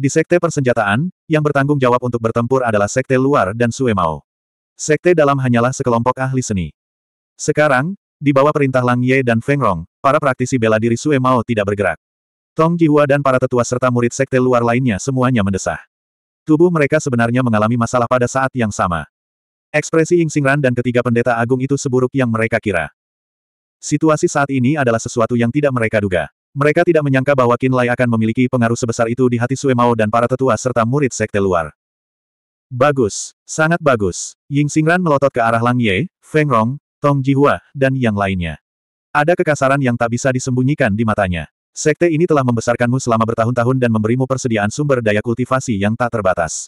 Di sekte persenjataan, yang bertanggung jawab untuk bertempur adalah sekte luar dan Suemao. Sekte dalam hanyalah sekelompok ahli seni. Sekarang, di bawah perintah Lang Ye dan Feng Rong, para praktisi bela diri Suemao tidak bergerak. Tong Jihua dan para tetua serta murid sekte luar lainnya semuanya mendesah. Tubuh mereka sebenarnya mengalami masalah pada saat yang sama. Ekspresi Ying Xingran dan ketiga pendeta agung itu seburuk yang mereka kira. Situasi saat ini adalah sesuatu yang tidak mereka duga. Mereka tidak menyangka bahwa Qin akan memiliki pengaruh sebesar itu di hati Sue Mao dan para tetua serta murid sekte luar. Bagus, sangat bagus. Ying Xingran melotot ke arah Lang Ye, Feng Rong, Tong Jihua, dan yang lainnya. Ada kekasaran yang tak bisa disembunyikan di matanya. Sekte ini telah membesarkanmu selama bertahun-tahun dan memberimu persediaan sumber daya kultivasi yang tak terbatas.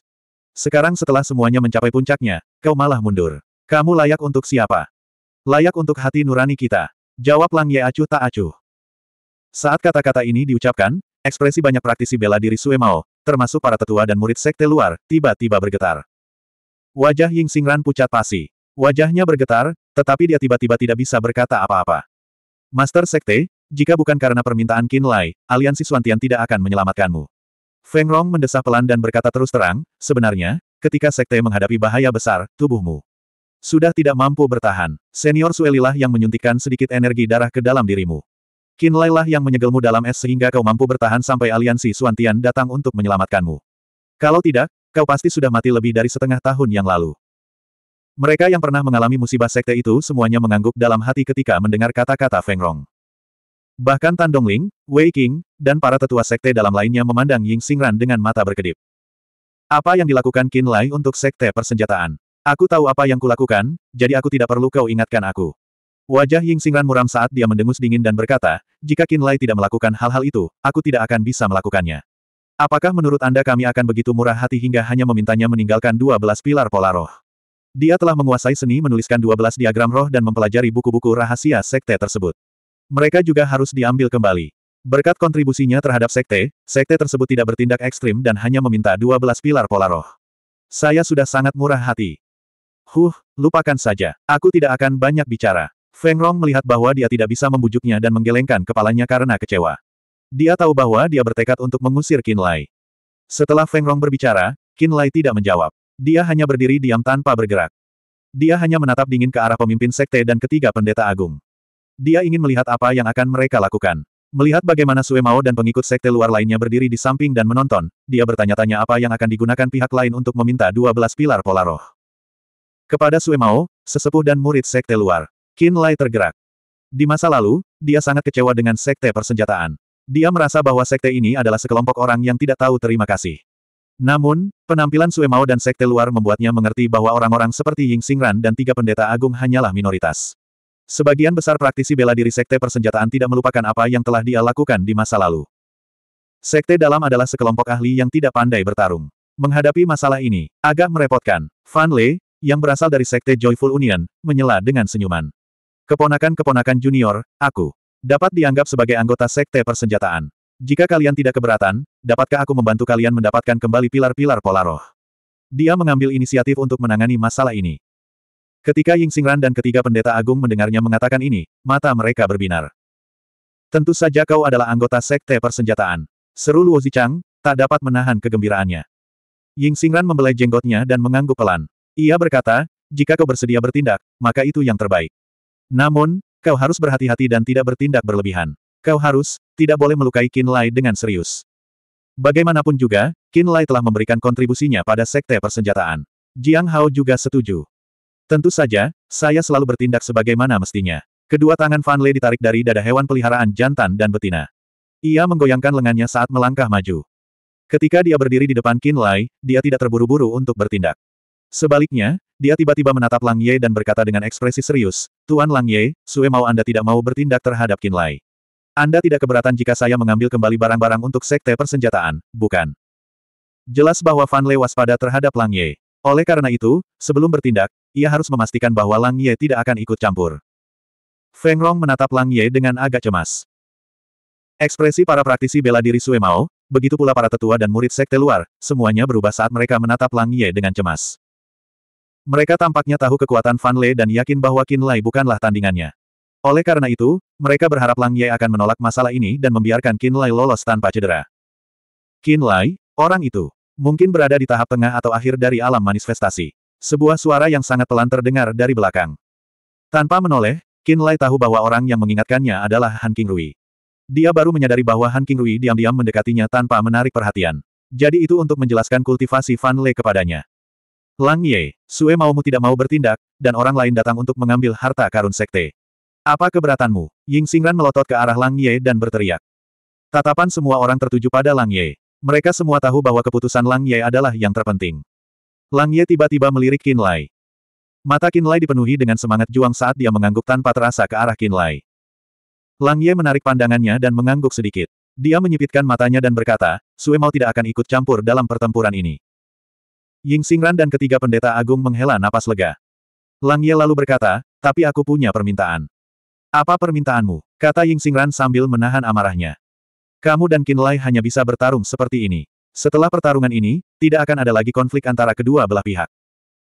Sekarang setelah semuanya mencapai puncaknya, kau malah mundur. Kamu layak untuk siapa? Layak untuk hati nurani kita. Jawab Lang Ye acuh tak acuh. Saat kata-kata ini diucapkan, ekspresi banyak praktisi bela diri Sue Mao, termasuk para tetua dan murid sekte luar, tiba-tiba bergetar. Wajah Ying Xingran pucat pasi. Wajahnya bergetar, tetapi dia tiba-tiba tidak bisa berkata apa-apa. Master Sekte, jika bukan karena permintaan Qin Lai, aliansi Suantian tidak akan menyelamatkanmu. Feng Rong mendesah pelan dan berkata terus terang, sebenarnya, ketika Sekte menghadapi bahaya besar, tubuhmu sudah tidak mampu bertahan. Senior Suelilah yang menyuntikkan sedikit energi darah ke dalam dirimu. Qin lah yang menyegelmu dalam es sehingga kau mampu bertahan sampai aliansi Suantian datang untuk menyelamatkanmu. Kalau tidak, kau pasti sudah mati lebih dari setengah tahun yang lalu. Mereka yang pernah mengalami musibah sekte itu semuanya mengangguk dalam hati ketika mendengar kata-kata Feng Rong. Bahkan Tan Ling, Wei King, dan para tetua sekte dalam lainnya memandang Ying Xingran dengan mata berkedip. Apa yang dilakukan Qin Lai untuk sekte persenjataan? Aku tahu apa yang kulakukan, jadi aku tidak perlu kau ingatkan aku. Wajah Ying Xingran muram saat dia mendengus dingin dan berkata, jika Qin Lai tidak melakukan hal-hal itu, aku tidak akan bisa melakukannya. Apakah menurut Anda kami akan begitu murah hati hingga hanya memintanya meninggalkan 12 pilar pola roh? Dia telah menguasai seni menuliskan 12 diagram roh dan mempelajari buku-buku rahasia sekte tersebut. Mereka juga harus diambil kembali. Berkat kontribusinya terhadap sekte, sekte tersebut tidak bertindak ekstrim dan hanya meminta 12 pilar pola roh. Saya sudah sangat murah hati. Huh, lupakan saja. Aku tidak akan banyak bicara. Feng Rong melihat bahwa dia tidak bisa membujuknya dan menggelengkan kepalanya karena kecewa. Dia tahu bahwa dia bertekad untuk mengusir Qin Lai. Setelah Feng Rong berbicara, Qin Lai tidak menjawab. Dia hanya berdiri diam tanpa bergerak. Dia hanya menatap dingin ke arah pemimpin sekte dan ketiga pendeta agung. Dia ingin melihat apa yang akan mereka lakukan. Melihat bagaimana Sue Mao dan pengikut sekte luar lainnya berdiri di samping dan menonton, dia bertanya-tanya apa yang akan digunakan pihak lain untuk meminta 12 pilar pola roh. Kepada Sue Mao, sesepuh dan murid sekte luar. Qin Lai tergerak. Di masa lalu, dia sangat kecewa dengan sekte persenjataan. Dia merasa bahwa sekte ini adalah sekelompok orang yang tidak tahu terima kasih. Namun, penampilan Sue Mao dan sekte luar membuatnya mengerti bahwa orang-orang seperti Ying Xingran dan tiga pendeta agung hanyalah minoritas. Sebagian besar praktisi bela diri sekte persenjataan tidak melupakan apa yang telah dia lakukan di masa lalu. Sekte dalam adalah sekelompok ahli yang tidak pandai bertarung. Menghadapi masalah ini, agak merepotkan. Fan Le, yang berasal dari sekte Joyful Union, menyela dengan senyuman. Keponakan-keponakan junior, aku dapat dianggap sebagai anggota sekte persenjataan. Jika kalian tidak keberatan, dapatkah aku membantu kalian mendapatkan kembali pilar-pilar pola roh? Dia mengambil inisiatif untuk menangani masalah ini. Ketika Ying Xingran dan ketiga pendeta agung mendengarnya mengatakan ini, mata mereka berbinar. Tentu saja kau adalah anggota sekte persenjataan. Seru Luo Zichang, tak dapat menahan kegembiraannya. Ying Xingran membelai jenggotnya dan mengangguk pelan. Ia berkata, jika kau bersedia bertindak, maka itu yang terbaik. Namun, kau harus berhati-hati dan tidak bertindak berlebihan. Kau harus, tidak boleh melukai Qin Lai dengan serius. Bagaimanapun juga, Qin Lai telah memberikan kontribusinya pada sekte persenjataan. Jiang Hao juga setuju. Tentu saja, saya selalu bertindak sebagaimana mestinya. Kedua tangan Fan Lei ditarik dari dada hewan peliharaan jantan dan betina. Ia menggoyangkan lengannya saat melangkah maju. Ketika dia berdiri di depan Qin Lai, dia tidak terburu-buru untuk bertindak. Sebaliknya, dia tiba-tiba menatap Lang Ye dan berkata dengan ekspresi serius, Tuan Lang Ye, Sue mau Anda tidak mau bertindak terhadap Qin Lai. Anda tidak keberatan jika saya mengambil kembali barang-barang untuk sekte persenjataan, bukan? Jelas bahwa Fan Lei waspada terhadap Lang Ye. Oleh karena itu, sebelum bertindak, ia harus memastikan bahwa Lang Ye tidak akan ikut campur. Feng Rong menatap Lang Ye dengan agak cemas. Ekspresi para praktisi bela diri Sue Mao, begitu pula para tetua dan murid sekte luar, semuanya berubah saat mereka menatap Lang Ye dengan cemas. Mereka tampaknya tahu kekuatan Fan Lei dan yakin bahwa Qin Lai bukanlah tandingannya. Oleh karena itu, mereka berharap Lang Ye akan menolak masalah ini dan membiarkan Qin Lai lolos tanpa cedera. Qin Lai, orang itu, mungkin berada di tahap tengah atau akhir dari alam manifestasi. Sebuah suara yang sangat pelan terdengar dari belakang. Tanpa menoleh, Qin Lai tahu bahwa orang yang mengingatkannya adalah Han King Rui. Dia baru menyadari bahwa Han King Rui diam-diam mendekatinya tanpa menarik perhatian. Jadi itu untuk menjelaskan kultivasi Fan Lei kepadanya. Lang Ye, Sue maumu tidak mau bertindak, dan orang lain datang untuk mengambil harta karun sekte. Apa keberatanmu? Ying Xingran melotot ke arah Lang Ye dan berteriak. Tatapan semua orang tertuju pada Lang Ye. Mereka semua tahu bahwa keputusan Lang Ye adalah yang terpenting. Lang Ye tiba-tiba melirik Qin Lai. Mata Qin Lai dipenuhi dengan semangat juang saat dia mengangguk tanpa terasa ke arah Qin Lai. Lang Ye menarik pandangannya dan mengangguk sedikit. Dia menyipitkan matanya dan berkata, Sue mau tidak akan ikut campur dalam pertempuran ini. Ying Xingran dan ketiga pendeta agung menghela napas lega. Lang Ye lalu berkata, tapi aku punya permintaan. Apa permintaanmu? Kata Ying Xingran sambil menahan amarahnya. Kamu dan Qin Lai hanya bisa bertarung seperti ini. Setelah pertarungan ini, tidak akan ada lagi konflik antara kedua belah pihak.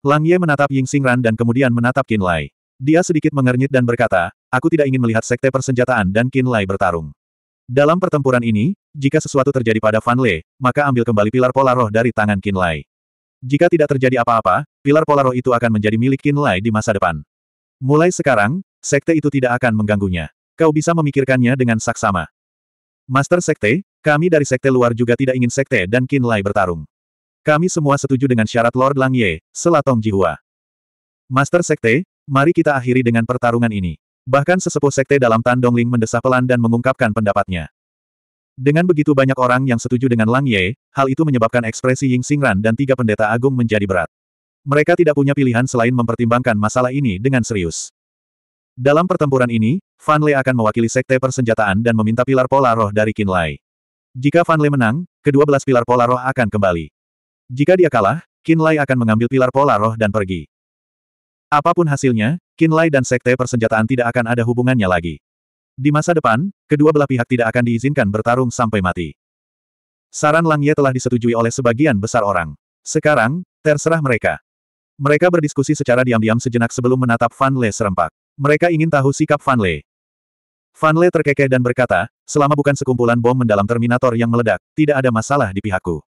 Lang Ye menatap Ying Xingran dan kemudian menatap Qin Lai. Dia sedikit mengernyit dan berkata, aku tidak ingin melihat sekte persenjataan dan Qin Lai bertarung. Dalam pertempuran ini, jika sesuatu terjadi pada Fan Le, maka ambil kembali pilar pola roh dari tangan Qin Lai. Jika tidak terjadi apa-apa, pilar Polaro itu akan menjadi milik Kinlay di masa depan. Mulai sekarang, sekte itu tidak akan mengganggunya. Kau bisa memikirkannya dengan saksama. Master Sekte, kami dari sekte luar juga tidak ingin sekte dan Kinlay bertarung. Kami semua setuju dengan syarat Lord Lang Ye, Selatong Jihua. Master Sekte, mari kita akhiri dengan pertarungan ini. Bahkan sesepuh sekte dalam Tandong Ling mendesah pelan dan mengungkapkan pendapatnya. Dengan begitu banyak orang yang setuju dengan Lang Ye, hal itu menyebabkan ekspresi Ying Xingran dan tiga pendeta agung menjadi berat. Mereka tidak punya pilihan selain mempertimbangkan masalah ini dengan serius. Dalam pertempuran ini, Fan Le akan mewakili sekte persenjataan dan meminta pilar pola roh dari Qin Lai. Jika Fan Le menang, kedua belas pilar pola roh akan kembali. Jika dia kalah, Qin Lai akan mengambil pilar pola roh dan pergi. Apapun hasilnya, Qin Lai dan sekte persenjataan tidak akan ada hubungannya lagi. Di masa depan, kedua belah pihak tidak akan diizinkan bertarung sampai mati. Saran Lang Ye telah disetujui oleh sebagian besar orang. Sekarang, terserah mereka. Mereka berdiskusi secara diam-diam sejenak sebelum menatap Fan Le serempak. Mereka ingin tahu sikap Fan Le. Fan Le terkekeh dan berkata, selama bukan sekumpulan bom mendalam Terminator yang meledak, tidak ada masalah di pihakku.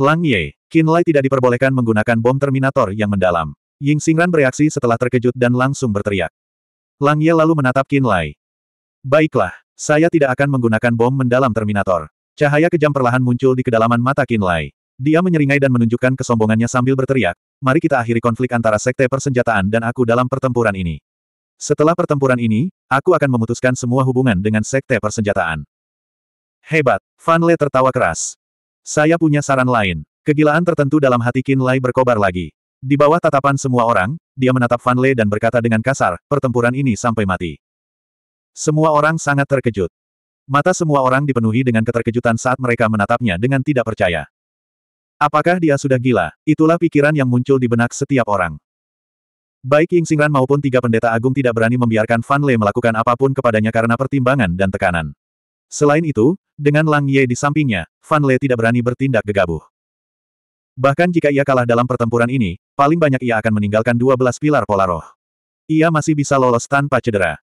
Lang Ye, Qin Lai tidak diperbolehkan menggunakan bom Terminator yang mendalam. Ying Xingran bereaksi setelah terkejut dan langsung berteriak. Lang Ye lalu menatap Qin Lai. Baiklah, saya tidak akan menggunakan bom mendalam Terminator. Cahaya kejam perlahan muncul di kedalaman mata Lai. Dia menyeringai dan menunjukkan kesombongannya sambil berteriak, mari kita akhiri konflik antara sekte persenjataan dan aku dalam pertempuran ini. Setelah pertempuran ini, aku akan memutuskan semua hubungan dengan sekte persenjataan. Hebat, Fan Le tertawa keras. Saya punya saran lain. Kegilaan tertentu dalam hati Qin Lai berkobar lagi. Di bawah tatapan semua orang, dia menatap Fan Le dan berkata dengan kasar, pertempuran ini sampai mati. Semua orang sangat terkejut. Mata semua orang dipenuhi dengan keterkejutan saat mereka menatapnya dengan tidak percaya. Apakah dia sudah gila? Itulah pikiran yang muncul di benak setiap orang. Baik Ying Xingran maupun tiga pendeta agung tidak berani membiarkan Fan Lei melakukan apapun kepadanya karena pertimbangan dan tekanan. Selain itu, dengan Lang Ye di sampingnya, Fan Lei tidak berani bertindak gegabah. Bahkan jika ia kalah dalam pertempuran ini, paling banyak ia akan meninggalkan 12 pilar pola roh. Ia masih bisa lolos tanpa cedera.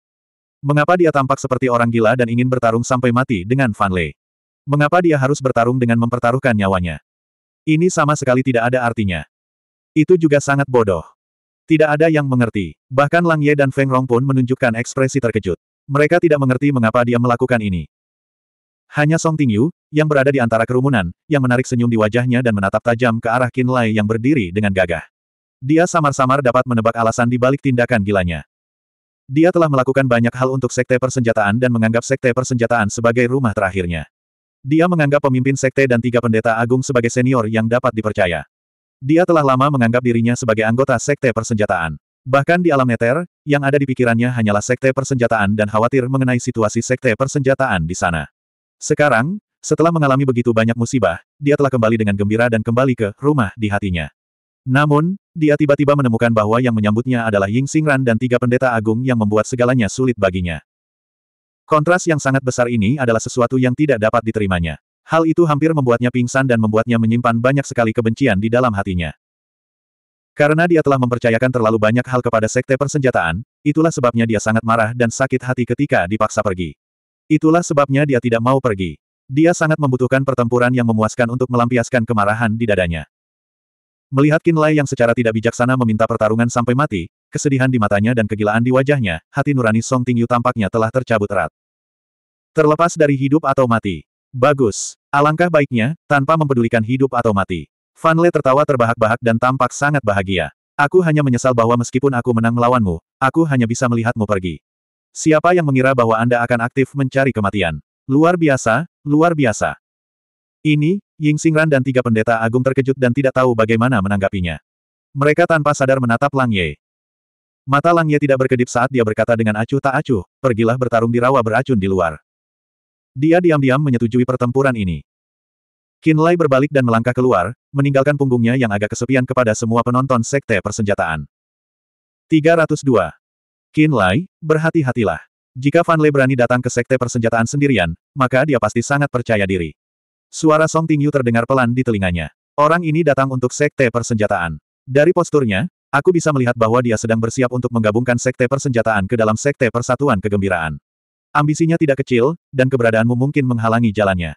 Mengapa dia tampak seperti orang gila dan ingin bertarung sampai mati dengan Fan Lei? Mengapa dia harus bertarung dengan mempertaruhkan nyawanya? Ini sama sekali tidak ada artinya. Itu juga sangat bodoh. Tidak ada yang mengerti. Bahkan Lang Ye dan Feng Rong pun menunjukkan ekspresi terkejut. Mereka tidak mengerti mengapa dia melakukan ini. Hanya Song Tingyu, yang berada di antara kerumunan, yang menarik senyum di wajahnya dan menatap tajam ke arah Qin Lai yang berdiri dengan gagah. Dia samar-samar dapat menebak alasan di balik tindakan gilanya. Dia telah melakukan banyak hal untuk sekte persenjataan dan menganggap sekte persenjataan sebagai rumah terakhirnya. Dia menganggap pemimpin sekte dan tiga pendeta agung sebagai senior yang dapat dipercaya. Dia telah lama menganggap dirinya sebagai anggota sekte persenjataan. Bahkan di alam neter, yang ada di pikirannya hanyalah sekte persenjataan dan khawatir mengenai situasi sekte persenjataan di sana. Sekarang, setelah mengalami begitu banyak musibah, dia telah kembali dengan gembira dan kembali ke rumah di hatinya. Namun, dia tiba-tiba menemukan bahwa yang menyambutnya adalah Ying Xingran dan tiga pendeta agung yang membuat segalanya sulit baginya. Kontras yang sangat besar ini adalah sesuatu yang tidak dapat diterimanya. Hal itu hampir membuatnya pingsan dan membuatnya menyimpan banyak sekali kebencian di dalam hatinya. Karena dia telah mempercayakan terlalu banyak hal kepada sekte persenjataan, itulah sebabnya dia sangat marah dan sakit hati ketika dipaksa pergi. Itulah sebabnya dia tidak mau pergi. Dia sangat membutuhkan pertempuran yang memuaskan untuk melampiaskan kemarahan di dadanya. Melihat Kinlay yang secara tidak bijaksana meminta pertarungan sampai mati, kesedihan di matanya dan kegilaan di wajahnya, hati nurani Song Tingyu tampaknya telah tercabut erat. Terlepas dari hidup atau mati. Bagus. Alangkah baiknya, tanpa mempedulikan hidup atau mati. Fan Le tertawa terbahak-bahak dan tampak sangat bahagia. Aku hanya menyesal bahwa meskipun aku menang melawanmu, aku hanya bisa melihatmu pergi. Siapa yang mengira bahwa Anda akan aktif mencari kematian? Luar biasa, luar biasa. Ini, Ying Xingran dan tiga pendeta agung terkejut dan tidak tahu bagaimana menanggapinya. Mereka tanpa sadar menatap Lang Ye. Mata Lang Ye tidak berkedip saat dia berkata dengan acuh tak acuh, pergilah bertarung di rawa beracun di luar. Dia diam-diam menyetujui pertempuran ini. Qin Lai berbalik dan melangkah keluar, meninggalkan punggungnya yang agak kesepian kepada semua penonton sekte persenjataan. 302. Qin Lai, berhati-hatilah. Jika Fan Lei berani datang ke sekte persenjataan sendirian, maka dia pasti sangat percaya diri. Suara Song Tingyu terdengar pelan di telinganya. Orang ini datang untuk sekte persenjataan. Dari posturnya, aku bisa melihat bahwa dia sedang bersiap untuk menggabungkan sekte persenjataan ke dalam sekte persatuan kegembiraan. Ambisinya tidak kecil, dan keberadaanmu mungkin menghalangi jalannya.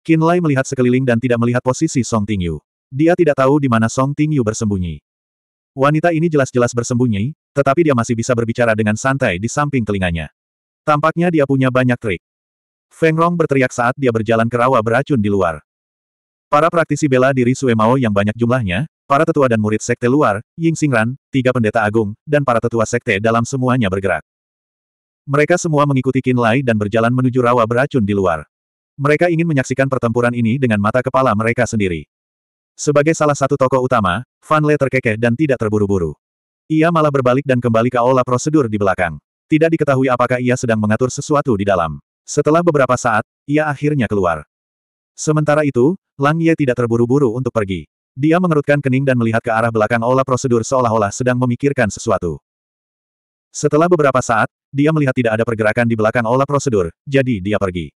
Qin Lai melihat sekeliling dan tidak melihat posisi Song Tingyu. Dia tidak tahu di mana Song Tingyu bersembunyi. Wanita ini jelas-jelas bersembunyi, tetapi dia masih bisa berbicara dengan santai di samping telinganya. Tampaknya dia punya banyak trik. Feng Rong berteriak saat dia berjalan ke rawa beracun di luar. Para praktisi bela diri Sue Mao yang banyak jumlahnya, para tetua dan murid sekte luar, Ying Xingran, tiga pendeta agung, dan para tetua sekte dalam semuanya bergerak. Mereka semua mengikuti Qin Lai dan berjalan menuju rawa beracun di luar. Mereka ingin menyaksikan pertempuran ini dengan mata kepala mereka sendiri. Sebagai salah satu tokoh utama, Fan Le terkekeh dan tidak terburu-buru. Ia malah berbalik dan kembali ke aula prosedur di belakang. Tidak diketahui apakah ia sedang mengatur sesuatu di dalam. Setelah beberapa saat, ia akhirnya keluar. Sementara itu, Lang Ye tidak terburu-buru untuk pergi. Dia mengerutkan kening dan melihat ke arah belakang olah prosedur seolah-olah sedang memikirkan sesuatu. Setelah beberapa saat, dia melihat tidak ada pergerakan di belakang olah prosedur, jadi dia pergi.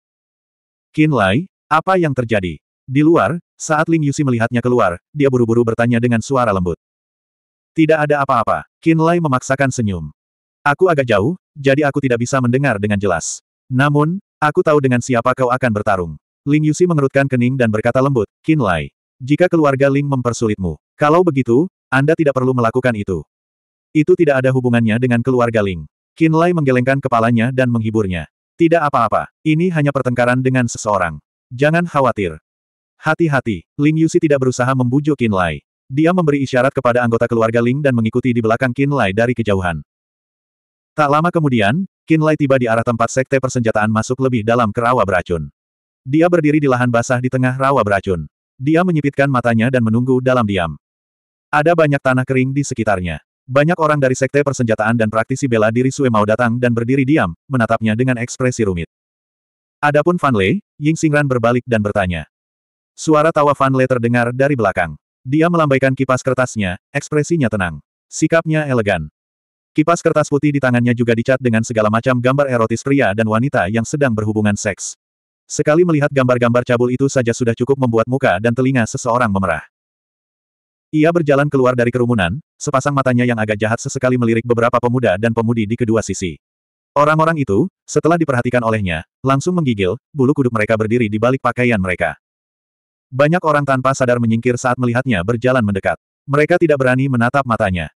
Qin Lai, apa yang terjadi? Di luar, saat Ling Yusi melihatnya keluar, dia buru-buru bertanya dengan suara lembut. Tidak ada apa-apa, Qin Lai memaksakan senyum. Aku agak jauh, jadi aku tidak bisa mendengar dengan jelas. Namun, aku tahu dengan siapa kau akan bertarung. Ling Yusi mengerutkan kening dan berkata lembut, Qin Lai, jika keluarga Ling mempersulitmu, kalau begitu, Anda tidak perlu melakukan itu. Itu tidak ada hubungannya dengan keluarga Ling. Qin Lai menggelengkan kepalanya dan menghiburnya. Tidak apa-apa, ini hanya pertengkaran dengan seseorang. Jangan khawatir. Hati-hati, Ling Yusi tidak berusaha membujuk Qin Lai. Dia memberi isyarat kepada anggota keluarga Ling dan mengikuti di belakang Qin Lai dari kejauhan. Tak lama kemudian, Qin Lai tiba di arah tempat sekte persenjataan masuk lebih dalam ke rawa beracun. Dia berdiri di lahan basah di tengah rawa beracun. Dia menyipitkan matanya dan menunggu dalam diam. Ada banyak tanah kering di sekitarnya. Banyak orang dari sekte persenjataan dan praktisi bela diri Sue mau datang dan berdiri diam, menatapnya dengan ekspresi rumit. Adapun Fan Lei, Ying Xingran berbalik dan bertanya. Suara tawa Fan Lei terdengar dari belakang. Dia melambaikan kipas kertasnya, ekspresinya tenang. Sikapnya elegan. Kipas kertas putih di tangannya juga dicat dengan segala macam gambar erotis pria dan wanita yang sedang berhubungan seks. Sekali melihat gambar-gambar cabul itu saja sudah cukup membuat muka dan telinga seseorang memerah. Ia berjalan keluar dari kerumunan, sepasang matanya yang agak jahat sesekali melirik beberapa pemuda dan pemudi di kedua sisi. Orang-orang itu, setelah diperhatikan olehnya, langsung menggigil, bulu kuduk mereka berdiri di balik pakaian mereka. Banyak orang tanpa sadar menyingkir saat melihatnya berjalan mendekat. Mereka tidak berani menatap matanya.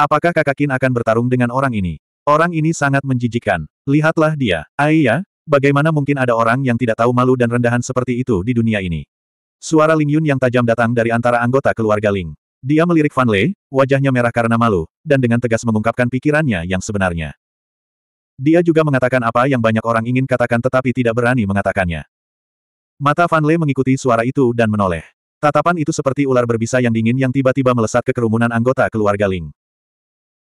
Apakah kakak Kin akan bertarung dengan orang ini? Orang ini sangat menjijikkan. Lihatlah dia. Ayah, bagaimana mungkin ada orang yang tidak tahu malu dan rendahan seperti itu di dunia ini? Suara Ling Yun yang tajam datang dari antara anggota keluarga Ling. Dia melirik Fan Lei, wajahnya merah karena malu, dan dengan tegas mengungkapkan pikirannya yang sebenarnya. Dia juga mengatakan apa yang banyak orang ingin katakan tetapi tidak berani mengatakannya. Mata Fan Lei mengikuti suara itu dan menoleh. Tatapan itu seperti ular berbisa yang dingin yang tiba-tiba melesat ke kerumunan anggota keluarga Ling.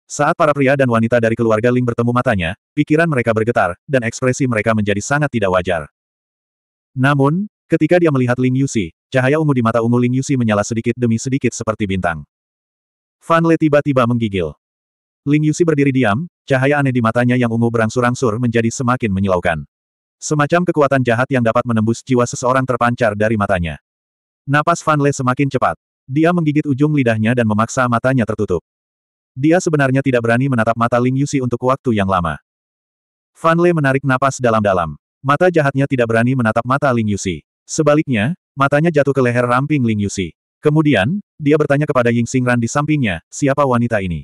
Saat para pria dan wanita dari keluarga Ling bertemu matanya, pikiran mereka bergetar, dan ekspresi mereka menjadi sangat tidak wajar. Namun, ketika dia melihat Ling Yusi, cahaya ungu di mata ungu Ling Yusi menyala sedikit demi sedikit seperti bintang. Fan Le tiba-tiba menggigil. Ling Yusi berdiri diam, cahaya aneh di matanya yang ungu berangsur-angsur menjadi semakin menyilaukan. Semacam kekuatan jahat yang dapat menembus jiwa seseorang terpancar dari matanya. Napas Fan Le semakin cepat. Dia menggigit ujung lidahnya dan memaksa matanya tertutup. Dia sebenarnya tidak berani menatap mata Ling Yusi untuk waktu yang lama. Fan Le menarik napas dalam-dalam. Mata jahatnya tidak berani menatap mata Ling Yusi. Sebaliknya, matanya jatuh ke leher ramping Ling Yusi. Kemudian, dia bertanya kepada Ying Xingran di sampingnya, siapa wanita ini?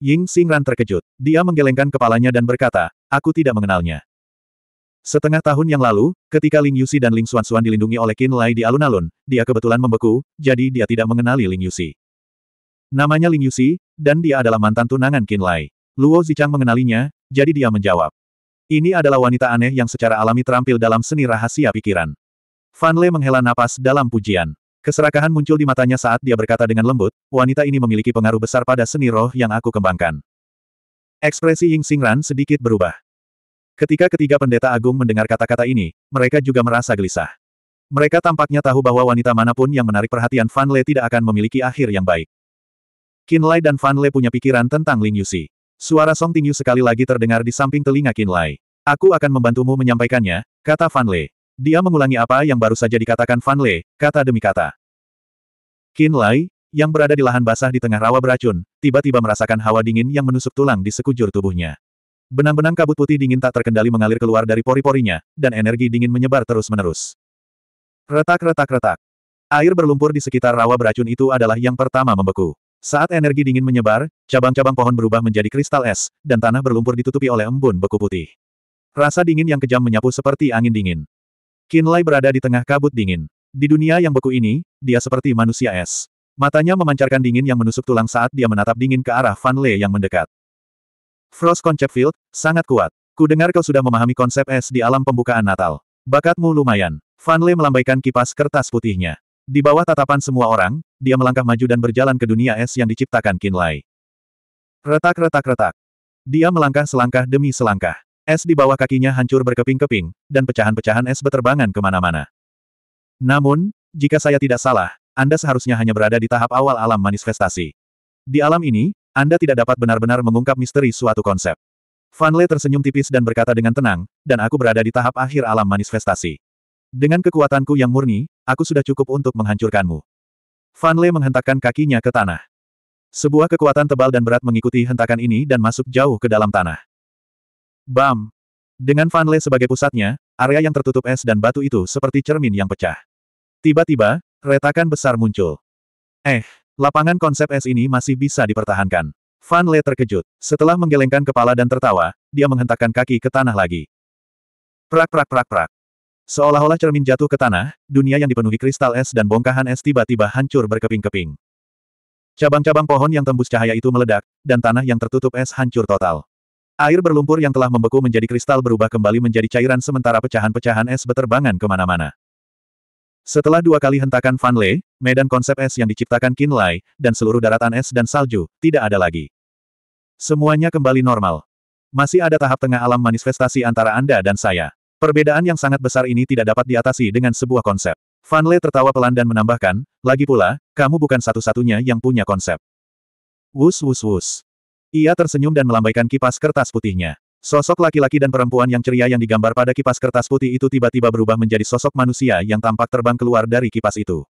Ying Xingran terkejut. Dia menggelengkan kepalanya dan berkata, aku tidak mengenalnya. Setengah tahun yang lalu, ketika Ling Yusi dan Ling Xuanxuan dilindungi oleh Qin Lai di alun-alun, dia kebetulan membeku, jadi dia tidak mengenali Ling Yusi. Namanya Ling Yusi, dan dia adalah mantan tunangan Qin Lai. Luo Zichang mengenalinya, jadi dia menjawab. Ini adalah wanita aneh yang secara alami terampil dalam seni rahasia pikiran. Fan Le menghela napas dalam pujian. Keserakahan muncul di matanya saat dia berkata dengan lembut, wanita ini memiliki pengaruh besar pada seni roh yang aku kembangkan. Ekspresi Ying Xingran sedikit berubah. Ketika ketiga pendeta agung mendengar kata-kata ini, mereka juga merasa gelisah. Mereka tampaknya tahu bahwa wanita manapun yang menarik perhatian Fan Le tidak akan memiliki akhir yang baik. Kinlay dan Fan Le punya pikiran tentang Ling Yusi. Suara Song Tingyu sekali lagi terdengar di samping telinga Kinlay. Aku akan membantumu menyampaikannya, kata Fan Le. Dia mengulangi apa yang baru saja dikatakan Fan Le, kata demi kata. Kinlay, yang berada di lahan basah di tengah rawa beracun, tiba-tiba merasakan hawa dingin yang menusuk tulang di sekujur tubuhnya. Benang-benang kabut putih dingin tak terkendali mengalir keluar dari pori-porinya, dan energi dingin menyebar terus-menerus. Retak-retak-retak. Air berlumpur di sekitar rawa beracun itu adalah yang pertama membeku. Saat energi dingin menyebar, cabang-cabang pohon berubah menjadi kristal es, dan tanah berlumpur ditutupi oleh embun beku putih. Rasa dingin yang kejam menyapu seperti angin dingin. Kinlay berada di tengah kabut dingin. Di dunia yang beku ini, dia seperti manusia es. Matanya memancarkan dingin yang menusuk tulang saat dia menatap dingin ke arah Van Le yang mendekat. Frost Concept Field sangat kuat. Ku dengar kau sudah memahami konsep es di alam pembukaan Natal. Bakatmu lumayan. Van Le melambaikan kipas kertas putihnya. Di bawah tatapan semua orang, dia melangkah maju dan berjalan ke dunia es yang diciptakan Kinlay. Retak-retak-retak. Dia melangkah selangkah demi selangkah. Es di bawah kakinya hancur berkeping-keping, dan pecahan-pecahan es beterbangan kemana-mana. Namun, jika saya tidak salah, Anda seharusnya hanya berada di tahap awal alam manifestasi. Di alam ini, Anda tidak dapat benar-benar mengungkap misteri suatu konsep. Fanle tersenyum tipis dan berkata dengan tenang, dan aku berada di tahap akhir alam manifestasi. Dengan kekuatanku yang murni, aku sudah cukup untuk menghancurkanmu. Le menghentakkan kakinya ke tanah. Sebuah kekuatan tebal dan berat mengikuti hentakan ini dan masuk jauh ke dalam tanah. Bam! Dengan Le sebagai pusatnya, area yang tertutup es dan batu itu seperti cermin yang pecah. Tiba-tiba, retakan besar muncul. Eh, lapangan konsep es ini masih bisa dipertahankan. Fan Le terkejut. Setelah menggelengkan kepala dan tertawa, dia menghentakkan kaki ke tanah lagi. Prak prak prak prak. Seolah-olah cermin jatuh ke tanah, dunia yang dipenuhi kristal es dan bongkahan es tiba-tiba hancur berkeping-keping. Cabang-cabang pohon yang tembus cahaya itu meledak, dan tanah yang tertutup es hancur total. Air berlumpur yang telah membeku menjadi kristal berubah kembali menjadi cairan sementara pecahan-pecahan es beterbangan kemana-mana. Setelah dua kali hentakan Van Le, medan konsep es yang diciptakan Qin Lai, dan seluruh daratan es dan salju, tidak ada lagi. Semuanya kembali normal. Masih ada tahap tengah alam manifestasi antara Anda dan saya. Perbedaan yang sangat besar ini tidak dapat diatasi dengan sebuah konsep. Van Le tertawa pelan dan menambahkan, lagi pula, kamu bukan satu-satunya yang punya konsep. Wus wus wus. Ia tersenyum dan melambaikan kipas kertas putihnya. Sosok laki-laki dan perempuan yang ceria yang digambar pada kipas kertas putih itu tiba-tiba berubah menjadi sosok manusia yang tampak terbang keluar dari kipas itu.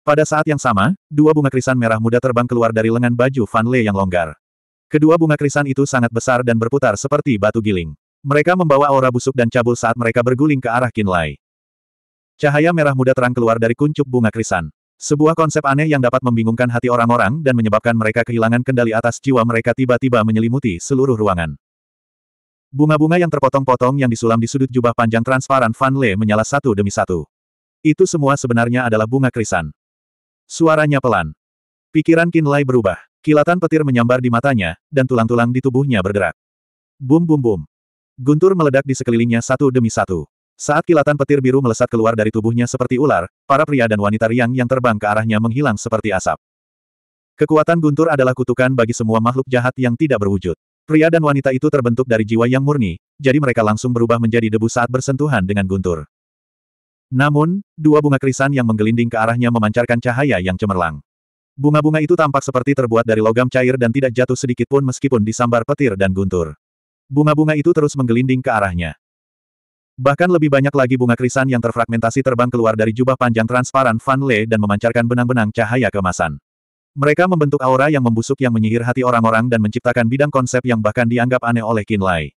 Pada saat yang sama, dua bunga krisan merah muda terbang keluar dari lengan baju Van Le yang longgar. Kedua bunga krisan itu sangat besar dan berputar seperti batu giling. Mereka membawa aura busuk dan cabul saat mereka berguling ke arah Kinlay. Cahaya merah muda terang keluar dari kuncup bunga krisan. Sebuah konsep aneh yang dapat membingungkan hati orang-orang dan menyebabkan mereka kehilangan kendali atas jiwa mereka tiba-tiba menyelimuti seluruh ruangan. Bunga-bunga yang terpotong-potong yang disulam di sudut jubah panjang transparan Van Le menyala satu demi satu. Itu semua sebenarnya adalah bunga krisan. Suaranya pelan. Pikiran Kinlai berubah. Kilatan petir menyambar di matanya, dan tulang-tulang di tubuhnya bergerak. Bum bum bum. Guntur meledak di sekelilingnya satu demi satu. Saat kilatan petir biru melesat keluar dari tubuhnya seperti ular, para pria dan wanita riang yang terbang ke arahnya menghilang seperti asap. Kekuatan Guntur adalah kutukan bagi semua makhluk jahat yang tidak berwujud. Pria dan wanita itu terbentuk dari jiwa yang murni, jadi mereka langsung berubah menjadi debu saat bersentuhan dengan Guntur. Namun, dua bunga krisan yang menggelinding ke arahnya memancarkan cahaya yang cemerlang. Bunga-bunga itu tampak seperti terbuat dari logam cair dan tidak jatuh sedikit pun meskipun disambar petir dan guntur. Bunga-bunga itu terus menggelinding ke arahnya. Bahkan lebih banyak lagi bunga krisan yang terfragmentasi terbang keluar dari jubah panjang transparan Van Le dan memancarkan benang-benang cahaya kemasan. Mereka membentuk aura yang membusuk yang menyihir hati orang-orang dan menciptakan bidang konsep yang bahkan dianggap aneh oleh Lai.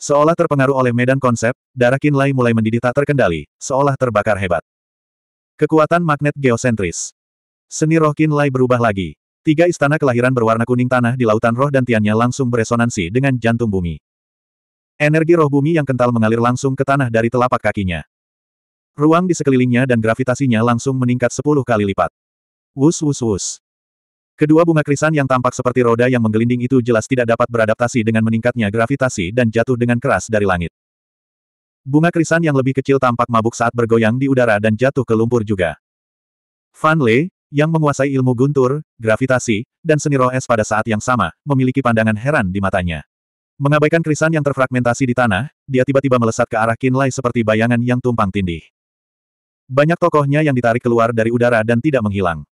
Seolah terpengaruh oleh medan konsep, darah Lai mulai mendidih tak terkendali, seolah terbakar hebat. Kekuatan magnet geosentris. Seni roh Lai berubah lagi. Tiga istana kelahiran berwarna kuning tanah di lautan roh dan tiannya langsung beresonansi dengan jantung bumi. Energi roh bumi yang kental mengalir langsung ke tanah dari telapak kakinya. Ruang di sekelilingnya dan gravitasinya langsung meningkat sepuluh kali lipat. Wus wus wus. Kedua bunga krisan yang tampak seperti roda yang menggelinding itu jelas tidak dapat beradaptasi dengan meningkatnya gravitasi dan jatuh dengan keras dari langit. Bunga krisan yang lebih kecil tampak mabuk saat bergoyang di udara dan jatuh ke lumpur juga. Fan Le, yang menguasai ilmu guntur, gravitasi, dan seni roh es pada saat yang sama, memiliki pandangan heran di matanya. Mengabaikan krisan yang terfragmentasi di tanah, dia tiba-tiba melesat ke arah kinlay seperti bayangan yang tumpang tindih. Banyak tokohnya yang ditarik keluar dari udara dan tidak menghilang.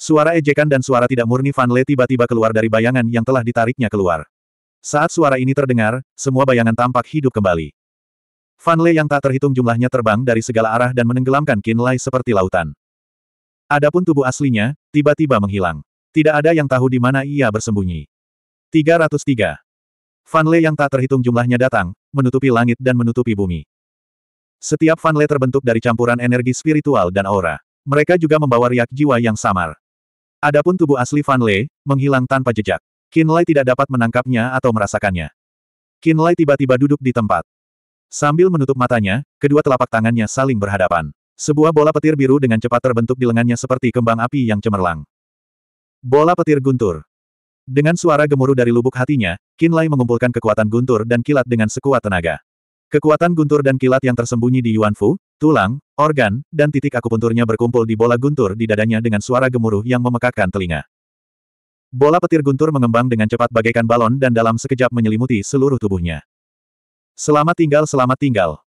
Suara ejekan dan suara tidak murni Van Le tiba-tiba keluar dari bayangan yang telah ditariknya keluar. Saat suara ini terdengar, semua bayangan tampak hidup kembali. Van Le yang tak terhitung jumlahnya terbang dari segala arah dan menenggelamkan kinlay seperti lautan. Adapun tubuh aslinya, tiba-tiba menghilang. Tidak ada yang tahu di mana ia bersembunyi. 303. Fanle yang tak terhitung jumlahnya datang, menutupi langit dan menutupi bumi. Setiap Fanle terbentuk dari campuran energi spiritual dan aura. Mereka juga membawa riak jiwa yang samar. Adapun tubuh asli Fanle, menghilang tanpa jejak. Kinlay tidak dapat menangkapnya atau merasakannya. Kinlay tiba-tiba duduk di tempat. Sambil menutup matanya, kedua telapak tangannya saling berhadapan. Sebuah bola petir biru dengan cepat terbentuk di lengannya seperti kembang api yang cemerlang. Bola petir guntur. Dengan suara gemuruh dari lubuk hatinya, Kinlay mengumpulkan kekuatan guntur dan kilat dengan sekuat tenaga. Kekuatan guntur dan kilat yang tersembunyi di Yuanfu, tulang, organ, dan titik akupunturnya berkumpul di bola guntur di dadanya dengan suara gemuruh yang memekakkan telinga. Bola petir guntur mengembang dengan cepat bagaikan balon dan dalam sekejap menyelimuti seluruh tubuhnya. Selamat tinggal selamat tinggal.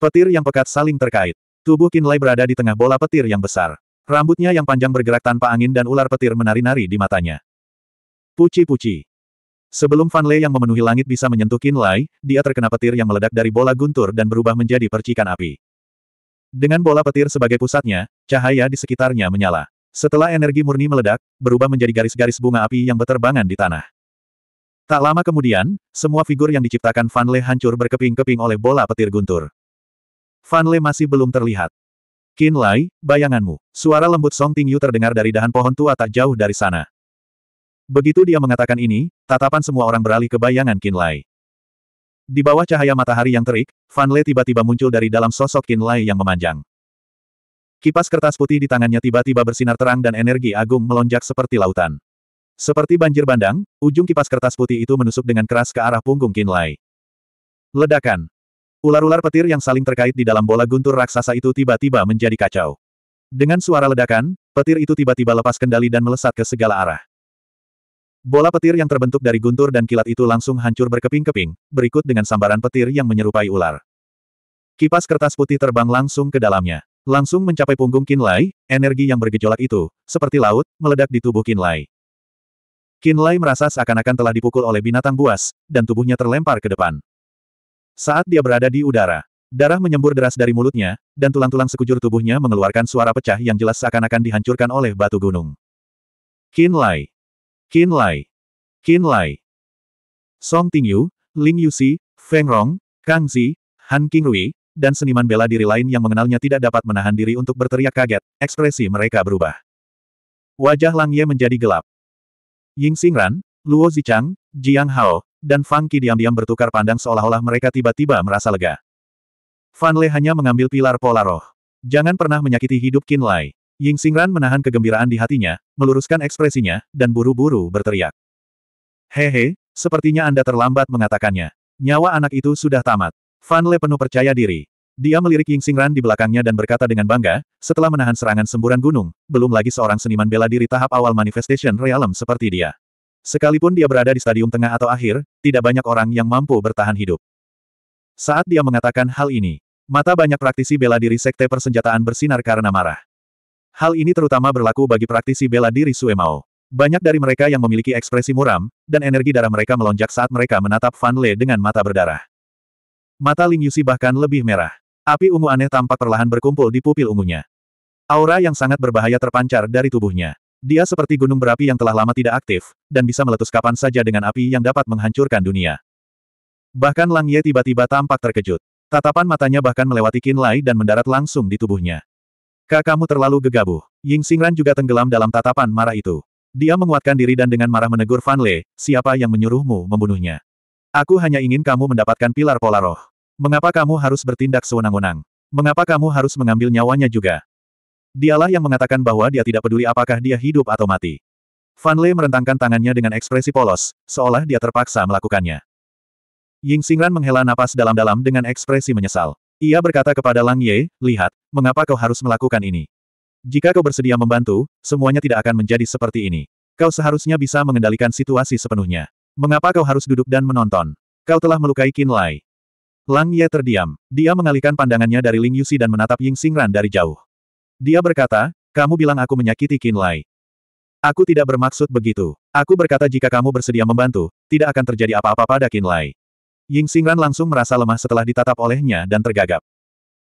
Petir yang pekat saling terkait. Tubuh Kinlay berada di tengah bola petir yang besar. Rambutnya yang panjang bergerak tanpa angin dan ular petir menari-nari di matanya. Puci-puci. Sebelum Van Lei yang memenuhi langit bisa menyentuh Kinlay, dia terkena petir yang meledak dari bola guntur dan berubah menjadi percikan api. Dengan bola petir sebagai pusatnya, cahaya di sekitarnya menyala. Setelah energi murni meledak, berubah menjadi garis-garis bunga api yang berterbangan di tanah. Tak lama kemudian, semua figur yang diciptakan Van Lei hancur berkeping-keping oleh bola petir guntur. Fan Le masih belum terlihat. Qin Lai, bayanganmu. Suara lembut Song Ting Yu terdengar dari dahan pohon tua tak jauh dari sana. Begitu dia mengatakan ini, tatapan semua orang beralih ke bayangan Qin Lai. Di bawah cahaya matahari yang terik, Fan Le tiba-tiba muncul dari dalam sosok Qin Lai yang memanjang. Kipas kertas putih di tangannya tiba-tiba bersinar terang dan energi agung melonjak seperti lautan. Seperti banjir bandang, ujung kipas kertas putih itu menusuk dengan keras ke arah punggung Qin Lai. Ledakan. Ular-ular petir yang saling terkait di dalam bola guntur raksasa itu tiba-tiba menjadi kacau. Dengan suara ledakan, petir itu tiba-tiba lepas kendali dan melesat ke segala arah. Bola petir yang terbentuk dari guntur dan kilat itu langsung hancur berkeping-keping, berikut dengan sambaran petir yang menyerupai ular. Kipas kertas putih terbang langsung ke dalamnya. Langsung mencapai punggung Kinlay. energi yang bergejolak itu, seperti laut, meledak di tubuh Kinlay. Kinlay merasa seakan-akan telah dipukul oleh binatang buas, dan tubuhnya terlempar ke depan. Saat dia berada di udara, darah menyembur deras dari mulutnya, dan tulang-tulang sekujur tubuhnya mengeluarkan suara pecah yang jelas seakan-akan dihancurkan oleh batu gunung. Qin Lai. Qin Lai. Qin Lai. Song Tingyu, Ling Yuxi, Feng Rong, Kang Zi, Han Qingrui, dan seniman bela diri lain yang mengenalnya tidak dapat menahan diri untuk berteriak kaget, ekspresi mereka berubah. Wajah Lang Ye menjadi gelap. Ying Xingran, Luo Zichang, Jiang Hao, dan Fang Qi diam-diam bertukar pandang seolah-olah mereka tiba-tiba merasa lega. Fan Le hanya mengambil pilar pola roh. Jangan pernah menyakiti hidup Qin Lai. Ying Xingran menahan kegembiraan di hatinya, meluruskan ekspresinya, dan buru-buru berteriak. Hehe, sepertinya Anda terlambat mengatakannya. Nyawa anak itu sudah tamat. Fan Le penuh percaya diri. Dia melirik Ying Xingran di belakangnya dan berkata dengan bangga, setelah menahan serangan semburan gunung, belum lagi seorang seniman bela diri tahap awal manifestation realm seperti dia. Sekalipun dia berada di stadium tengah atau akhir, tidak banyak orang yang mampu bertahan hidup. Saat dia mengatakan hal ini, mata banyak praktisi bela diri sekte persenjataan bersinar karena marah. Hal ini terutama berlaku bagi praktisi bela diri Suemao. Banyak dari mereka yang memiliki ekspresi muram, dan energi darah mereka melonjak saat mereka menatap Fan Le dengan mata berdarah. Mata Ling Yusi bahkan lebih merah. Api ungu aneh tampak perlahan berkumpul di pupil ungunya. Aura yang sangat berbahaya terpancar dari tubuhnya. Dia seperti gunung berapi yang telah lama tidak aktif, dan bisa meletus kapan saja dengan api yang dapat menghancurkan dunia. Bahkan Lang Ye tiba-tiba tampak terkejut. Tatapan matanya bahkan melewati Qin Lai dan mendarat langsung di tubuhnya. Kak terlalu gegabah. Ying Xingran juga tenggelam dalam tatapan marah itu. Dia menguatkan diri dan dengan marah menegur Fan Le, siapa yang menyuruhmu membunuhnya? Aku hanya ingin kamu mendapatkan pilar pola roh. Mengapa kamu harus bertindak sewenang-wenang? Mengapa kamu harus mengambil nyawanya juga? Dialah yang mengatakan bahwa dia tidak peduli apakah dia hidup atau mati. Fan Lei merentangkan tangannya dengan ekspresi polos, seolah dia terpaksa melakukannya. Ying Xingran menghela napas dalam-dalam dengan ekspresi menyesal. Ia berkata kepada Lang Ye, lihat, mengapa kau harus melakukan ini? Jika kau bersedia membantu, semuanya tidak akan menjadi seperti ini. Kau seharusnya bisa mengendalikan situasi sepenuhnya. Mengapa kau harus duduk dan menonton? Kau telah melukai Qin Lai. Lang Ye terdiam. Dia mengalihkan pandangannya dari Ling Yusi dan menatap Ying Xingran dari jauh. Dia berkata, kamu bilang aku menyakiti Qin Lai. Aku tidak bermaksud begitu. Aku berkata jika kamu bersedia membantu, tidak akan terjadi apa-apa pada Qin Lai. Ying Xingran langsung merasa lemah setelah ditatap olehnya dan tergagap.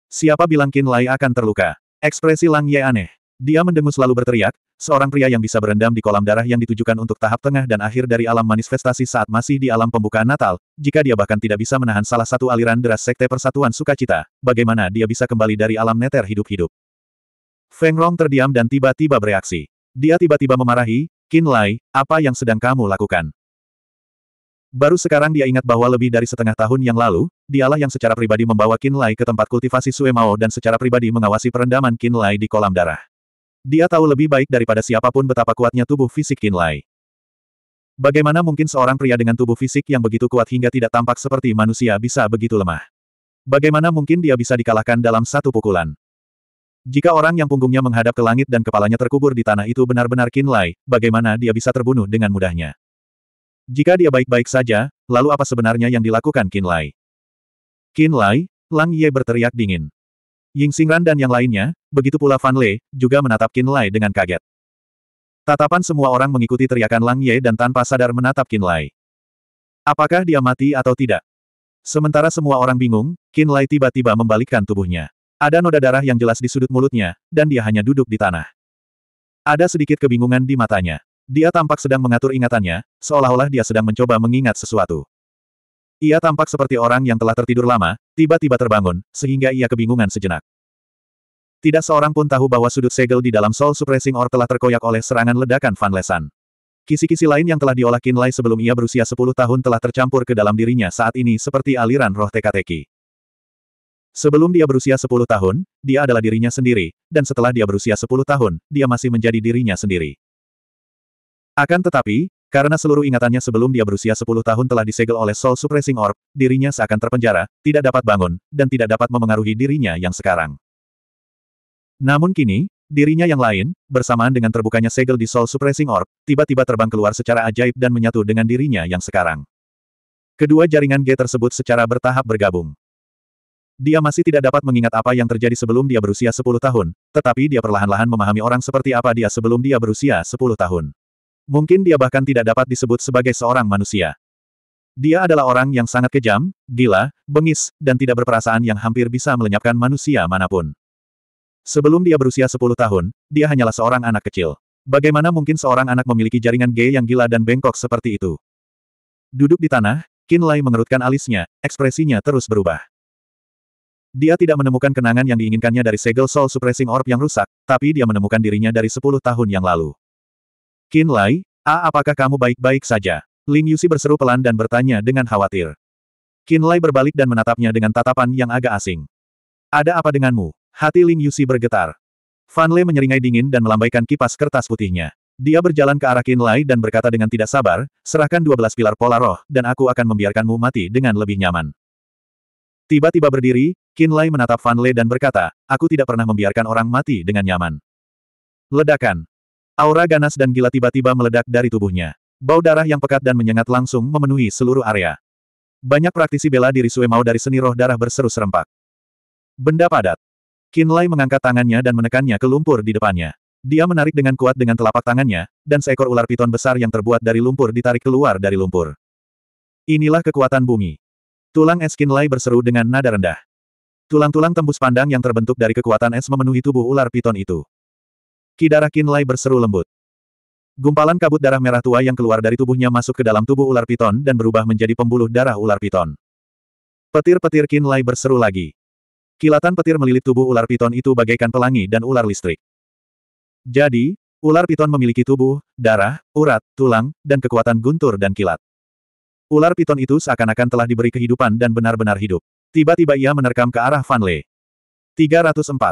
Siapa bilang Qin Lai akan terluka? Ekspresi Lang Ye aneh. Dia mendengus lalu berteriak, seorang pria yang bisa berendam di kolam darah yang ditujukan untuk tahap tengah dan akhir dari alam manifestasi saat masih di alam pembukaan Natal, jika dia bahkan tidak bisa menahan salah satu aliran deras Sekte Persatuan Sukacita, bagaimana dia bisa kembali dari alam neter hidup-hidup? Feng Rong terdiam dan tiba-tiba bereaksi. Dia tiba-tiba memarahi, Qin Lai, apa yang sedang kamu lakukan? Baru sekarang dia ingat bahwa lebih dari setengah tahun yang lalu, dialah yang secara pribadi membawa Qin Lai ke tempat kultivasi Sue Mao dan secara pribadi mengawasi perendaman Qin Lai di kolam darah. Dia tahu lebih baik daripada siapapun betapa kuatnya tubuh fisik Qin Lai. Bagaimana mungkin seorang pria dengan tubuh fisik yang begitu kuat hingga tidak tampak seperti manusia bisa begitu lemah? Bagaimana mungkin dia bisa dikalahkan dalam satu pukulan? Jika orang yang punggungnya menghadap ke langit dan kepalanya terkubur di tanah itu benar-benar Kinlay, bagaimana dia bisa terbunuh dengan mudahnya? Jika dia baik-baik saja, lalu apa sebenarnya yang dilakukan Kinlay? Kinlay, Lang Ye berteriak dingin. Ying Xingran dan yang lainnya, begitu pula Fan Le, juga menatap Kinlay dengan kaget. Tatapan semua orang mengikuti teriakan Lang Ye dan tanpa sadar menatap Kinlay. Apakah dia mati atau tidak? Sementara semua orang bingung, Kinlay tiba-tiba membalikkan tubuhnya. Ada noda darah yang jelas di sudut mulutnya, dan dia hanya duduk di tanah. Ada sedikit kebingungan di matanya. Dia tampak sedang mengatur ingatannya, seolah-olah dia sedang mencoba mengingat sesuatu. Ia tampak seperti orang yang telah tertidur lama, tiba-tiba terbangun, sehingga ia kebingungan sejenak. Tidak seorang pun tahu bahwa sudut segel di dalam Soul Suppressing Orb telah terkoyak oleh serangan ledakan Van Lesan. Kisi-kisi lain yang telah diolah Kinlay sebelum ia berusia 10 tahun telah tercampur ke dalam dirinya saat ini seperti aliran roh teka-teki. Sebelum dia berusia 10 tahun, dia adalah dirinya sendiri, dan setelah dia berusia 10 tahun, dia masih menjadi dirinya sendiri. Akan tetapi, karena seluruh ingatannya sebelum dia berusia 10 tahun telah disegel oleh Soul Suppressing Orb, dirinya seakan terpenjara, tidak dapat bangun, dan tidak dapat memengaruhi dirinya yang sekarang. Namun kini, dirinya yang lain, bersamaan dengan terbukanya segel di Soul Suppressing Orb, tiba-tiba terbang keluar secara ajaib dan menyatu dengan dirinya yang sekarang. Kedua jaringan G tersebut secara bertahap bergabung. Dia masih tidak dapat mengingat apa yang terjadi sebelum dia berusia 10 tahun, tetapi dia perlahan-lahan memahami orang seperti apa dia sebelum dia berusia 10 tahun. Mungkin dia bahkan tidak dapat disebut sebagai seorang manusia. Dia adalah orang yang sangat kejam, gila, bengis, dan tidak berperasaan yang hampir bisa melenyapkan manusia manapun. Sebelum dia berusia 10 tahun, dia hanyalah seorang anak kecil. Bagaimana mungkin seorang anak memiliki jaringan G yang gila dan bengkok seperti itu? Duduk di tanah, Kinlay mengerutkan alisnya, ekspresinya terus berubah. Dia tidak menemukan kenangan yang diinginkannya dari segel Soul Suppressing Orb yang rusak, tapi dia menemukan dirinya dari sepuluh tahun yang lalu. Qin Lai, A apakah kamu baik-baik saja? Ling Yusi berseru pelan dan bertanya dengan khawatir. Qin Lai berbalik dan menatapnya dengan tatapan yang agak asing. Ada apa denganmu? Hati Ling Yusi bergetar. Fan Le menyeringai dingin dan melambaikan kipas kertas putihnya. Dia berjalan ke arah Qin Lai dan berkata dengan tidak sabar, serahkan 12 pilar pola roh, dan aku akan membiarkanmu mati dengan lebih nyaman. Tiba-tiba berdiri, Qin Lai menatap Fan Le dan berkata, aku tidak pernah membiarkan orang mati dengan nyaman. Ledakan. Aura ganas dan gila tiba-tiba meledak dari tubuhnya. Bau darah yang pekat dan menyengat langsung memenuhi seluruh area. Banyak praktisi bela diri Sue Mao dari seni roh darah berseru serempak. Benda padat. Qin Lai mengangkat tangannya dan menekannya ke lumpur di depannya. Dia menarik dengan kuat dengan telapak tangannya, dan seekor ular piton besar yang terbuat dari lumpur ditarik keluar dari lumpur. Inilah kekuatan bumi. Tulang es Kinlay berseru dengan nada rendah. Tulang-tulang tembus pandang yang terbentuk dari kekuatan es memenuhi tubuh ular piton itu. Kidara Kinlay berseru lembut. Gumpalan kabut darah merah tua yang keluar dari tubuhnya masuk ke dalam tubuh ular piton dan berubah menjadi pembuluh darah ular piton. Petir-petir Kinlay berseru lagi. Kilatan petir melilit tubuh ular piton itu bagaikan pelangi dan ular listrik. Jadi, ular piton memiliki tubuh, darah, urat, tulang, dan kekuatan guntur dan kilat. Ular piton itu seakan-akan telah diberi kehidupan dan benar-benar hidup. Tiba-tiba ia menerkam ke arah Fan Le. 304.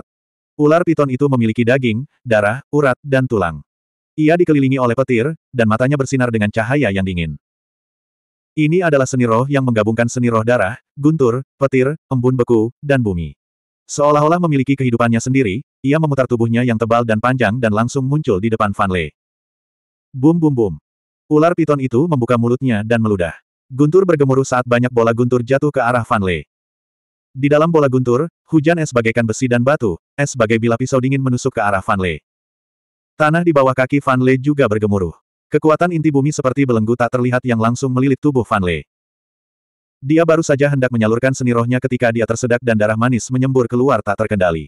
Ular piton itu memiliki daging, darah, urat, dan tulang. Ia dikelilingi oleh petir, dan matanya bersinar dengan cahaya yang dingin. Ini adalah seni roh yang menggabungkan seni roh darah, guntur, petir, embun beku, dan bumi. Seolah-olah memiliki kehidupannya sendiri, ia memutar tubuhnya yang tebal dan panjang dan langsung muncul di depan Fan Le. Bum bum bum. Ular piton itu membuka mulutnya dan meludah. Guntur bergemuruh saat banyak bola guntur jatuh ke arah Van Lei. Di dalam bola guntur, hujan es bagaikan besi dan batu, es bagai bila pisau dingin menusuk ke arah Van Lei. Tanah di bawah kaki Van Lei juga bergemuruh. Kekuatan inti bumi seperti belenggu tak terlihat yang langsung melilit tubuh Van Lei. Dia baru saja hendak menyalurkan seni rohnya ketika dia tersedak dan darah manis menyembur keluar tak terkendali.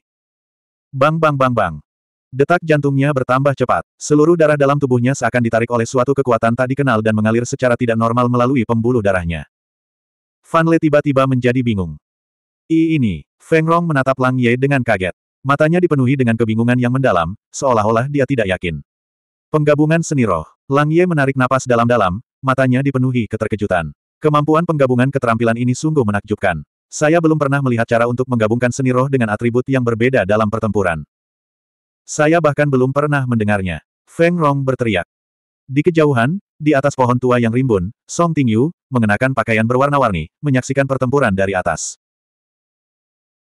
Bang bang bang bang. Detak jantungnya bertambah cepat. Seluruh darah dalam tubuhnya seakan ditarik oleh suatu kekuatan tak dikenal dan mengalir secara tidak normal melalui pembuluh darahnya. Fan Le tiba-tiba menjadi bingung. I ini, Feng Rong menatap Lang Ye dengan kaget. Matanya dipenuhi dengan kebingungan yang mendalam, seolah-olah dia tidak yakin. Penggabungan seni roh. Lang Ye menarik napas dalam-dalam, matanya dipenuhi keterkejutan. Kemampuan penggabungan keterampilan ini sungguh menakjubkan. Saya belum pernah melihat cara untuk menggabungkan seni roh dengan atribut yang berbeda dalam pertempuran. Saya bahkan belum pernah mendengarnya. Feng Rong berteriak. Di kejauhan, di atas pohon tua yang rimbun, Song Tingyu, mengenakan pakaian berwarna-warni, menyaksikan pertempuran dari atas.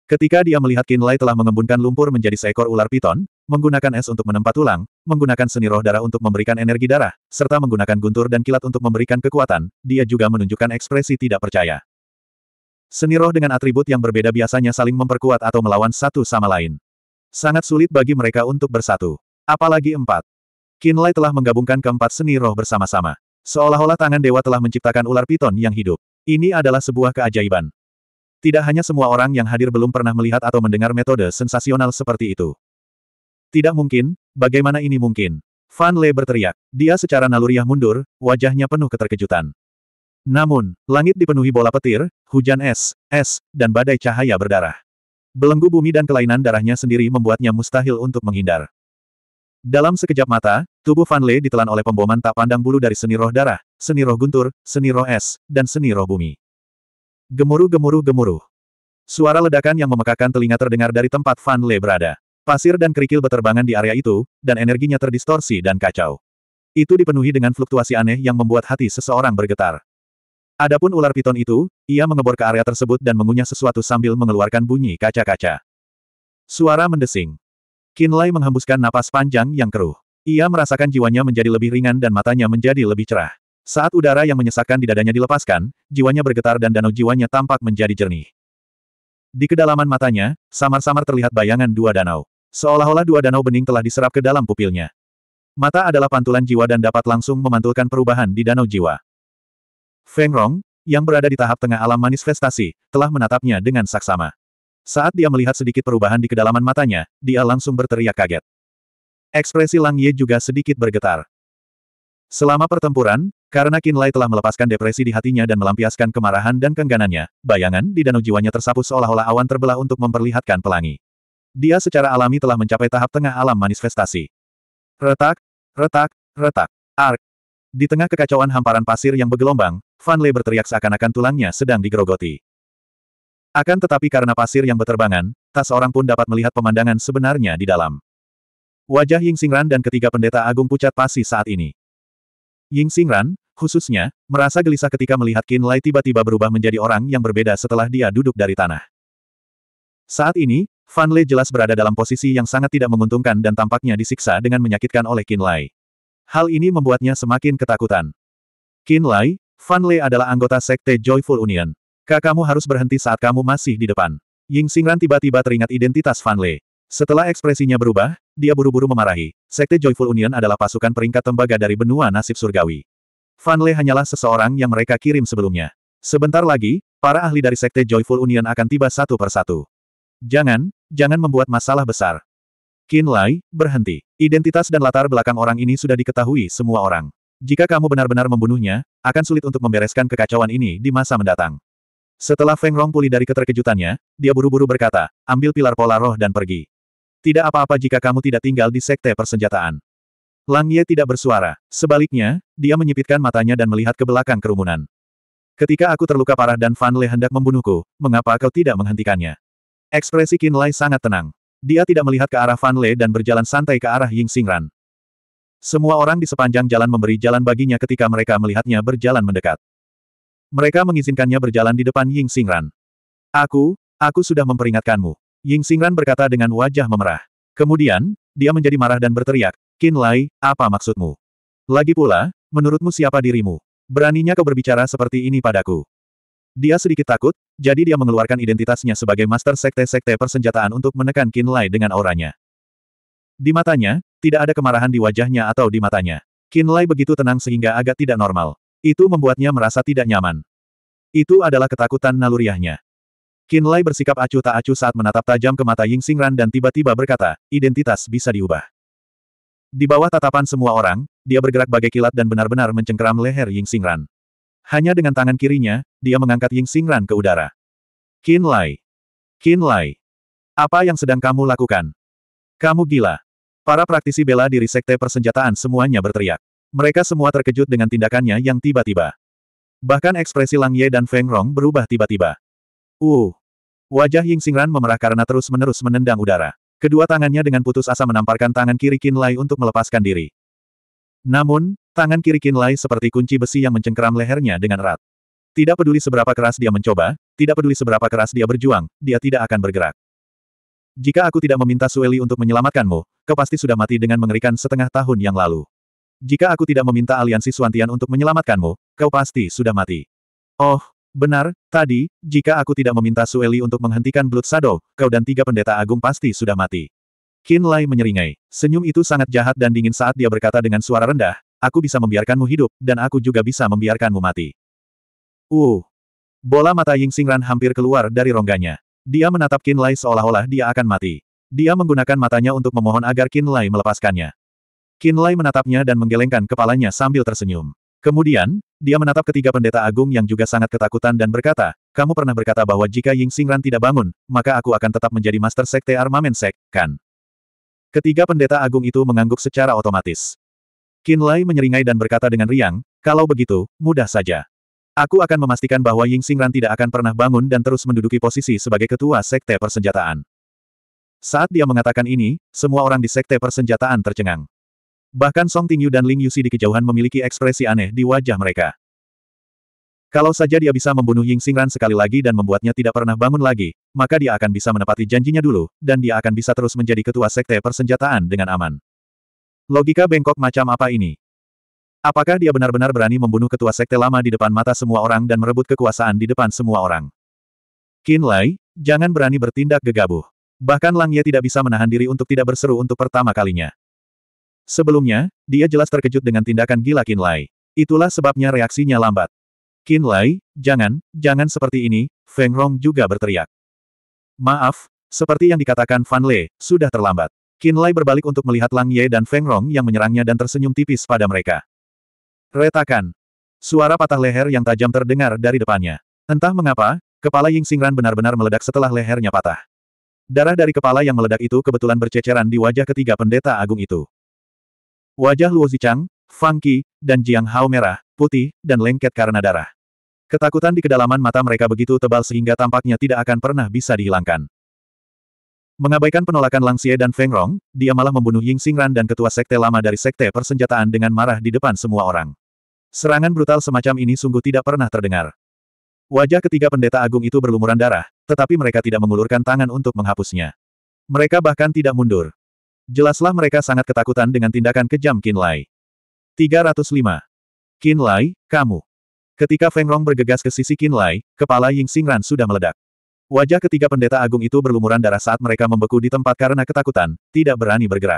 Ketika dia melihat Qin Lai telah mengembunkan lumpur menjadi seekor ular piton, menggunakan es untuk menempa tulang, menggunakan seni roh darah untuk memberikan energi darah, serta menggunakan guntur dan kilat untuk memberikan kekuatan, dia juga menunjukkan ekspresi tidak percaya. Seni roh dengan atribut yang berbeda biasanya saling memperkuat atau melawan satu sama lain. Sangat sulit bagi mereka untuk bersatu. Apalagi empat. Kinlay telah menggabungkan keempat seni roh bersama-sama. Seolah-olah tangan dewa telah menciptakan ular piton yang hidup. Ini adalah sebuah keajaiban. Tidak hanya semua orang yang hadir belum pernah melihat atau mendengar metode sensasional seperti itu. Tidak mungkin, bagaimana ini mungkin? Fan Le berteriak. Dia secara naluriah mundur, wajahnya penuh keterkejutan. Namun, langit dipenuhi bola petir, hujan es, es, dan badai cahaya berdarah. Belenggu bumi dan kelainan darahnya sendiri membuatnya mustahil untuk menghindar. Dalam sekejap mata, tubuh Van Lee ditelan oleh pemboman tak pandang bulu dari seni roh darah, seni roh guntur, seni roh es, dan seni roh bumi. Gemuruh gemuruh gemuruh. Suara ledakan yang memekakan telinga terdengar dari tempat Van Lee berada. Pasir dan kerikil beterbangan di area itu, dan energinya terdistorsi dan kacau. Itu dipenuhi dengan fluktuasi aneh yang membuat hati seseorang bergetar. Adapun ular piton itu, ia mengebor ke area tersebut dan mengunyah sesuatu sambil mengeluarkan bunyi kaca-kaca. Suara mendesing. Kinlay menghembuskan napas panjang yang keruh. Ia merasakan jiwanya menjadi lebih ringan dan matanya menjadi lebih cerah. Saat udara yang menyesakkan di dadanya dilepaskan, jiwanya bergetar dan danau jiwanya tampak menjadi jernih. Di kedalaman matanya, samar-samar terlihat bayangan dua danau. Seolah-olah dua danau bening telah diserap ke dalam pupilnya. Mata adalah pantulan jiwa dan dapat langsung memantulkan perubahan di danau jiwa. Feng Rong, yang berada di tahap tengah alam manifestasi, telah menatapnya dengan saksama. Saat dia melihat sedikit perubahan di kedalaman matanya, dia langsung berteriak kaget. Ekspresi Lang Ye juga sedikit bergetar. Selama pertempuran, karena Qin Lai telah melepaskan depresi di hatinya dan melampiaskan kemarahan dan kengganannya, bayangan di danau jiwanya tersapu seolah-olah awan terbelah untuk memperlihatkan pelangi. Dia secara alami telah mencapai tahap tengah alam manifestasi. Retak, retak, retak. Ark, di tengah kekacauan hamparan pasir yang bergelombang, Fan Le berteriak seakan-akan tulangnya sedang digerogoti. Akan tetapi karena pasir yang berterbangan, tak seorang pun dapat melihat pemandangan sebenarnya di dalam. Wajah Ying Xingran dan ketiga pendeta agung pucat pasi saat ini. Ying Xingran, khususnya, merasa gelisah ketika melihat Qin Lai tiba-tiba berubah menjadi orang yang berbeda setelah dia duduk dari tanah. Saat ini, Fan Le jelas berada dalam posisi yang sangat tidak menguntungkan dan tampaknya disiksa dengan menyakitkan oleh Qin Lai. Hal ini membuatnya semakin ketakutan. Qin Lai, Fan Lei adalah anggota sekte Joyful Union. Kakakmu harus berhenti saat kamu masih di depan. Ying Xingran tiba-tiba teringat identitas Fan Lei. Setelah ekspresinya berubah, dia buru-buru memarahi. Sekte Joyful Union adalah pasukan peringkat tembaga dari benua nasib surgawi. Fan Lei hanyalah seseorang yang mereka kirim sebelumnya. Sebentar lagi, para ahli dari Sekte Joyful Union akan tiba satu persatu. Jangan, jangan membuat masalah besar. Qin Lai, berhenti. Identitas dan latar belakang orang ini sudah diketahui semua orang. Jika kamu benar-benar membunuhnya, akan sulit untuk membereskan kekacauan ini di masa mendatang. Setelah Feng Rong pulih dari keterkejutannya, dia buru-buru berkata, ambil pilar pola roh dan pergi. Tidak apa-apa jika kamu tidak tinggal di sekte persenjataan. Lang Ye tidak bersuara. Sebaliknya, dia menyipitkan matanya dan melihat ke belakang kerumunan. Ketika aku terluka parah dan Fan Le hendak membunuhku, mengapa kau tidak menghentikannya? Ekspresi Qin Lai sangat tenang. Dia tidak melihat ke arah Fan Le dan berjalan santai ke arah Ying Xingran. Semua orang di sepanjang jalan memberi jalan baginya ketika mereka melihatnya berjalan mendekat. Mereka mengizinkannya berjalan di depan Ying Xingran. Aku, aku sudah memperingatkanmu. Ying Xingran berkata dengan wajah memerah. Kemudian, dia menjadi marah dan berteriak, Qin Lai, apa maksudmu? Lagi pula, menurutmu siapa dirimu? Beraninya kau berbicara seperti ini padaku. Dia sedikit takut, jadi dia mengeluarkan identitasnya sebagai Master Sekte-Sekte Persenjataan untuk menekan Qin Lai dengan auranya. Di matanya, tidak ada kemarahan di wajahnya atau di matanya. Qin Lai begitu tenang sehingga agak tidak normal. Itu membuatnya merasa tidak nyaman. Itu adalah ketakutan naluriahnya. Qin Lai bersikap acuh tak acuh saat menatap tajam ke mata Ying Xingran dan tiba-tiba berkata, identitas bisa diubah. Di bawah tatapan semua orang, dia bergerak bagai kilat dan benar-benar mencengkeram leher Ying Xingran. Hanya dengan tangan kirinya, dia mengangkat Ying Xingran ke udara. Qin Lai. Qin Lai. Apa yang sedang kamu lakukan? Kamu gila. Para praktisi bela diri sekte persenjataan semuanya berteriak. Mereka semua terkejut dengan tindakannya yang tiba-tiba. Bahkan ekspresi Lang Ye dan Feng Rong berubah tiba-tiba. Uh. Wajah Ying Xingran memerah karena terus-menerus menendang udara. Kedua tangannya dengan putus asa menamparkan tangan kiri Qin Lai untuk melepaskan diri. Namun, tangan kiri Kinlay seperti kunci besi yang mencengkeram lehernya dengan erat. Tidak peduli seberapa keras dia mencoba, tidak peduli seberapa keras dia berjuang, dia tidak akan bergerak. Jika aku tidak meminta Sueli untuk menyelamatkanmu, kau pasti sudah mati dengan mengerikan setengah tahun yang lalu. Jika aku tidak meminta aliansi Suantian untuk menyelamatkanmu, kau pasti sudah mati. Oh, benar, tadi, jika aku tidak meminta Sueli untuk menghentikan Blood Shadow, kau dan tiga pendeta agung pasti sudah mati. Qin Lai menyeringai. Senyum itu sangat jahat dan dingin saat dia berkata dengan suara rendah, aku bisa membiarkanmu hidup, dan aku juga bisa membiarkanmu mati. Uh! Bola mata Ying Xingran hampir keluar dari rongganya. Dia menatap Qin Lai seolah-olah dia akan mati. Dia menggunakan matanya untuk memohon agar Qin Lai melepaskannya. Qin Lai menatapnya dan menggelengkan kepalanya sambil tersenyum. Kemudian, dia menatap ketiga pendeta agung yang juga sangat ketakutan dan berkata, kamu pernah berkata bahwa jika Ying Xingran tidak bangun, maka aku akan tetap menjadi Master Sekte Armamen Sek, kan? Ketiga pendeta agung itu mengangguk secara otomatis. Qin Lai menyeringai dan berkata dengan riang, kalau begitu, mudah saja. Aku akan memastikan bahwa Ying Xingran tidak akan pernah bangun dan terus menduduki posisi sebagai ketua sekte persenjataan. Saat dia mengatakan ini, semua orang di sekte persenjataan tercengang. Bahkan Song Tingyu dan Ling Yusi di kejauhan memiliki ekspresi aneh di wajah mereka. Kalau saja dia bisa membunuh Ying Xingran sekali lagi dan membuatnya tidak pernah bangun lagi, maka dia akan bisa menepati janjinya dulu, dan dia akan bisa terus menjadi ketua sekte persenjataan dengan aman. Logika bengkok macam apa ini? Apakah dia benar-benar berani membunuh ketua sekte lama di depan mata semua orang dan merebut kekuasaan di depan semua orang? Qin Lai, jangan berani bertindak gegabah. Bahkan Lang Ye tidak bisa menahan diri untuk tidak berseru untuk pertama kalinya. Sebelumnya, dia jelas terkejut dengan tindakan gila Qin Lai. Itulah sebabnya reaksinya lambat. Qin Lai, jangan, jangan seperti ini, Feng Rong juga berteriak. Maaf, seperti yang dikatakan Fan Le, sudah terlambat. Qin Lai berbalik untuk melihat Lang Ye dan Feng Rong yang menyerangnya dan tersenyum tipis pada mereka. Retakan. Suara patah leher yang tajam terdengar dari depannya. Entah mengapa, kepala Ying Xingran benar-benar meledak setelah lehernya patah. Darah dari kepala yang meledak itu kebetulan berceceran di wajah ketiga pendeta agung itu. Wajah Luo Zichang, Fang Qi, dan Jiang Hao merah, putih, dan lengket karena darah. Ketakutan di kedalaman mata mereka begitu tebal sehingga tampaknya tidak akan pernah bisa dihilangkan. Mengabaikan penolakan Langsie dan Feng Rong, dia malah membunuh Ying Xingran dan ketua sekte lama dari sekte persenjataan dengan marah di depan semua orang. Serangan brutal semacam ini sungguh tidak pernah terdengar. Wajah ketiga pendeta agung itu berlumuran darah, tetapi mereka tidak mengulurkan tangan untuk menghapusnya. Mereka bahkan tidak mundur. Jelaslah mereka sangat ketakutan dengan tindakan kejam Qin Lai. 305. Qin Lai, kamu. Ketika Feng Rong bergegas ke sisi Qin Lai, kepala Ying Xingran sudah meledak. Wajah ketiga pendeta agung itu berlumuran darah saat mereka membeku di tempat karena ketakutan, tidak berani bergerak.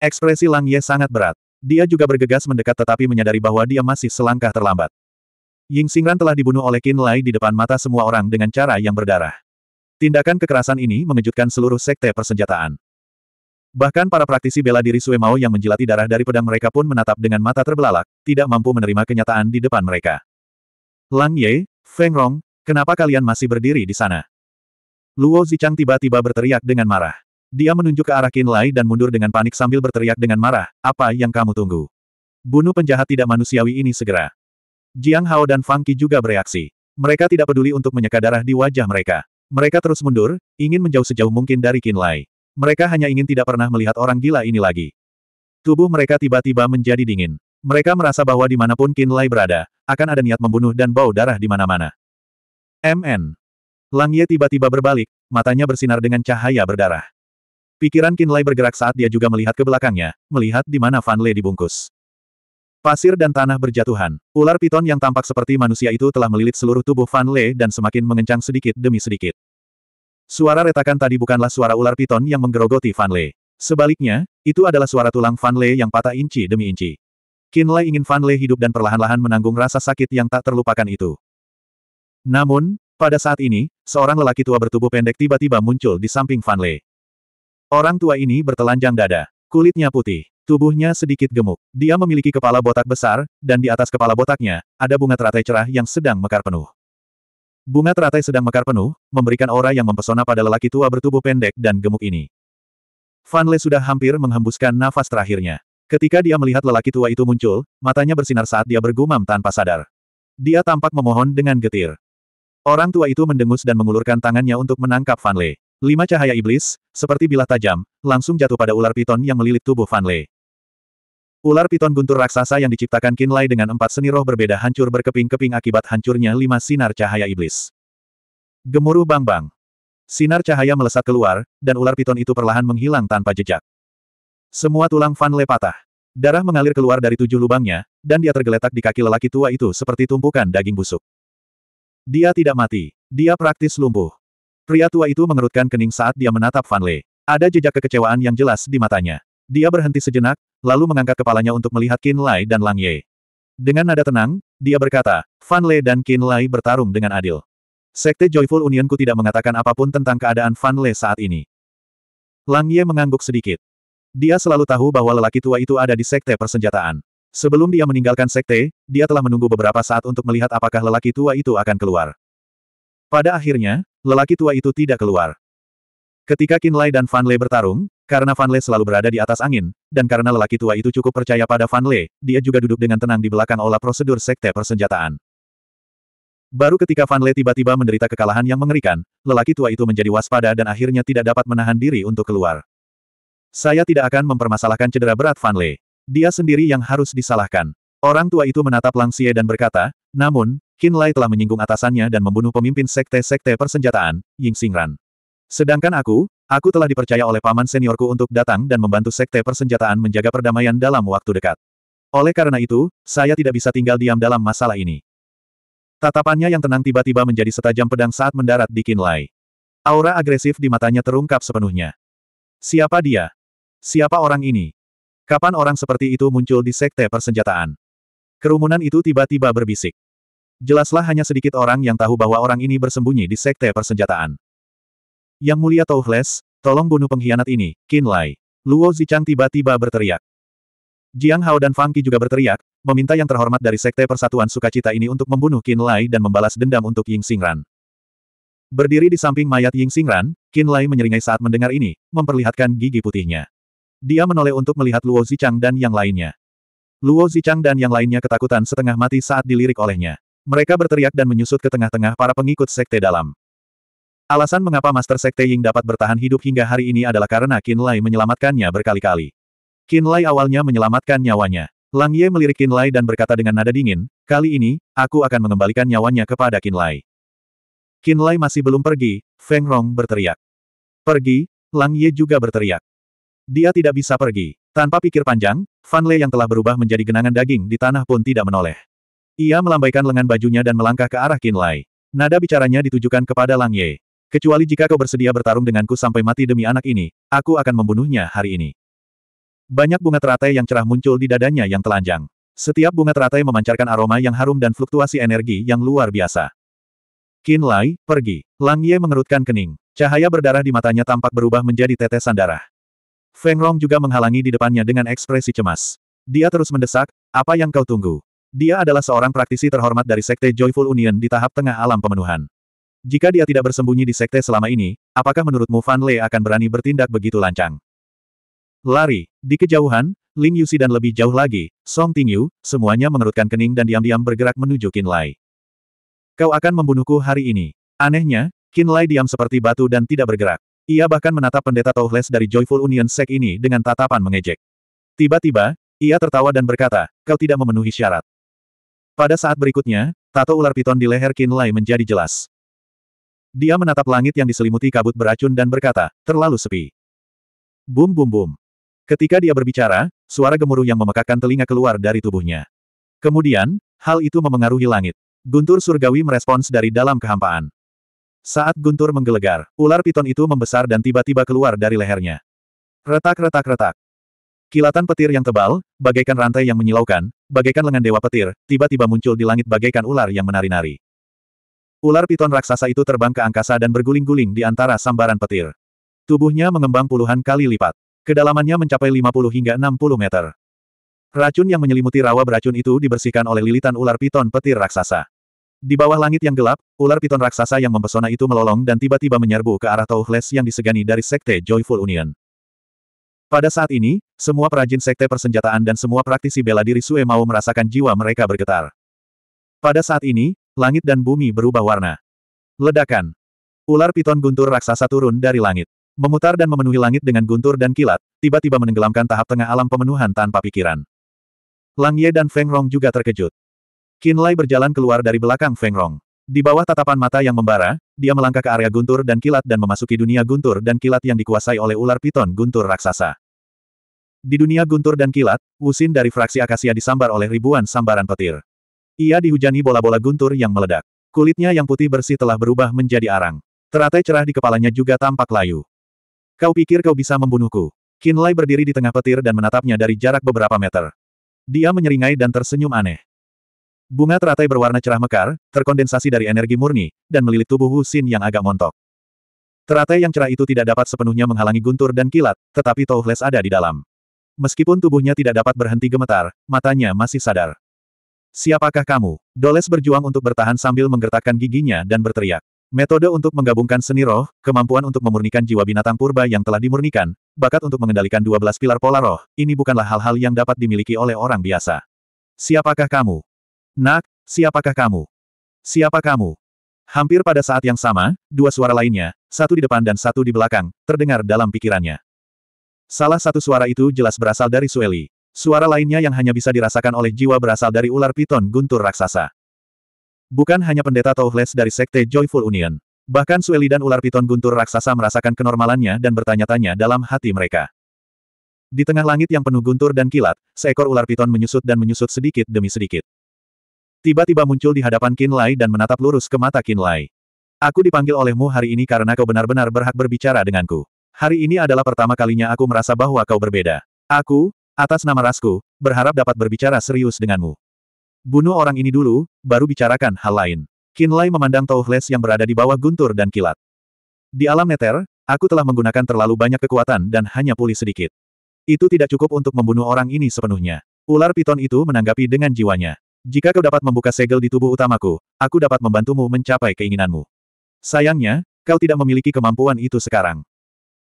Ekspresi Lang Ye sangat berat. Dia juga bergegas mendekat tetapi menyadari bahwa dia masih selangkah terlambat. Ying Xingran telah dibunuh oleh Qin Lai di depan mata semua orang dengan cara yang berdarah. Tindakan kekerasan ini mengejutkan seluruh sekte persenjataan. Bahkan para praktisi bela diri Suemao yang menjilati darah dari pedang mereka pun menatap dengan mata terbelalak, tidak mampu menerima kenyataan di depan mereka. Lang Ye, Feng Rong, kenapa kalian masih berdiri di sana? Luo Zichang tiba-tiba berteriak dengan marah. Dia menunjuk ke arah Qin Lai dan mundur dengan panik sambil berteriak dengan marah, apa yang kamu tunggu? Bunuh penjahat tidak manusiawi ini segera. Jiang Hao dan Fang Qi juga bereaksi. Mereka tidak peduli untuk menyeka darah di wajah mereka. Mereka terus mundur, ingin menjauh sejauh mungkin dari Qin Lai. Mereka hanya ingin tidak pernah melihat orang gila ini lagi. Tubuh mereka tiba-tiba menjadi dingin. Mereka merasa bahwa dimanapun Qin Lai berada, akan ada niat membunuh dan bau darah di mana-mana. MN. Lang Ye tiba-tiba berbalik, matanya bersinar dengan cahaya berdarah. Pikiran Qin Lai bergerak saat dia juga melihat ke belakangnya, melihat di mana Fan Le dibungkus. Pasir dan tanah berjatuhan. Ular piton yang tampak seperti manusia itu telah melilit seluruh tubuh Fan Le dan semakin mengencang sedikit demi sedikit. Suara retakan tadi bukanlah suara ular piton yang menggerogoti Fan Lei. Sebaliknya, itu adalah suara tulang Fan Lei yang patah inci demi inci. Qin Lai ingin Fan Lei hidup dan perlahan-lahan menanggung rasa sakit yang tak terlupakan itu. Namun, pada saat ini, seorang lelaki tua bertubuh pendek tiba-tiba muncul di samping Fan Lei. Orang tua ini bertelanjang dada, kulitnya putih, tubuhnya sedikit gemuk. Dia memiliki kepala botak besar, dan di atas kepala botaknya, ada bunga teratai cerah yang sedang mekar penuh. Bunga teratai sedang mekar penuh, memberikan aura yang mempesona pada lelaki tua bertubuh pendek dan gemuk ini. Fan Le sudah hampir menghembuskan nafas terakhirnya. Ketika dia melihat lelaki tua itu muncul, matanya bersinar saat dia bergumam tanpa sadar. Dia tampak memohon dengan getir. Orang tua itu mendengus dan mengulurkan tangannya untuk menangkap Fan Le. Lima cahaya iblis, seperti bilah tajam, langsung jatuh pada ular piton yang melilit tubuh Fan Le. Ular piton guntur raksasa yang diciptakan Kinlay dengan empat seni roh berbeda hancur berkeping-keping akibat hancurnya lima sinar cahaya iblis. Gemuruh bang-bang. Sinar cahaya melesat keluar, dan ular piton itu perlahan menghilang tanpa jejak. Semua tulang Van Le patah. Darah mengalir keluar dari tujuh lubangnya, dan dia tergeletak di kaki lelaki tua itu seperti tumpukan daging busuk. Dia tidak mati. Dia praktis lumpuh. Pria tua itu mengerutkan kening saat dia menatap Van Le. Ada jejak kekecewaan yang jelas di matanya. Dia berhenti sejenak, lalu mengangkat kepalanya untuk melihat Qin Lai dan Lang Ye. Dengan nada tenang, dia berkata, Fan Le dan Qin Lai bertarung dengan adil. Sekte Joyful Unionku tidak mengatakan apapun tentang keadaan Fan Le saat ini. Lang Ye mengangguk sedikit. Dia selalu tahu bahwa lelaki tua itu ada di sekte persenjataan. Sebelum dia meninggalkan sekte, dia telah menunggu beberapa saat untuk melihat apakah lelaki tua itu akan keluar. Pada akhirnya, lelaki tua itu tidak keluar. Ketika Qin Lai dan Fan Le bertarung, karena Van Le selalu berada di atas angin, dan karena lelaki tua itu cukup percaya pada Van Le, dia juga duduk dengan tenang di belakang olah prosedur sekte persenjataan. Baru ketika Van Le tiba-tiba menderita kekalahan yang mengerikan, lelaki tua itu menjadi waspada dan akhirnya tidak dapat menahan diri untuk keluar. Saya tidak akan mempermasalahkan cedera berat Van Le. Dia sendiri yang harus disalahkan. Orang tua itu menatap Langsie dan berkata, namun, Qin Lai telah menyinggung atasannya dan membunuh pemimpin sekte-sekte persenjataan, Ying Xingran. Sedangkan aku, Aku telah dipercaya oleh paman seniorku untuk datang dan membantu sekte persenjataan menjaga perdamaian dalam waktu dekat. Oleh karena itu, saya tidak bisa tinggal diam dalam masalah ini. Tatapannya yang tenang tiba-tiba menjadi setajam pedang saat mendarat di Kinlay. Aura agresif di matanya terungkap sepenuhnya. Siapa dia? Siapa orang ini? Kapan orang seperti itu muncul di sekte persenjataan? Kerumunan itu tiba-tiba berbisik. Jelaslah hanya sedikit orang yang tahu bahwa orang ini bersembunyi di sekte persenjataan. Yang mulia Touhles, tolong bunuh pengkhianat ini, Qin Lai. Luo Zichang tiba-tiba berteriak. Jiang Hao dan Fang Qi juga berteriak, meminta yang terhormat dari Sekte Persatuan Sukacita ini untuk membunuh Qin Lai dan membalas dendam untuk Ying Xingran. Berdiri di samping mayat Ying Xingran, Qin Lai menyeringai saat mendengar ini, memperlihatkan gigi putihnya. Dia menoleh untuk melihat Luo Zichang dan yang lainnya. Luo Zichang dan yang lainnya ketakutan setengah mati saat dilirik olehnya. Mereka berteriak dan menyusut ke tengah-tengah para pengikut sekte dalam. Alasan mengapa Master Sekte Ying dapat bertahan hidup hingga hari ini adalah karena Qin Lai menyelamatkannya berkali-kali. Qin Lai awalnya menyelamatkan nyawanya. Lang Ye melirik Qin Lai dan berkata dengan nada dingin, kali ini, aku akan mengembalikan nyawanya kepada Qin Lai. Qin Lai masih belum pergi, Feng Rong berteriak. Pergi, Lang Ye juga berteriak. Dia tidak bisa pergi. Tanpa pikir panjang, Fan Lei yang telah berubah menjadi genangan daging di tanah pun tidak menoleh. Ia melambaikan lengan bajunya dan melangkah ke arah Qin Lai. Nada bicaranya ditujukan kepada Lang Ye. Kecuali jika kau bersedia bertarung denganku sampai mati demi anak ini, aku akan membunuhnya hari ini. Banyak bunga teratai yang cerah muncul di dadanya yang telanjang. Setiap bunga teratai memancarkan aroma yang harum dan fluktuasi energi yang luar biasa. Qin Lai, pergi. Lang Ye mengerutkan kening. Cahaya berdarah di matanya tampak berubah menjadi tetesan darah. Feng Rong juga menghalangi di depannya dengan ekspresi cemas. Dia terus mendesak, apa yang kau tunggu? Dia adalah seorang praktisi terhormat dari Sekte Joyful Union di tahap tengah alam pemenuhan. Jika dia tidak bersembunyi di sekte selama ini, apakah menurutmu Fan Lei akan berani bertindak begitu lancang? Lari. Di kejauhan, Ling Yusi dan lebih jauh lagi, Song Tingyu, semuanya mengerutkan kening dan diam-diam bergerak menuju Qin Lai. Kau akan membunuhku hari ini. Anehnya, Qin Lai diam seperti batu dan tidak bergerak. Ia bahkan menatap pendeta Tohles dari Joyful Union Sek ini dengan tatapan mengejek. Tiba-tiba, ia tertawa dan berkata, kau tidak memenuhi syarat. Pada saat berikutnya, tato ular piton di leher Qin Lai menjadi jelas. Dia menatap langit yang diselimuti kabut beracun dan berkata, terlalu sepi. Bum bum bum. Ketika dia berbicara, suara gemuruh yang memekakkan telinga keluar dari tubuhnya. Kemudian, hal itu memengaruhi langit. Guntur surgawi merespons dari dalam kehampaan. Saat guntur menggelegar, ular piton itu membesar dan tiba-tiba keluar dari lehernya. Retak-retak-retak. Kilatan petir yang tebal, bagaikan rantai yang menyilaukan, bagaikan lengan dewa petir, tiba-tiba muncul di langit bagaikan ular yang menari-nari. Ular piton raksasa itu terbang ke angkasa dan berguling-guling di antara sambaran petir. Tubuhnya mengembang puluhan kali lipat. Kedalamannya mencapai 50 hingga 60 meter. Racun yang menyelimuti rawa beracun itu dibersihkan oleh lilitan ular piton petir raksasa. Di bawah langit yang gelap, ular piton raksasa yang mempesona itu melolong dan tiba-tiba menyerbu ke arah Touhles yang disegani dari Sekte Joyful Union. Pada saat ini, semua perajin sekte persenjataan dan semua praktisi bela diri Sue mau merasakan jiwa mereka bergetar. Pada saat ini, langit dan bumi berubah warna. Ledakan. Ular piton guntur raksasa turun dari langit. Memutar dan memenuhi langit dengan guntur dan kilat, tiba-tiba menenggelamkan tahap tengah alam pemenuhan tanpa pikiran. Lang Ye dan Feng Rong juga terkejut. Qin Lai berjalan keluar dari belakang Feng Rong. Di bawah tatapan mata yang membara, dia melangkah ke area guntur dan kilat dan memasuki dunia guntur dan kilat yang dikuasai oleh ular piton guntur raksasa. Di dunia guntur dan kilat, Usin dari fraksi Akasia disambar oleh ribuan sambaran petir. Ia dihujani bola-bola guntur yang meledak. Kulitnya yang putih bersih telah berubah menjadi arang. Teratai cerah di kepalanya juga tampak layu. Kau pikir kau bisa membunuhku? Kinlay berdiri di tengah petir dan menatapnya dari jarak beberapa meter. Dia menyeringai dan tersenyum aneh. Bunga teratai berwarna cerah mekar, terkondensasi dari energi murni, dan melilit tubuh Wu Xin yang agak montok. Teratai yang cerah itu tidak dapat sepenuhnya menghalangi guntur dan kilat, tetapi Touhles ada di dalam. Meskipun tubuhnya tidak dapat berhenti gemetar, matanya masih sadar. Siapakah kamu? Doles berjuang untuk bertahan sambil menggertakkan giginya dan berteriak. Metode untuk menggabungkan seni roh, kemampuan untuk memurnikan jiwa binatang purba yang telah dimurnikan, bakat untuk mengendalikan 12 pilar pola roh, ini bukanlah hal-hal yang dapat dimiliki oleh orang biasa. Siapakah kamu? Nak, siapakah kamu? Siapa kamu? Hampir pada saat yang sama, dua suara lainnya, satu di depan dan satu di belakang, terdengar dalam pikirannya. Salah satu suara itu jelas berasal dari Sueli. Suara lainnya yang hanya bisa dirasakan oleh jiwa berasal dari ular piton guntur raksasa. Bukan hanya pendeta Touhles dari sekte Joyful Union. Bahkan Sueli dan ular piton guntur raksasa merasakan kenormalannya dan bertanya-tanya dalam hati mereka. Di tengah langit yang penuh guntur dan kilat, seekor ular piton menyusut dan menyusut sedikit demi sedikit. Tiba-tiba muncul di hadapan Kinlai dan menatap lurus ke mata Kinlai. Aku dipanggil olehmu hari ini karena kau benar-benar berhak berbicara denganku. Hari ini adalah pertama kalinya aku merasa bahwa kau berbeda. Aku, Atas nama rasku, berharap dapat berbicara serius denganmu. Bunuh orang ini dulu, baru bicarakan hal lain. kinlay memandang Touhles yang berada di bawah guntur dan kilat. Di alam neter, aku telah menggunakan terlalu banyak kekuatan dan hanya pulih sedikit. Itu tidak cukup untuk membunuh orang ini sepenuhnya. Ular piton itu menanggapi dengan jiwanya. Jika kau dapat membuka segel di tubuh utamaku, aku dapat membantumu mencapai keinginanmu. Sayangnya, kau tidak memiliki kemampuan itu sekarang.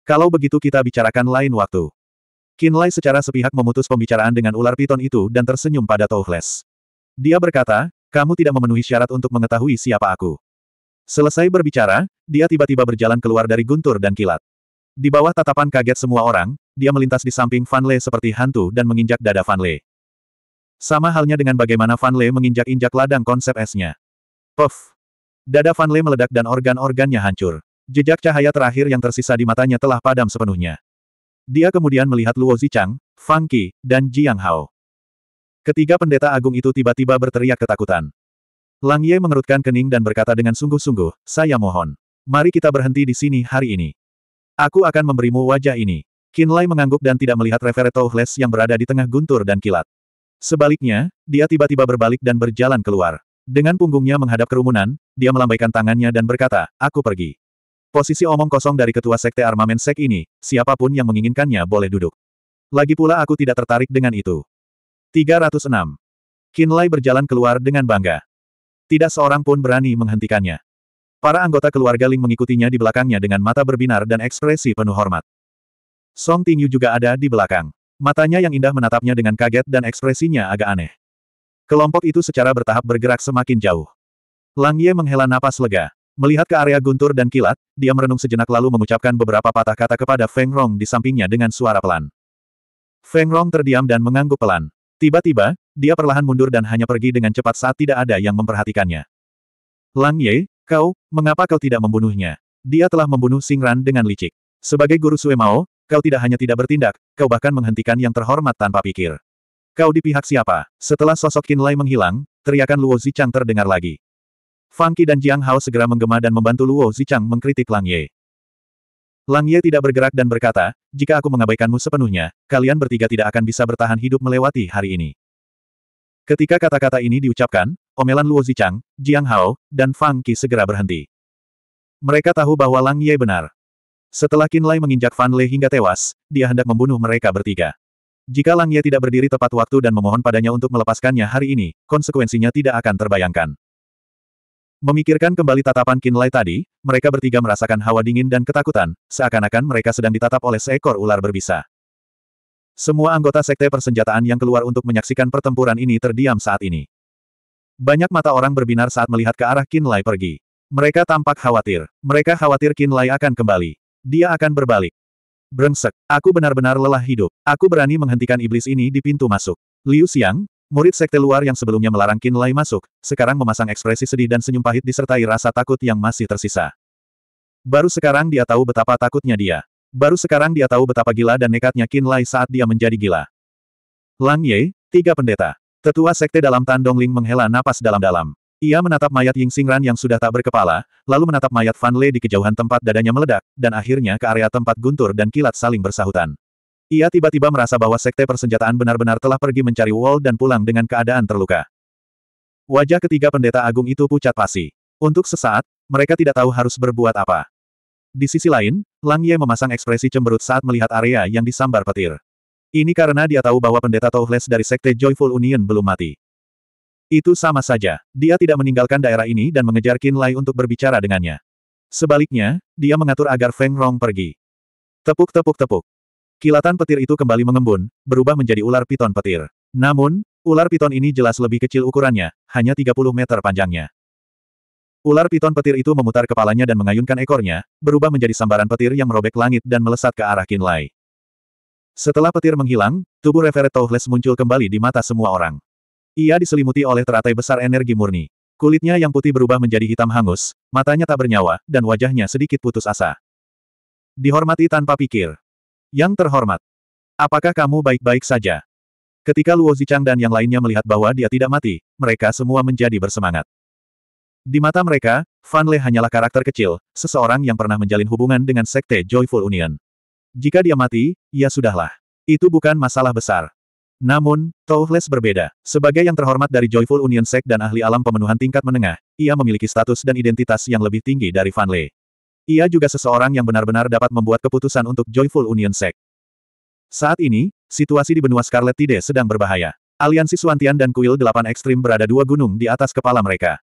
Kalau begitu kita bicarakan lain waktu. Kinlay secara sepihak memutus pembicaraan dengan ular piton itu dan tersenyum pada Touhles. Dia berkata, kamu tidak memenuhi syarat untuk mengetahui siapa aku. Selesai berbicara, dia tiba-tiba berjalan keluar dari guntur dan kilat. Di bawah tatapan kaget semua orang, dia melintas di samping Van Le seperti hantu dan menginjak dada Van Le. Sama halnya dengan bagaimana Van Le menginjak-injak ladang konsep esnya. Puff! Dada Van Le meledak dan organ-organnya hancur. Jejak cahaya terakhir yang tersisa di matanya telah padam sepenuhnya. Dia kemudian melihat Luo Zichang, Fang Qi, dan Jiang Hao. Ketiga pendeta agung itu tiba-tiba berteriak ketakutan. Lang Ye mengerutkan kening dan berkata dengan sungguh-sungguh, saya mohon. Mari kita berhenti di sini hari ini. Aku akan memberimu wajah ini. Qin Lai mengangguk dan tidak melihat Revere Touhles yang berada di tengah guntur dan kilat. Sebaliknya, dia tiba-tiba berbalik dan berjalan keluar. Dengan punggungnya menghadap kerumunan, dia melambaikan tangannya dan berkata, aku pergi. Posisi omong kosong dari ketua sekte armamen sek ini, siapapun yang menginginkannya boleh duduk. Lagi pula aku tidak tertarik dengan itu. 306. Kinlay berjalan keluar dengan bangga. Tidak seorang pun berani menghentikannya. Para anggota keluarga Ling mengikutinya di belakangnya dengan mata berbinar dan ekspresi penuh hormat. Song Tingyu juga ada di belakang. Matanya yang indah menatapnya dengan kaget dan ekspresinya agak aneh. Kelompok itu secara bertahap bergerak semakin jauh. Lang Ye menghela napas lega. Melihat ke area guntur dan kilat, dia merenung sejenak lalu mengucapkan beberapa patah kata kepada Feng Rong di sampingnya dengan suara pelan. Feng Rong terdiam dan mengangguk pelan. Tiba-tiba, dia perlahan mundur dan hanya pergi dengan cepat saat tidak ada yang memperhatikannya. Lang Ye, kau, mengapa kau tidak membunuhnya? Dia telah membunuh Ran dengan licik. Sebagai guru Sue Mao, kau tidak hanya tidak bertindak, kau bahkan menghentikan yang terhormat tanpa pikir. Kau di pihak siapa? Setelah sosok Qin Lai menghilang, teriakan Luo Zichang terdengar lagi. Fang Qi dan Jiang Hao segera menggema dan membantu Luo Zichang mengkritik Lang Ye. Lang Ye tidak bergerak dan berkata, jika aku mengabaikanmu sepenuhnya, kalian bertiga tidak akan bisa bertahan hidup melewati hari ini. Ketika kata-kata ini diucapkan, omelan Luo Zichang, Jiang Hao, dan Fang Qi segera berhenti. Mereka tahu bahwa Lang Ye benar. Setelah Qin Lai menginjak Fan Lei hingga tewas, dia hendak membunuh mereka bertiga. Jika Lang Ye tidak berdiri tepat waktu dan memohon padanya untuk melepaskannya hari ini, konsekuensinya tidak akan terbayangkan. Memikirkan kembali tatapan Kinlay tadi, mereka bertiga merasakan hawa dingin dan ketakutan, seakan-akan mereka sedang ditatap oleh seekor ular berbisa. Semua anggota sekte persenjataan yang keluar untuk menyaksikan pertempuran ini terdiam saat ini. Banyak mata orang berbinar saat melihat ke arah Kinlay pergi. Mereka tampak khawatir. Mereka khawatir Kinlay akan kembali. Dia akan berbalik. Brengsek, aku benar-benar lelah hidup. Aku berani menghentikan iblis ini di pintu masuk. Liu Xiang, Murid sekte luar yang sebelumnya melarang Qin Lai masuk, sekarang memasang ekspresi sedih dan senyum pahit disertai rasa takut yang masih tersisa. Baru sekarang dia tahu betapa takutnya dia. Baru sekarang dia tahu betapa gila dan nekatnya Qin Lai saat dia menjadi gila. Lang Ye, tiga pendeta. Tetua sekte dalam Tandong Ling menghela napas dalam-dalam. Ia menatap mayat Ying Xingran yang sudah tak berkepala, lalu menatap mayat Fan Lei di kejauhan tempat dadanya meledak, dan akhirnya ke area tempat guntur dan kilat saling bersahutan. Ia tiba-tiba merasa bahwa sekte persenjataan benar-benar telah pergi mencari Wall dan pulang dengan keadaan terluka. Wajah ketiga pendeta agung itu pucat pasi. Untuk sesaat, mereka tidak tahu harus berbuat apa. Di sisi lain, Lang Ye memasang ekspresi cemberut saat melihat area yang disambar petir. Ini karena dia tahu bahwa pendeta Touhles dari sekte Joyful Union belum mati. Itu sama saja, dia tidak meninggalkan daerah ini dan mengejar Qin Lai untuk berbicara dengannya. Sebaliknya, dia mengatur agar Feng Rong pergi. Tepuk-tepuk-tepuk. Kilatan petir itu kembali mengembun, berubah menjadi ular piton petir. Namun, ular piton ini jelas lebih kecil ukurannya, hanya 30 meter panjangnya. Ular piton petir itu memutar kepalanya dan mengayunkan ekornya, berubah menjadi sambaran petir yang merobek langit dan melesat ke arah Kinlay. Setelah petir menghilang, tubuh Reveret Tohles muncul kembali di mata semua orang. Ia diselimuti oleh teratai besar energi murni. Kulitnya yang putih berubah menjadi hitam hangus, matanya tak bernyawa, dan wajahnya sedikit putus asa. Dihormati tanpa pikir. Yang terhormat, apakah kamu baik-baik saja? Ketika Luo Zichang dan yang lainnya melihat bahwa dia tidak mati, mereka semua menjadi bersemangat. Di mata mereka, Fan Le hanyalah karakter kecil, seseorang yang pernah menjalin hubungan dengan Sekte Joyful Union. Jika dia mati, ya sudahlah. Itu bukan masalah besar. Namun, Touhles berbeda. Sebagai yang terhormat dari Joyful Union Sek dan ahli alam pemenuhan tingkat menengah, ia memiliki status dan identitas yang lebih tinggi dari Fan Lei. Ia juga seseorang yang benar-benar dapat membuat keputusan untuk Joyful Union Sect. Saat ini, situasi di benua Scarlet Tide sedang berbahaya. Aliansi Suantian dan Kuil Delapan Ekstrim berada dua gunung di atas kepala mereka.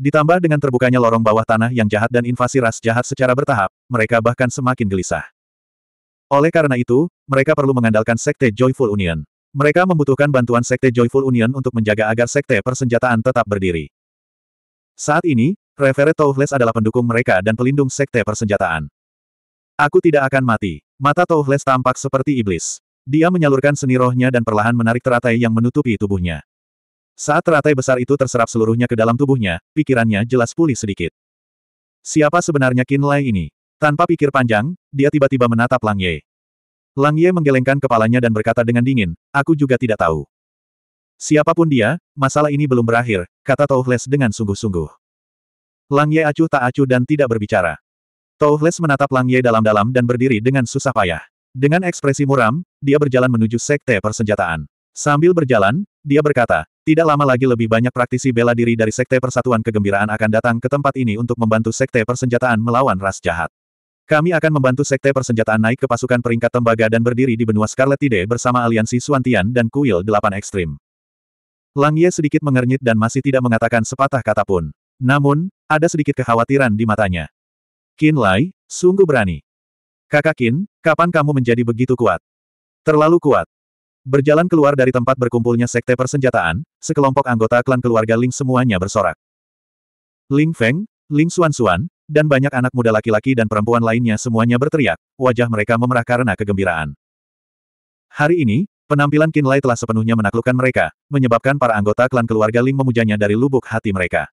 Ditambah dengan terbukanya lorong bawah tanah yang jahat dan invasi ras jahat secara bertahap, mereka bahkan semakin gelisah. Oleh karena itu, mereka perlu mengandalkan Sekte Joyful Union. Mereka membutuhkan bantuan Sekte Joyful Union untuk menjaga agar Sekte Persenjataan tetap berdiri. Saat ini, Reveret Tohles adalah pendukung mereka dan pelindung sekte persenjataan. Aku tidak akan mati. Mata Tohles tampak seperti iblis. Dia menyalurkan seni rohnya dan perlahan menarik teratai yang menutupi tubuhnya. Saat teratai besar itu terserap seluruhnya ke dalam tubuhnya, pikirannya jelas pulih sedikit. Siapa sebenarnya Qin ini? Tanpa pikir panjang, dia tiba-tiba menatap Lang Ye. Lang Ye menggelengkan kepalanya dan berkata dengan dingin, aku juga tidak tahu. Siapapun dia, masalah ini belum berakhir, kata Tohles dengan sungguh-sungguh. Lang Ye acuh tak acuh dan tidak berbicara. Touhles menatap Lang Ye dalam-dalam dan berdiri dengan susah payah. Dengan ekspresi muram, dia berjalan menuju sekte persenjataan. Sambil berjalan, dia berkata, tidak lama lagi lebih banyak praktisi bela diri dari Sekte Persatuan Kegembiraan akan datang ke tempat ini untuk membantu Sekte Persenjataan melawan ras jahat. Kami akan membantu Sekte Persenjataan naik ke pasukan peringkat tembaga dan berdiri di benua Scarlet Tide bersama aliansi Suantian dan Kuil Delapan Ekstrim. Lang Ye sedikit mengernyit dan masih tidak mengatakan sepatah kata pun. Namun, ada sedikit kekhawatiran di matanya. Qin Lai, sungguh berani. Kakak Kin, kapan kamu menjadi begitu kuat? Terlalu kuat. Berjalan keluar dari tempat berkumpulnya sekte persenjataan, sekelompok anggota klan keluarga Ling semuanya bersorak. Ling Feng, Ling Xuan-Xuan, dan banyak anak muda laki-laki dan perempuan lainnya semuanya berteriak, wajah mereka memerah karena kegembiraan. Hari ini, penampilan Qin Lai telah sepenuhnya menaklukkan mereka, menyebabkan para anggota klan keluarga Ling memujanya dari lubuk hati mereka.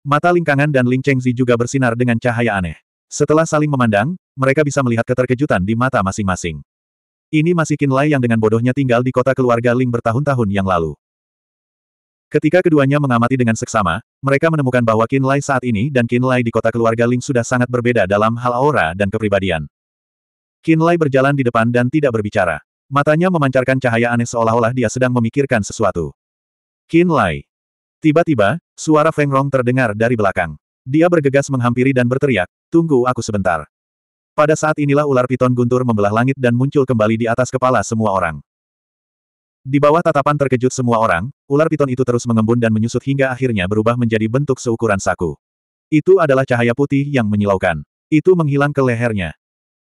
Mata Lingkangan dan Ling Chengzi juga bersinar dengan cahaya aneh. Setelah saling memandang, mereka bisa melihat keterkejutan di mata masing-masing. Ini masih Lai yang dengan bodohnya tinggal di kota keluarga Ling bertahun-tahun yang lalu. Ketika keduanya mengamati dengan seksama, mereka menemukan bahwa Lai saat ini dan Lai di kota keluarga Ling sudah sangat berbeda dalam hal aura dan kepribadian. Lai berjalan di depan dan tidak berbicara. Matanya memancarkan cahaya aneh seolah-olah dia sedang memikirkan sesuatu. Lai, Tiba-tiba, suara Feng Rong terdengar dari belakang. Dia bergegas menghampiri dan berteriak, tunggu aku sebentar. Pada saat inilah ular piton guntur membelah langit dan muncul kembali di atas kepala semua orang. Di bawah tatapan terkejut semua orang, ular piton itu terus mengembun dan menyusut hingga akhirnya berubah menjadi bentuk seukuran saku. Itu adalah cahaya putih yang menyilaukan. Itu menghilang ke lehernya.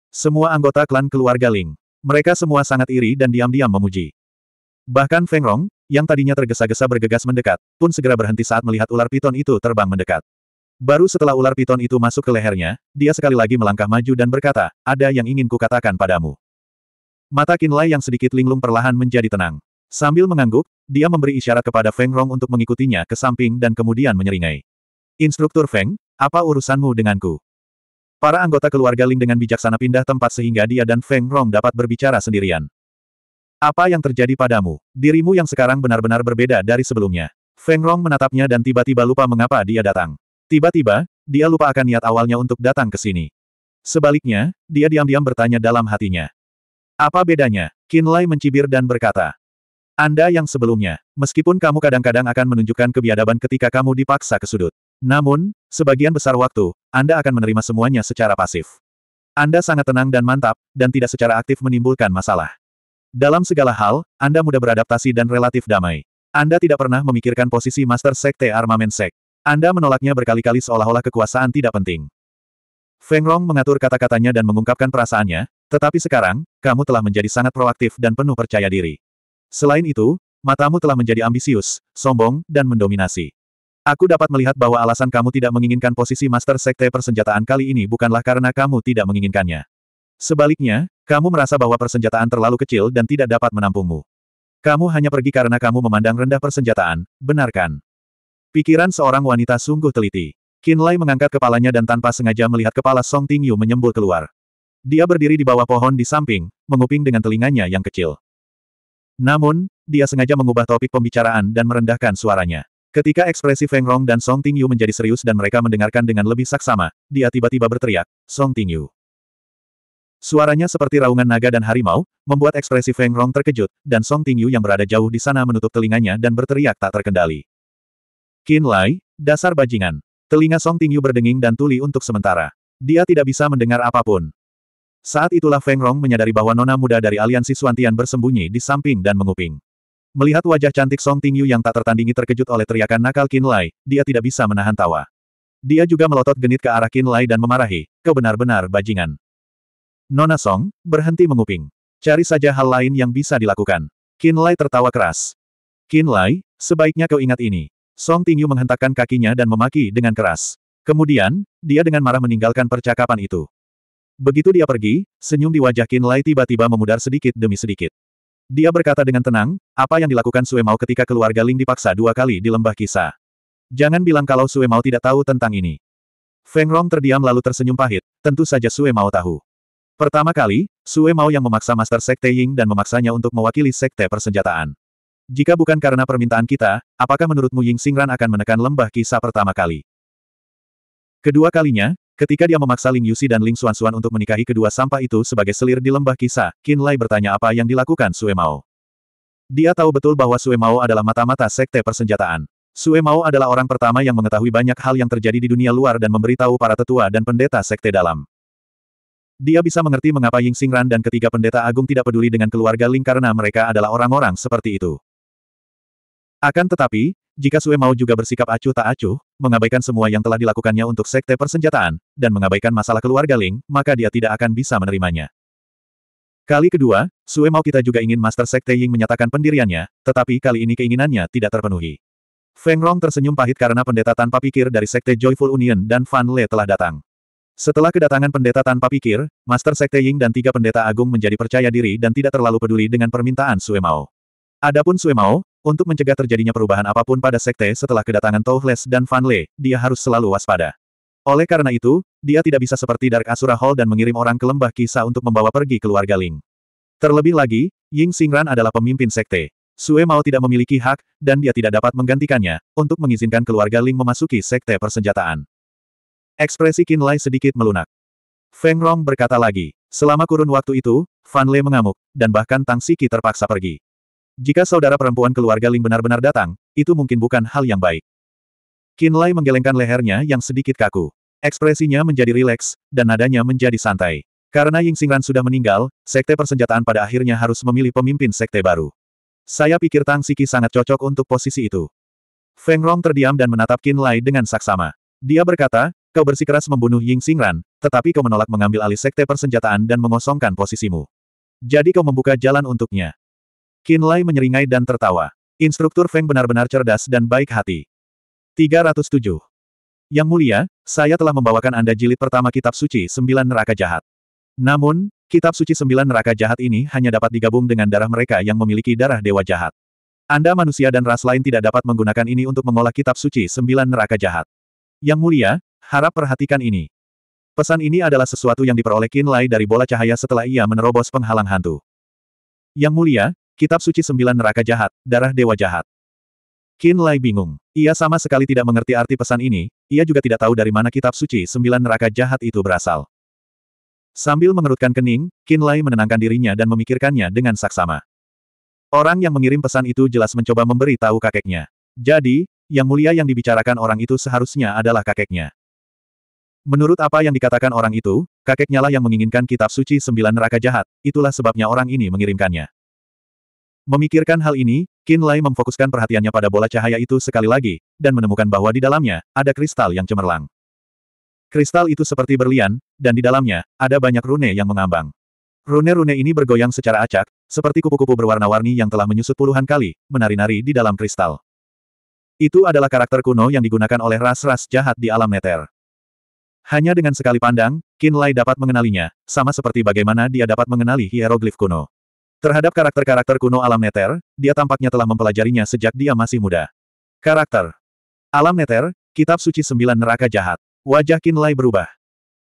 Semua anggota klan keluarga Ling. Mereka semua sangat iri dan diam-diam memuji. Bahkan Feng Rong, yang tadinya tergesa-gesa bergegas mendekat, pun segera berhenti saat melihat ular piton itu terbang mendekat. Baru setelah ular piton itu masuk ke lehernya, dia sekali lagi melangkah maju dan berkata, ada yang ingin ku katakan padamu. Mata Kinlay yang sedikit linglung perlahan menjadi tenang. Sambil mengangguk, dia memberi isyarat kepada Feng Rong untuk mengikutinya ke samping dan kemudian menyeringai. Instruktur Feng, apa urusanmu denganku? Para anggota keluarga Ling dengan bijaksana pindah tempat sehingga dia dan Feng Rong dapat berbicara sendirian. Apa yang terjadi padamu? Dirimu yang sekarang benar-benar berbeda dari sebelumnya. Feng Rong menatapnya dan tiba-tiba lupa mengapa dia datang. Tiba-tiba, dia lupa akan niat awalnya untuk datang ke sini. Sebaliknya, dia diam-diam bertanya dalam hatinya. Apa bedanya? Qin Lai mencibir dan berkata. Anda yang sebelumnya, meskipun kamu kadang-kadang akan menunjukkan kebiadaban ketika kamu dipaksa ke sudut. Namun, sebagian besar waktu, Anda akan menerima semuanya secara pasif. Anda sangat tenang dan mantap, dan tidak secara aktif menimbulkan masalah. Dalam segala hal, Anda mudah beradaptasi dan relatif damai. Anda tidak pernah memikirkan posisi Master Sekte Armament Sek. Anda menolaknya berkali-kali seolah-olah kekuasaan tidak penting. Feng Rong mengatur kata-katanya dan mengungkapkan perasaannya, tetapi sekarang, kamu telah menjadi sangat proaktif dan penuh percaya diri. Selain itu, matamu telah menjadi ambisius, sombong, dan mendominasi. Aku dapat melihat bahwa alasan kamu tidak menginginkan posisi Master Sekte Persenjataan kali ini bukanlah karena kamu tidak menginginkannya. Sebaliknya, kamu merasa bahwa persenjataan terlalu kecil dan tidak dapat menampungmu. Kamu hanya pergi karena kamu memandang rendah persenjataan, benarkan? Pikiran seorang wanita sungguh teliti. Qin Lai mengangkat kepalanya dan tanpa sengaja melihat kepala Song Tingyu menyembul keluar. Dia berdiri di bawah pohon di samping, menguping dengan telinganya yang kecil. Namun, dia sengaja mengubah topik pembicaraan dan merendahkan suaranya. Ketika ekspresi Feng Rong dan Song Tingyu menjadi serius dan mereka mendengarkan dengan lebih saksama, dia tiba-tiba berteriak, Song Tingyu. Suaranya seperti raungan naga dan harimau, membuat ekspresi Feng Rong terkejut, dan Song Tingyu yang berada jauh di sana menutup telinganya dan berteriak tak terkendali. Qin Lai, dasar bajingan. Telinga Song Tingyu berdenging dan tuli untuk sementara. Dia tidak bisa mendengar apapun. Saat itulah Feng Rong menyadari bahwa nona muda dari aliansi Suantian bersembunyi di samping dan menguping. Melihat wajah cantik Song Tingyu yang tak tertandingi terkejut oleh teriakan nakal Qin Lai, dia tidak bisa menahan tawa. Dia juga melotot genit ke arah Qin Lai dan memarahi, kebenar benar bajingan. Nona Song, berhenti menguping. Cari saja hal lain yang bisa dilakukan. Qin Lai tertawa keras. Qin Lai, sebaiknya kau ingat ini. Song Tingyu menghentakkan kakinya dan memaki dengan keras. Kemudian, dia dengan marah meninggalkan percakapan itu. Begitu dia pergi, senyum di wajah Qin Lai tiba-tiba memudar sedikit demi sedikit. Dia berkata dengan tenang, apa yang dilakukan Sue Mao ketika keluarga Ling dipaksa dua kali di lembah kisah. Jangan bilang kalau Sue Mao tidak tahu tentang ini. Feng Rong terdiam lalu tersenyum pahit, tentu saja Sue Mao tahu. Pertama kali, Sue Mao yang memaksa Master Sekte Ying dan memaksanya untuk mewakili Sekte Persenjataan. Jika bukan karena permintaan kita, apakah menurutmu Ying Xingran akan menekan lembah kisah pertama kali? Kedua kalinya, ketika dia memaksa Ling Yusi dan Ling Xuan Xuan untuk menikahi kedua sampah itu sebagai selir di lembah kisah, Qin Lai bertanya apa yang dilakukan Sue Mao. Dia tahu betul bahwa Sue Mao adalah mata-mata Sekte Persenjataan. Sue Mao adalah orang pertama yang mengetahui banyak hal yang terjadi di dunia luar dan memberitahu para tetua dan pendeta sekte dalam. Dia bisa mengerti mengapa Ying Xingran dan ketiga pendeta agung tidak peduli dengan keluarga Ling karena mereka adalah orang-orang seperti itu. Akan tetapi, jika Sue mau juga bersikap acuh tak acuh, mengabaikan semua yang telah dilakukannya untuk sekte persenjataan, dan mengabaikan masalah keluarga Ling, maka dia tidak akan bisa menerimanya. Kali kedua, Sue mau kita juga ingin Master Sekte Ying menyatakan pendiriannya, tetapi kali ini keinginannya tidak terpenuhi. Feng Rong tersenyum pahit karena pendeta tanpa pikir dari Sekte Joyful Union dan Fan Le telah datang. Setelah kedatangan pendeta tanpa pikir, Master Sekte Ying dan tiga pendeta agung menjadi percaya diri dan tidak terlalu peduli dengan permintaan Sue Mao. Adapun Sue Mao, untuk mencegah terjadinya perubahan apapun pada Sekte setelah kedatangan Tohles dan Fan Le, dia harus selalu waspada. Oleh karena itu, dia tidak bisa seperti Dark Asura Hall dan mengirim orang ke lembah kisah untuk membawa pergi keluarga Ling. Terlebih lagi, Ying Xingran adalah pemimpin Sekte. Sue Mao tidak memiliki hak, dan dia tidak dapat menggantikannya, untuk mengizinkan keluarga Ling memasuki Sekte persenjataan. Ekspresi Lai sedikit melunak. Feng Rong berkata lagi, selama kurun waktu itu, Fan Lei mengamuk, dan bahkan Tang Siki terpaksa pergi. Jika saudara perempuan keluarga Ling benar-benar datang, itu mungkin bukan hal yang baik. Lai menggelengkan lehernya yang sedikit kaku. Ekspresinya menjadi rileks, dan nadanya menjadi santai. Karena Ying Xingran sudah meninggal, sekte persenjataan pada akhirnya harus memilih pemimpin sekte baru. Saya pikir Tang Siki sangat cocok untuk posisi itu. Feng Rong terdiam dan menatap Lai dengan saksama. Dia berkata, Kau bersikeras membunuh Ying Xingran, tetapi kau menolak mengambil alih sekte persenjataan dan mengosongkan posisimu. Jadi kau membuka jalan untuknya. Qin Lai menyeringai dan tertawa. Instruktur Feng benar-benar cerdas dan baik hati. 307. Yang mulia, saya telah membawakan Anda jilid pertama Kitab Suci Sembilan Neraka Jahat. Namun, Kitab Suci Sembilan Neraka Jahat ini hanya dapat digabung dengan darah mereka yang memiliki darah Dewa Jahat. Anda manusia dan ras lain tidak dapat menggunakan ini untuk mengolah Kitab Suci Sembilan Neraka Jahat. Yang mulia, Harap perhatikan ini. Pesan ini adalah sesuatu yang diperoleh Lai dari bola cahaya setelah ia menerobos penghalang hantu. Yang mulia, Kitab Suci Sembilan Neraka Jahat, Darah Dewa Jahat. Lai bingung. Ia sama sekali tidak mengerti arti pesan ini, ia juga tidak tahu dari mana Kitab Suci Sembilan Neraka Jahat itu berasal. Sambil mengerutkan kening, Lai menenangkan dirinya dan memikirkannya dengan saksama. Orang yang mengirim pesan itu jelas mencoba memberi tahu kakeknya. Jadi, yang mulia yang dibicarakan orang itu seharusnya adalah kakeknya. Menurut apa yang dikatakan orang itu, kakeknya lah yang menginginkan kitab suci sembilan neraka jahat, itulah sebabnya orang ini mengirimkannya. Memikirkan hal ini, Qin Lai memfokuskan perhatiannya pada bola cahaya itu sekali lagi, dan menemukan bahwa di dalamnya, ada kristal yang cemerlang. Kristal itu seperti berlian, dan di dalamnya, ada banyak rune yang mengambang. Rune-rune ini bergoyang secara acak, seperti kupu-kupu berwarna-warni yang telah menyusut puluhan kali, menari-nari di dalam kristal. Itu adalah karakter kuno yang digunakan oleh ras-ras jahat di alam neter. Hanya dengan sekali pandang, Qin Lai dapat mengenalinya, sama seperti bagaimana dia dapat mengenali hieroglif kuno. Terhadap karakter-karakter kuno alam neter, dia tampaknya telah mempelajarinya sejak dia masih muda. Karakter Alam neter, Kitab Suci Sembilan Neraka Jahat. Wajah Qin Lai berubah.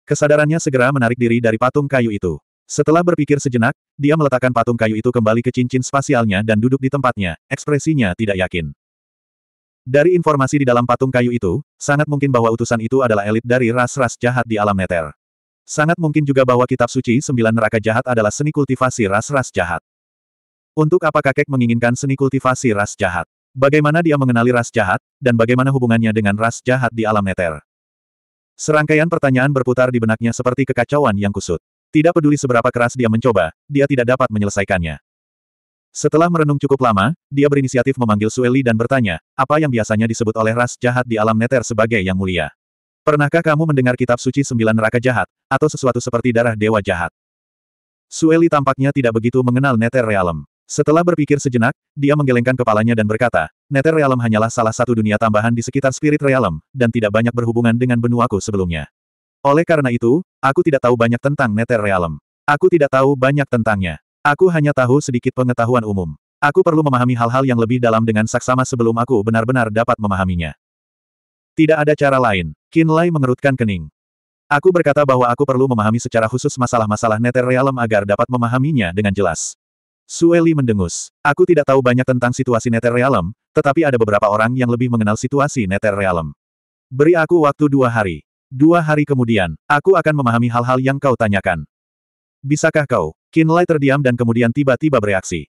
Kesadarannya segera menarik diri dari patung kayu itu. Setelah berpikir sejenak, dia meletakkan patung kayu itu kembali ke cincin spasialnya dan duduk di tempatnya, ekspresinya tidak yakin. Dari informasi di dalam patung kayu itu, sangat mungkin bahwa utusan itu adalah elit dari ras-ras jahat di alam neter. Sangat mungkin juga bahwa kitab suci sembilan neraka jahat adalah seni kultivasi ras-ras jahat. Untuk apa kakek menginginkan seni kultivasi ras jahat? Bagaimana dia mengenali ras jahat, dan bagaimana hubungannya dengan ras jahat di alam neter? Serangkaian pertanyaan berputar di benaknya seperti kekacauan yang kusut. Tidak peduli seberapa keras dia mencoba, dia tidak dapat menyelesaikannya. Setelah merenung cukup lama, dia berinisiatif memanggil Sueli dan bertanya, apa yang biasanya disebut oleh ras jahat di alam neter sebagai yang mulia. Pernahkah kamu mendengar kitab suci sembilan neraka jahat, atau sesuatu seperti darah dewa jahat? Sueli tampaknya tidak begitu mengenal neter realm. Setelah berpikir sejenak, dia menggelengkan kepalanya dan berkata, Nether Realm hanyalah salah satu dunia tambahan di sekitar Spirit Realm, dan tidak banyak berhubungan dengan benuaku sebelumnya. Oleh karena itu, aku tidak tahu banyak tentang Nether Realm. Aku tidak tahu banyak tentangnya. Aku hanya tahu sedikit pengetahuan umum. Aku perlu memahami hal-hal yang lebih dalam dengan saksama sebelum aku benar-benar dapat memahaminya. Tidak ada cara lain. Lai mengerutkan kening. Aku berkata bahwa aku perlu memahami secara khusus masalah-masalah Nether Realm agar dapat memahaminya dengan jelas. Sueli mendengus. Aku tidak tahu banyak tentang situasi Nether Realm, tetapi ada beberapa orang yang lebih mengenal situasi Nether Realm. Beri aku waktu dua hari. Dua hari kemudian, aku akan memahami hal-hal yang kau tanyakan. Bisakah kau? Kinlay terdiam dan kemudian tiba-tiba bereaksi.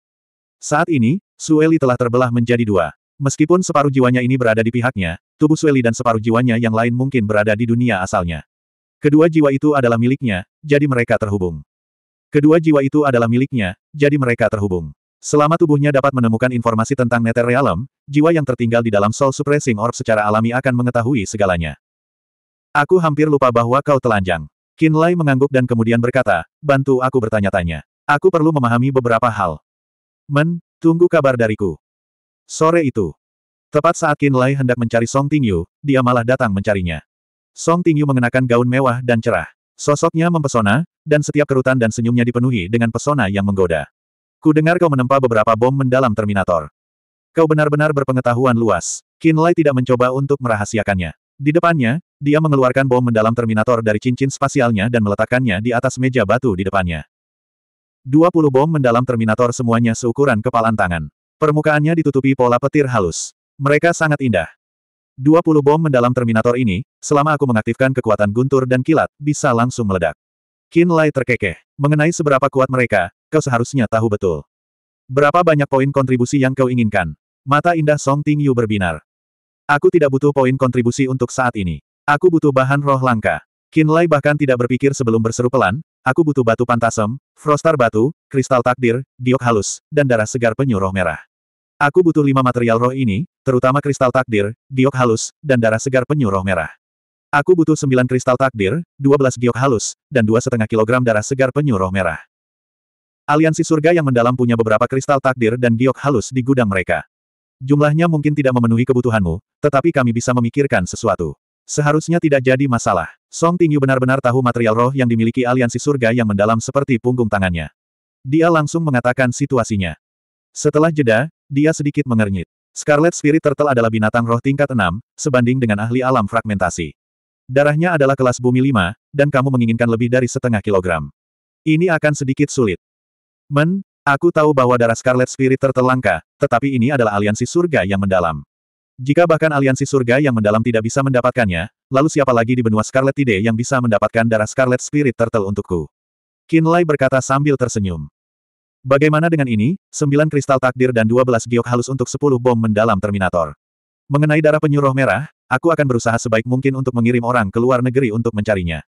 Saat ini, Sueli telah terbelah menjadi dua. Meskipun separuh jiwanya ini berada di pihaknya, tubuh Sueli dan separuh jiwanya yang lain mungkin berada di dunia asalnya. Kedua jiwa itu adalah miliknya, jadi mereka terhubung. Kedua jiwa itu adalah miliknya, jadi mereka terhubung. Selama tubuhnya dapat menemukan informasi tentang Nether Realm, jiwa yang tertinggal di dalam Soul Suppressing Orb secara alami akan mengetahui segalanya. Aku hampir lupa bahwa kau telanjang. Lai mengangguk dan kemudian berkata, bantu aku bertanya-tanya. Aku perlu memahami beberapa hal. Men, tunggu kabar dariku. Sore itu. Tepat saat Lai hendak mencari Song Tingyu, dia malah datang mencarinya. Song Tingyu mengenakan gaun mewah dan cerah. Sosoknya mempesona, dan setiap kerutan dan senyumnya dipenuhi dengan pesona yang menggoda. Ku dengar kau menempa beberapa bom mendalam Terminator. Kau benar-benar berpengetahuan luas. Lai tidak mencoba untuk merahasiakannya. Di depannya, dia mengeluarkan bom mendalam Terminator dari cincin spasialnya dan meletakkannya di atas meja batu di depannya. 20 bom mendalam Terminator semuanya seukuran kepalan tangan. Permukaannya ditutupi pola petir halus. Mereka sangat indah. 20 bom mendalam Terminator ini, selama aku mengaktifkan kekuatan guntur dan kilat, bisa langsung meledak. Kin Lai terkekeh. Mengenai seberapa kuat mereka, kau seharusnya tahu betul. Berapa banyak poin kontribusi yang kau inginkan? Mata indah Song Ting Yu berbinar. Aku tidak butuh poin kontribusi untuk saat ini. Aku butuh bahan roh langka. Kinlay bahkan tidak berpikir sebelum berseru pelan, aku butuh batu pantasem, frostar batu, kristal takdir, diok halus, dan darah segar penyu roh merah. Aku butuh lima material roh ini, terutama kristal takdir, diok halus, dan darah segar penyu roh merah. Aku butuh sembilan kristal takdir, dua belas diok halus, dan dua setengah kilogram darah segar penyu roh merah. Aliansi surga yang mendalam punya beberapa kristal takdir dan giok halus di gudang mereka. Jumlahnya mungkin tidak memenuhi kebutuhanmu, tetapi kami bisa memikirkan sesuatu. Seharusnya tidak jadi masalah. Song Tingyu benar-benar tahu material roh yang dimiliki aliansi surga yang mendalam seperti punggung tangannya. Dia langsung mengatakan situasinya. Setelah jeda, dia sedikit mengernyit. Scarlet Spirit Turtle adalah binatang roh tingkat 6, sebanding dengan ahli alam fragmentasi. Darahnya adalah kelas bumi 5, dan kamu menginginkan lebih dari setengah kilogram. Ini akan sedikit sulit. Men, aku tahu bahwa darah Scarlet Spirit Turtle langka, tetapi ini adalah aliansi surga yang mendalam. Jika bahkan aliansi surga yang mendalam tidak bisa mendapatkannya, lalu siapa lagi di benua Scarlet Tide yang bisa mendapatkan darah Scarlet Spirit Turtle untukku? Kinlay berkata sambil tersenyum. Bagaimana dengan ini, sembilan kristal takdir dan dua belas giok halus untuk sepuluh bom mendalam Terminator. Mengenai darah penyuruh merah, aku akan berusaha sebaik mungkin untuk mengirim orang ke luar negeri untuk mencarinya.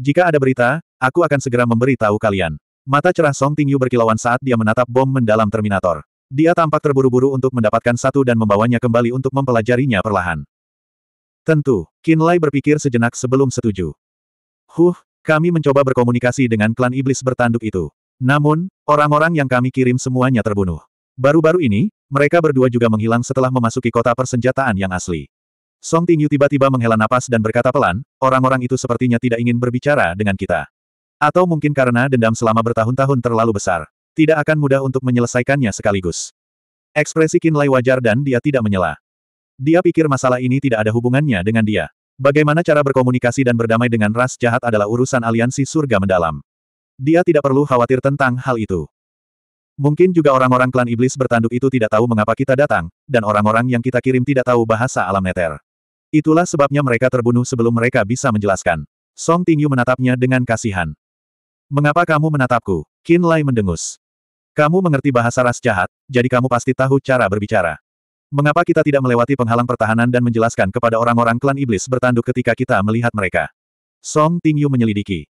Jika ada berita, aku akan segera memberitahu kalian. Mata cerah Song Tingyu berkilauan saat dia menatap bom mendalam Terminator. Dia tampak terburu-buru untuk mendapatkan satu dan membawanya kembali untuk mempelajarinya perlahan. Tentu, Kinlay berpikir sejenak sebelum setuju. Huh, kami mencoba berkomunikasi dengan klan iblis bertanduk itu. Namun, orang-orang yang kami kirim semuanya terbunuh. Baru-baru ini, mereka berdua juga menghilang setelah memasuki kota persenjataan yang asli. Song Tingyu tiba-tiba menghela napas dan berkata pelan, orang-orang itu sepertinya tidak ingin berbicara dengan kita. Atau mungkin karena dendam selama bertahun-tahun terlalu besar. Tidak akan mudah untuk menyelesaikannya sekaligus. Ekspresi Kinlay wajar dan dia tidak menyela. Dia pikir masalah ini tidak ada hubungannya dengan dia. Bagaimana cara berkomunikasi dan berdamai dengan ras jahat adalah urusan aliansi surga mendalam. Dia tidak perlu khawatir tentang hal itu. Mungkin juga orang-orang klan iblis bertanduk itu tidak tahu mengapa kita datang, dan orang-orang yang kita kirim tidak tahu bahasa alam neter. Itulah sebabnya mereka terbunuh sebelum mereka bisa menjelaskan. Song Tingyu menatapnya dengan kasihan. Mengapa kamu menatapku? Kinlay Lai mendengus. Kamu mengerti bahasa ras jahat, jadi kamu pasti tahu cara berbicara. Mengapa kita tidak melewati penghalang pertahanan dan menjelaskan kepada orang-orang klan iblis bertanduk ketika kita melihat mereka? Song Tingyu menyelidiki.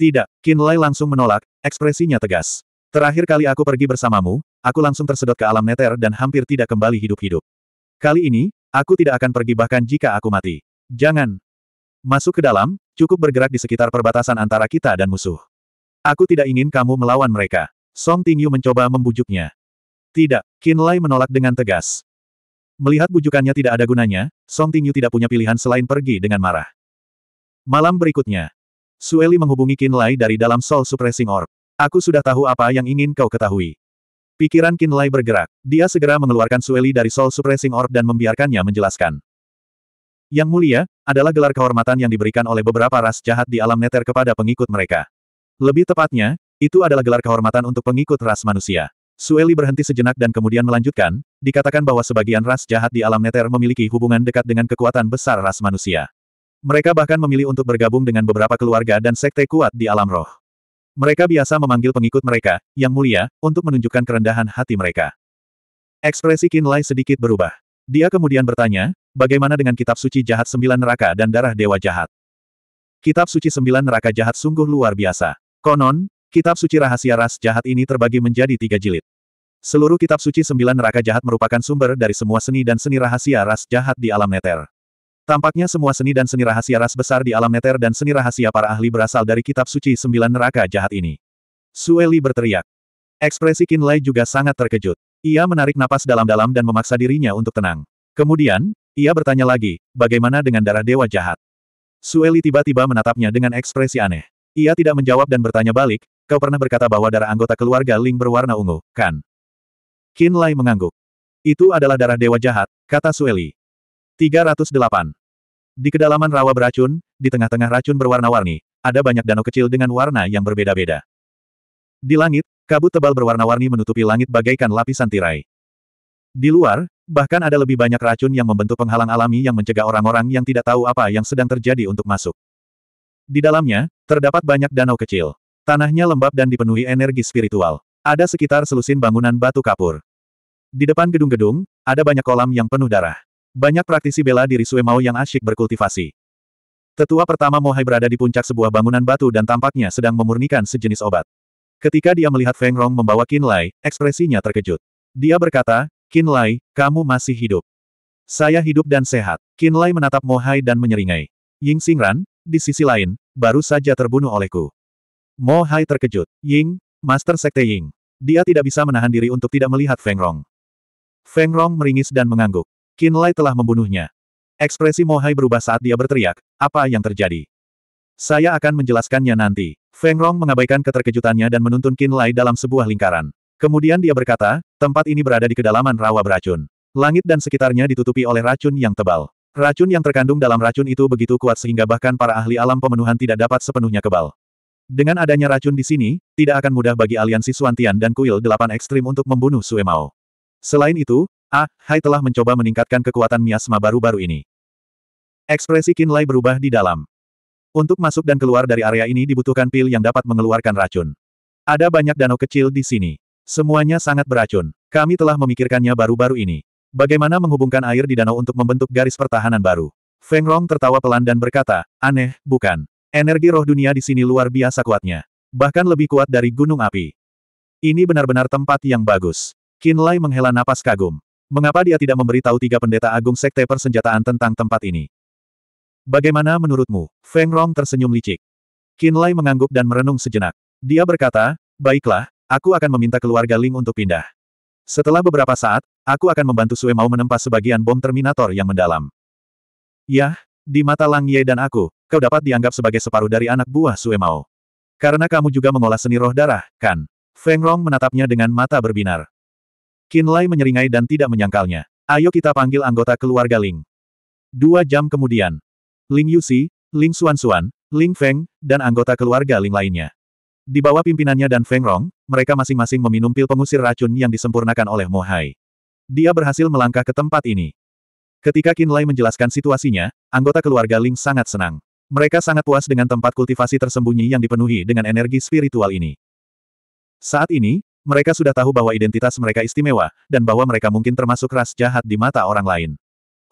Tidak, Qin Lai langsung menolak, ekspresinya tegas. Terakhir kali aku pergi bersamamu, aku langsung tersedot ke alam neter dan hampir tidak kembali hidup-hidup. Kali ini, aku tidak akan pergi bahkan jika aku mati. Jangan. Masuk ke dalam, cukup bergerak di sekitar perbatasan antara kita dan musuh. Aku tidak ingin kamu melawan mereka. Song Tingyu mencoba membujuknya. Tidak, Qin Lai menolak dengan tegas. Melihat bujukannya tidak ada gunanya, Song Tingyu tidak punya pilihan selain pergi dengan marah. Malam berikutnya, Sueli menghubungi Qin Lai dari dalam Soul Suppressing Orb. Aku sudah tahu apa yang ingin kau ketahui. Pikiran Qin Lai bergerak, dia segera mengeluarkan Sueli dari Soul Suppressing Orb dan membiarkannya menjelaskan. Yang mulia, adalah gelar kehormatan yang diberikan oleh beberapa ras jahat di alam neter kepada pengikut mereka. Lebih tepatnya, itu adalah gelar kehormatan untuk pengikut ras manusia. Sueli berhenti sejenak dan kemudian melanjutkan, dikatakan bahwa sebagian ras jahat di alam neter memiliki hubungan dekat dengan kekuatan besar ras manusia. Mereka bahkan memilih untuk bergabung dengan beberapa keluarga dan sekte kuat di alam roh. Mereka biasa memanggil pengikut mereka, yang mulia, untuk menunjukkan kerendahan hati mereka. Ekspresi Kinlai sedikit berubah. Dia kemudian bertanya, bagaimana dengan kitab suci jahat sembilan neraka dan darah dewa jahat? Kitab suci sembilan neraka jahat sungguh luar biasa. Konon, Kitab suci rahasia ras jahat ini terbagi menjadi tiga jilid. Seluruh kitab suci sembilan neraka jahat merupakan sumber dari semua seni dan seni rahasia ras jahat di alam neter. Tampaknya semua seni dan seni rahasia ras besar di alam neter dan seni rahasia para ahli berasal dari kitab suci sembilan neraka jahat ini. Sueli berteriak. Ekspresi Kinlay juga sangat terkejut. Ia menarik napas dalam-dalam dan memaksa dirinya untuk tenang. Kemudian, ia bertanya lagi, bagaimana dengan darah dewa jahat? Sueli tiba-tiba menatapnya dengan ekspresi aneh. Ia tidak menjawab dan bertanya balik, kau pernah berkata bahwa darah anggota keluarga Ling berwarna ungu, kan? Qin Lai mengangguk. Itu adalah darah dewa jahat, kata Sueli. 308. Di kedalaman rawa beracun, di tengah-tengah racun berwarna-warni, ada banyak danau kecil dengan warna yang berbeda-beda. Di langit, kabut tebal berwarna-warni menutupi langit bagaikan lapisan tirai. Di luar, bahkan ada lebih banyak racun yang membentuk penghalang alami yang mencegah orang-orang yang tidak tahu apa yang sedang terjadi untuk masuk. Di dalamnya, terdapat banyak danau kecil. Tanahnya lembab dan dipenuhi energi spiritual. Ada sekitar selusin bangunan batu kapur. Di depan gedung-gedung, ada banyak kolam yang penuh darah. Banyak praktisi bela diri Suemao yang asyik berkultivasi. Tetua pertama Mohai berada di puncak sebuah bangunan batu dan tampaknya sedang memurnikan sejenis obat. Ketika dia melihat Feng Rong membawa Qin Lai, ekspresinya terkejut. Dia berkata, Qin Lai, kamu masih hidup. Saya hidup dan sehat. Qin Lai menatap Mohai dan menyeringai. Ying Xingran, di sisi lain, baru saja terbunuh olehku. Mo Hai terkejut. Ying, Master Sekte Ying. Dia tidak bisa menahan diri untuk tidak melihat Feng Rong. Feng Rong meringis dan mengangguk. Qin Lai telah membunuhnya. Ekspresi Mo Hai berubah saat dia berteriak, apa yang terjadi? Saya akan menjelaskannya nanti. Feng Rong mengabaikan keterkejutannya dan menuntun Qin Lai dalam sebuah lingkaran. Kemudian dia berkata, tempat ini berada di kedalaman rawa beracun. Langit dan sekitarnya ditutupi oleh racun yang tebal. Racun yang terkandung dalam racun itu begitu kuat sehingga bahkan para ahli alam pemenuhan tidak dapat sepenuhnya kebal. Dengan adanya racun di sini, tidak akan mudah bagi aliansi Suantian dan kuil delapan ekstrim untuk membunuh Sue Mao. Selain itu, Ah Hai telah mencoba meningkatkan kekuatan miasma baru-baru ini. Ekspresi Lai berubah di dalam. Untuk masuk dan keluar dari area ini dibutuhkan pil yang dapat mengeluarkan racun. Ada banyak danau kecil di sini. Semuanya sangat beracun. Kami telah memikirkannya baru-baru ini. Bagaimana menghubungkan air di danau untuk membentuk garis pertahanan baru? Feng Rong tertawa pelan dan berkata, aneh, bukan. Energi roh dunia di sini luar biasa kuatnya. Bahkan lebih kuat dari gunung api. Ini benar-benar tempat yang bagus. Qin Lai menghela napas kagum. Mengapa dia tidak memberitahu tiga pendeta agung sekte persenjataan tentang tempat ini? Bagaimana menurutmu? Feng Rong tersenyum licik. Qin Lai mengangguk dan merenung sejenak. Dia berkata, baiklah, aku akan meminta keluarga Ling untuk pindah. Setelah beberapa saat, aku akan membantu Sue mau menempa sebagian bom Terminator yang mendalam. Yah, di mata Lang Ye dan aku, kau dapat dianggap sebagai separuh dari anak buah Sue Mao. Karena kamu juga mengolah seni roh darah, kan? Feng Rong menatapnya dengan mata berbinar. Qin Lai menyeringai dan tidak menyangkalnya. Ayo kita panggil anggota keluarga Ling. Dua jam kemudian, Ling Yusi, Ling Xuan, Ling Feng, dan anggota keluarga Ling lainnya. Di bawah pimpinannya dan Feng Rong, mereka masing-masing meminum pil pengusir racun yang disempurnakan oleh Mo Hai. Dia berhasil melangkah ke tempat ini. Ketika Qin Lai menjelaskan situasinya, anggota keluarga Ling sangat senang. Mereka sangat puas dengan tempat kultivasi tersembunyi yang dipenuhi dengan energi spiritual ini. Saat ini, mereka sudah tahu bahwa identitas mereka istimewa, dan bahwa mereka mungkin termasuk ras jahat di mata orang lain.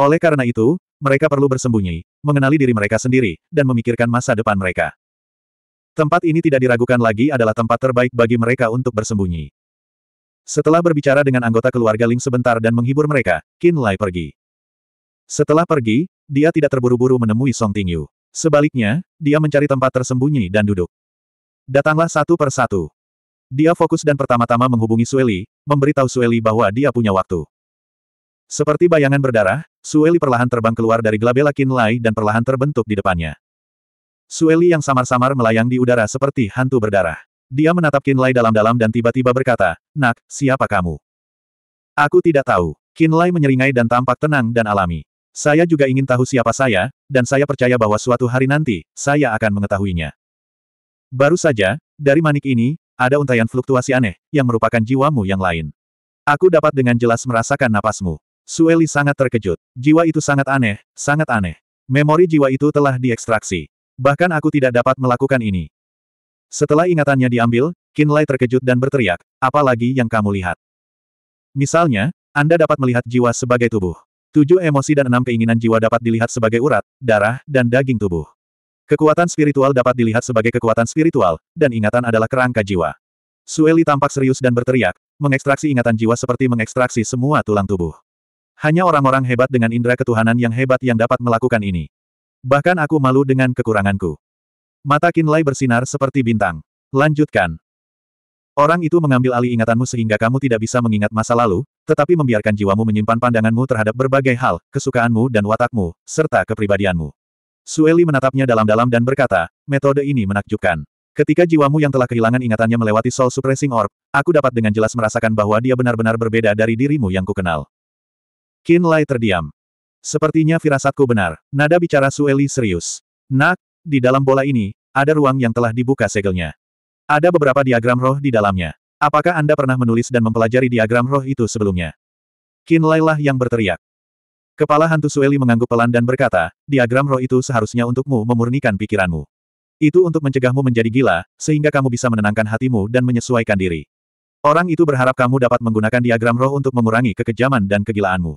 Oleh karena itu, mereka perlu bersembunyi, mengenali diri mereka sendiri, dan memikirkan masa depan mereka. Tempat ini tidak diragukan lagi adalah tempat terbaik bagi mereka untuk bersembunyi. Setelah berbicara dengan anggota keluarga Ling sebentar dan menghibur mereka, Qin Lai pergi. Setelah pergi, dia tidak terburu-buru menemui Song Tingyu. Sebaliknya, dia mencari tempat tersembunyi dan duduk. Datanglah satu per satu. Dia fokus dan pertama-tama menghubungi Sueli, memberitahu Sueli bahwa dia punya waktu. Seperti bayangan berdarah, Sueli perlahan terbang keluar dari gelabela Qin Lai dan perlahan terbentuk di depannya. Sueli yang samar-samar melayang di udara seperti hantu berdarah. Dia menatap Kinlay dalam-dalam dan tiba-tiba berkata, Nak, siapa kamu? Aku tidak tahu. Kinlay menyeringai dan tampak tenang dan alami. Saya juga ingin tahu siapa saya, dan saya percaya bahwa suatu hari nanti, saya akan mengetahuinya. Baru saja, dari manik ini, ada untaian fluktuasi aneh, yang merupakan jiwamu yang lain. Aku dapat dengan jelas merasakan napasmu. Sueli sangat terkejut. Jiwa itu sangat aneh, sangat aneh. Memori jiwa itu telah diekstraksi. Bahkan aku tidak dapat melakukan ini. Setelah ingatannya diambil, Kinlay terkejut dan berteriak, Apalagi yang kamu lihat? Misalnya, Anda dapat melihat jiwa sebagai tubuh. Tujuh emosi dan enam keinginan jiwa dapat dilihat sebagai urat, darah, dan daging tubuh. Kekuatan spiritual dapat dilihat sebagai kekuatan spiritual, dan ingatan adalah kerangka jiwa. Sueli tampak serius dan berteriak, mengekstraksi ingatan jiwa seperti mengekstraksi semua tulang tubuh. Hanya orang-orang hebat dengan indera ketuhanan yang hebat yang dapat melakukan ini. Bahkan aku malu dengan kekuranganku. Mata Kinlay bersinar seperti bintang. Lanjutkan. Orang itu mengambil alih ingatanmu sehingga kamu tidak bisa mengingat masa lalu, tetapi membiarkan jiwamu menyimpan pandanganmu terhadap berbagai hal, kesukaanmu dan watakmu, serta kepribadianmu. Sueli menatapnya dalam-dalam dan berkata, metode ini menakjubkan. Ketika jiwamu yang telah kehilangan ingatannya melewati Soul Suppressing Orb, aku dapat dengan jelas merasakan bahwa dia benar-benar berbeda dari dirimu yang kukenal. Kinlay terdiam. Sepertinya firasatku benar, nada bicara Sueli serius. Nak, di dalam bola ini, ada ruang yang telah dibuka segelnya. Ada beberapa diagram roh di dalamnya. Apakah Anda pernah menulis dan mempelajari diagram roh itu sebelumnya? Kin Lailah yang berteriak. Kepala hantu Sueli mengangguk pelan dan berkata, diagram roh itu seharusnya untukmu memurnikan pikiranmu. Itu untuk mencegahmu menjadi gila, sehingga kamu bisa menenangkan hatimu dan menyesuaikan diri. Orang itu berharap kamu dapat menggunakan diagram roh untuk mengurangi kekejaman dan kegilaanmu.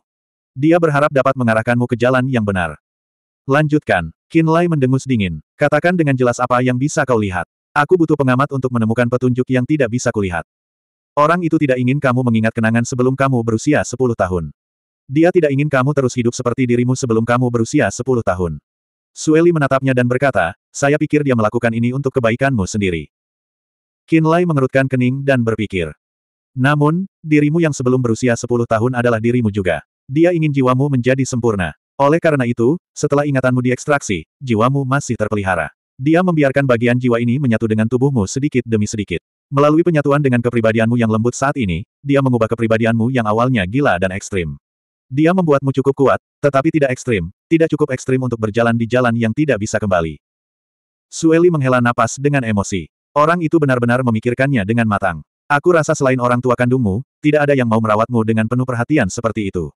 Dia berharap dapat mengarahkanmu ke jalan yang benar. Lanjutkan. Lai mendengus dingin. Katakan dengan jelas apa yang bisa kau lihat. Aku butuh pengamat untuk menemukan petunjuk yang tidak bisa kulihat. Orang itu tidak ingin kamu mengingat kenangan sebelum kamu berusia 10 tahun. Dia tidak ingin kamu terus hidup seperti dirimu sebelum kamu berusia 10 tahun. Sueli menatapnya dan berkata, saya pikir dia melakukan ini untuk kebaikanmu sendiri. Lai mengerutkan kening dan berpikir. Namun, dirimu yang sebelum berusia 10 tahun adalah dirimu juga. Dia ingin jiwamu menjadi sempurna. Oleh karena itu, setelah ingatanmu diekstraksi, jiwamu masih terpelihara. Dia membiarkan bagian jiwa ini menyatu dengan tubuhmu sedikit demi sedikit. Melalui penyatuan dengan kepribadianmu yang lembut saat ini, dia mengubah kepribadianmu yang awalnya gila dan ekstrim. Dia membuatmu cukup kuat, tetapi tidak ekstrim, tidak cukup ekstrim untuk berjalan di jalan yang tidak bisa kembali. Sueli menghela napas dengan emosi. Orang itu benar-benar memikirkannya dengan matang. Aku rasa selain orang tua kandungmu, tidak ada yang mau merawatmu dengan penuh perhatian seperti itu.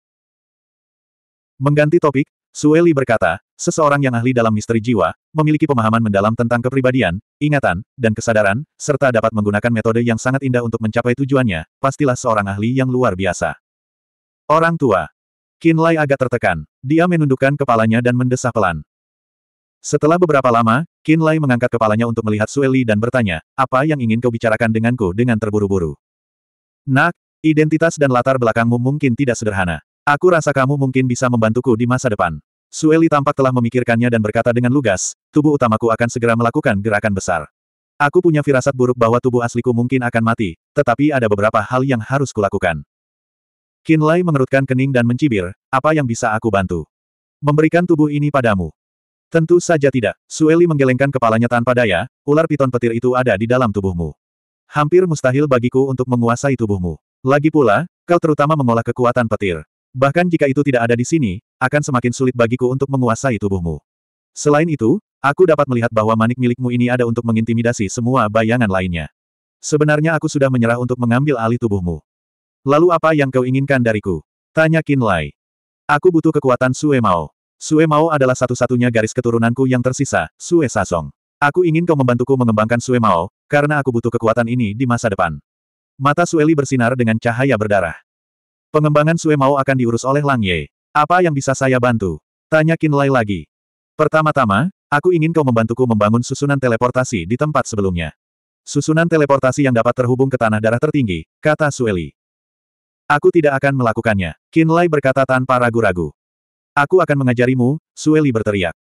Mengganti topik, Sueli berkata, seseorang yang ahli dalam misteri jiwa, memiliki pemahaman mendalam tentang kepribadian, ingatan, dan kesadaran, serta dapat menggunakan metode yang sangat indah untuk mencapai tujuannya, pastilah seorang ahli yang luar biasa. Orang tua. Kinlay agak tertekan. Dia menundukkan kepalanya dan mendesah pelan. Setelah beberapa lama, Kinlay mengangkat kepalanya untuk melihat Sueli dan bertanya, apa yang ingin kau bicarakan denganku dengan terburu-buru? Nak, identitas dan latar belakangmu mungkin tidak sederhana. Aku rasa kamu mungkin bisa membantuku di masa depan. Sueli tampak telah memikirkannya dan berkata dengan lugas, tubuh utamaku akan segera melakukan gerakan besar. Aku punya firasat buruk bahwa tubuh asliku mungkin akan mati, tetapi ada beberapa hal yang harus kulakukan. Kinlay mengerutkan kening dan mencibir, apa yang bisa aku bantu? Memberikan tubuh ini padamu. Tentu saja tidak. Sueli menggelengkan kepalanya tanpa daya, ular piton petir itu ada di dalam tubuhmu. Hampir mustahil bagiku untuk menguasai tubuhmu. Lagi pula, kau terutama mengolah kekuatan petir. Bahkan jika itu tidak ada di sini, akan semakin sulit bagiku untuk menguasai tubuhmu. Selain itu, aku dapat melihat bahwa manik milikmu ini ada untuk mengintimidasi semua bayangan lainnya. Sebenarnya aku sudah menyerah untuk mengambil alih tubuhmu. Lalu apa yang kau inginkan dariku? Tanya Lai. Aku butuh kekuatan Sue Mao. Sue Mao adalah satu-satunya garis keturunanku yang tersisa, Sue Sasong. Aku ingin kau membantuku mengembangkan Sue Mao, karena aku butuh kekuatan ini di masa depan. Mata Sueli bersinar dengan cahaya berdarah. Pengembangan Sue Mao akan diurus oleh Lang Ye. Apa yang bisa saya bantu? Tanya Lai lagi. Pertama-tama, aku ingin kau membantuku membangun susunan teleportasi di tempat sebelumnya. Susunan teleportasi yang dapat terhubung ke tanah darah tertinggi, kata Sueli. Aku tidak akan melakukannya, Lai berkata tanpa ragu-ragu. Aku akan mengajarimu, Sueli berteriak.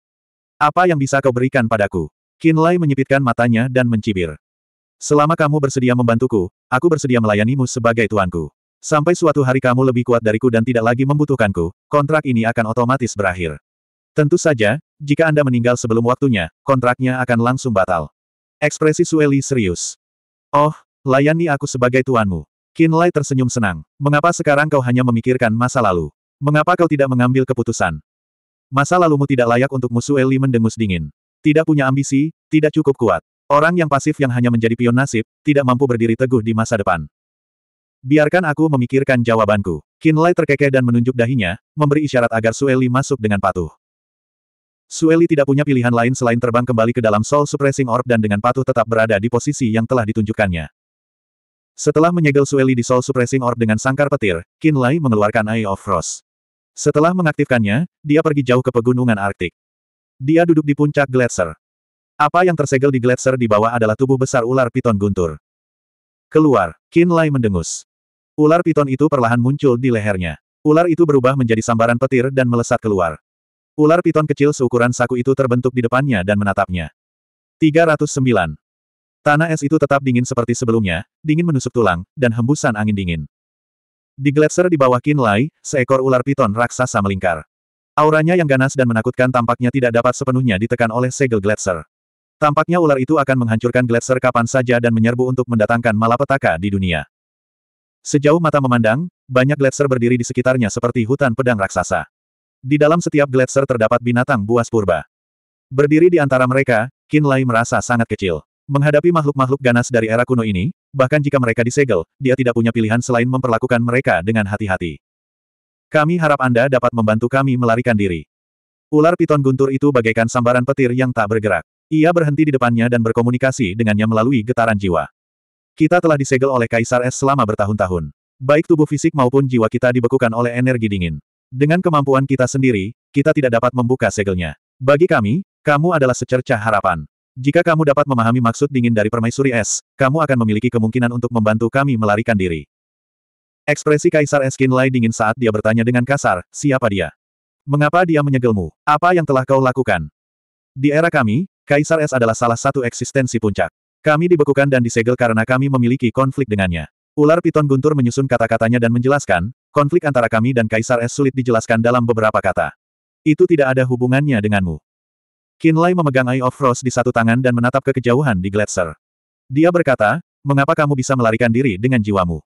Apa yang bisa kau berikan padaku? Lai menyipitkan matanya dan mencibir. Selama kamu bersedia membantuku, aku bersedia melayanimu sebagai tuanku. Sampai suatu hari kamu lebih kuat dariku dan tidak lagi membutuhkanku, kontrak ini akan otomatis berakhir. Tentu saja, jika Anda meninggal sebelum waktunya, kontraknya akan langsung batal. Ekspresi Sueli serius. Oh, layani aku sebagai tuanmu. Lai tersenyum senang. Mengapa sekarang kau hanya memikirkan masa lalu? Mengapa kau tidak mengambil keputusan? Masa lalumu tidak layak untukmu Sueli mendengus dingin. Tidak punya ambisi, tidak cukup kuat. Orang yang pasif yang hanya menjadi pion nasib, tidak mampu berdiri teguh di masa depan. Biarkan aku memikirkan jawabanku. Lai terkekeh dan menunjuk dahinya, memberi isyarat agar Sueli masuk dengan patuh. Sueli tidak punya pilihan lain selain terbang kembali ke dalam Soul Suppressing Orb dan dengan patuh tetap berada di posisi yang telah ditunjukkannya. Setelah menyegel Sueli di Soul Suppressing Orb dengan sangkar petir, Lai mengeluarkan Eye of Frost. Setelah mengaktifkannya, dia pergi jauh ke pegunungan Arktik. Dia duduk di puncak gletser. Apa yang tersegel di gletser di bawah adalah tubuh besar ular piton guntur. Keluar, Qin Lai mendengus. Ular piton itu perlahan muncul di lehernya. Ular itu berubah menjadi sambaran petir dan melesat keluar. Ular piton kecil seukuran saku itu terbentuk di depannya dan menatapnya. 309. Tanah es itu tetap dingin seperti sebelumnya, dingin menusuk tulang, dan hembusan angin dingin. Di gletser di bawah Kinlai, seekor ular piton raksasa melingkar. Auranya yang ganas dan menakutkan tampaknya tidak dapat sepenuhnya ditekan oleh segel gletser. Tampaknya ular itu akan menghancurkan gletser kapan saja dan menyerbu untuk mendatangkan malapetaka di dunia. Sejauh mata memandang, banyak gletser berdiri di sekitarnya seperti hutan pedang raksasa. Di dalam setiap gletser terdapat binatang buas purba. Berdiri di antara mereka, Qin Lai merasa sangat kecil. Menghadapi makhluk-makhluk ganas dari era kuno ini, bahkan jika mereka disegel, dia tidak punya pilihan selain memperlakukan mereka dengan hati-hati. Kami harap Anda dapat membantu kami melarikan diri. Ular piton guntur itu bagaikan sambaran petir yang tak bergerak. Ia berhenti di depannya dan berkomunikasi dengannya melalui getaran jiwa. Kita telah disegel oleh Kaisar Es selama bertahun-tahun. Baik tubuh fisik maupun jiwa kita dibekukan oleh energi dingin. Dengan kemampuan kita sendiri, kita tidak dapat membuka segelnya. Bagi kami, kamu adalah secercah harapan. Jika kamu dapat memahami maksud dingin dari permaisuri es, kamu akan memiliki kemungkinan untuk membantu kami melarikan diri. Ekspresi Kaisar Eskin Lai dingin saat dia bertanya dengan kasar, siapa dia? Mengapa dia menyegelmu? Apa yang telah kau lakukan? Di era kami, Kaisar Es adalah salah satu eksistensi puncak. Kami dibekukan dan disegel karena kami memiliki konflik dengannya. Ular piton guntur menyusun kata-katanya dan menjelaskan, konflik antara kami dan Kaisar Es sulit dijelaskan dalam beberapa kata. Itu tidak ada hubungannya denganmu. Kinlay memegang Eye of Frost di satu tangan dan menatap ke kejauhan di Gletser. Dia berkata, mengapa kamu bisa melarikan diri dengan jiwamu?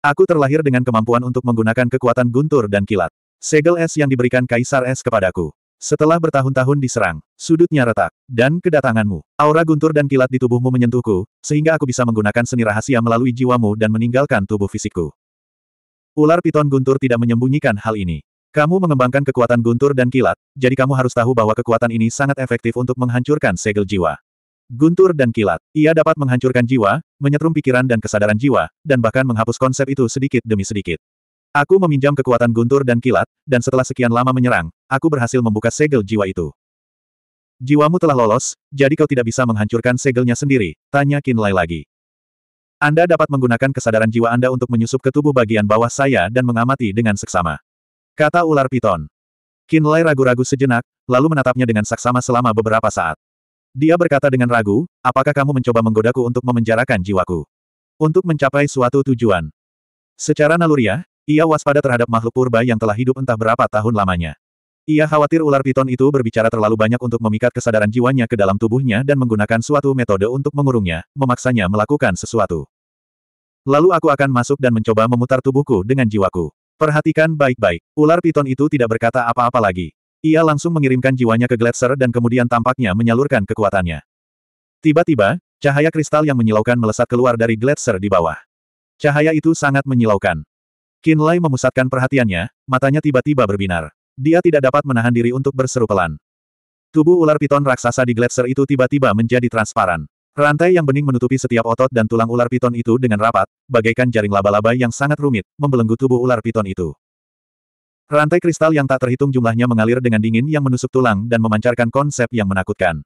Aku terlahir dengan kemampuan untuk menggunakan kekuatan guntur dan kilat. Segel es yang diberikan Kaisar es kepadaku. Setelah bertahun-tahun diserang, sudutnya retak, dan kedatanganmu. Aura guntur dan kilat di tubuhmu menyentuhku, sehingga aku bisa menggunakan seni rahasia melalui jiwamu dan meninggalkan tubuh fisikku. Ular piton guntur tidak menyembunyikan hal ini. Kamu mengembangkan kekuatan guntur dan kilat, jadi kamu harus tahu bahwa kekuatan ini sangat efektif untuk menghancurkan segel jiwa. Guntur dan kilat, ia dapat menghancurkan jiwa, menyetrum pikiran dan kesadaran jiwa, dan bahkan menghapus konsep itu sedikit demi sedikit. Aku meminjam kekuatan guntur dan kilat, dan setelah sekian lama menyerang, aku berhasil membuka segel jiwa itu. Jiwamu telah lolos, jadi kau tidak bisa menghancurkan segelnya sendiri, tanya Kinlay lagi. Anda dapat menggunakan kesadaran jiwa Anda untuk menyusup ke tubuh bagian bawah saya dan mengamati dengan seksama. Kata ular piton. Kinlay ragu-ragu sejenak, lalu menatapnya dengan seksama selama beberapa saat. Dia berkata dengan ragu, apakah kamu mencoba menggodaku untuk memenjarakan jiwaku? Untuk mencapai suatu tujuan. Secara naluriah, ia waspada terhadap makhluk purba yang telah hidup entah berapa tahun lamanya. Ia khawatir ular piton itu berbicara terlalu banyak untuk memikat kesadaran jiwanya ke dalam tubuhnya dan menggunakan suatu metode untuk mengurungnya, memaksanya melakukan sesuatu. Lalu aku akan masuk dan mencoba memutar tubuhku dengan jiwaku. Perhatikan baik-baik, ular piton itu tidak berkata apa-apa lagi. Ia langsung mengirimkan jiwanya ke Gletser dan kemudian tampaknya menyalurkan kekuatannya. Tiba-tiba, cahaya kristal yang menyilaukan melesat keluar dari Gletser di bawah. Cahaya itu sangat menyilaukan. Qin Lai memusatkan perhatiannya, matanya tiba-tiba berbinar. Dia tidak dapat menahan diri untuk berseru pelan. Tubuh ular piton raksasa di gletser itu tiba-tiba menjadi transparan. Rantai yang bening menutupi setiap otot dan tulang ular piton itu dengan rapat, bagaikan jaring laba-laba yang sangat rumit, membelenggu tubuh ular piton itu. Rantai kristal yang tak terhitung jumlahnya mengalir dengan dingin yang menusuk tulang dan memancarkan konsep yang menakutkan.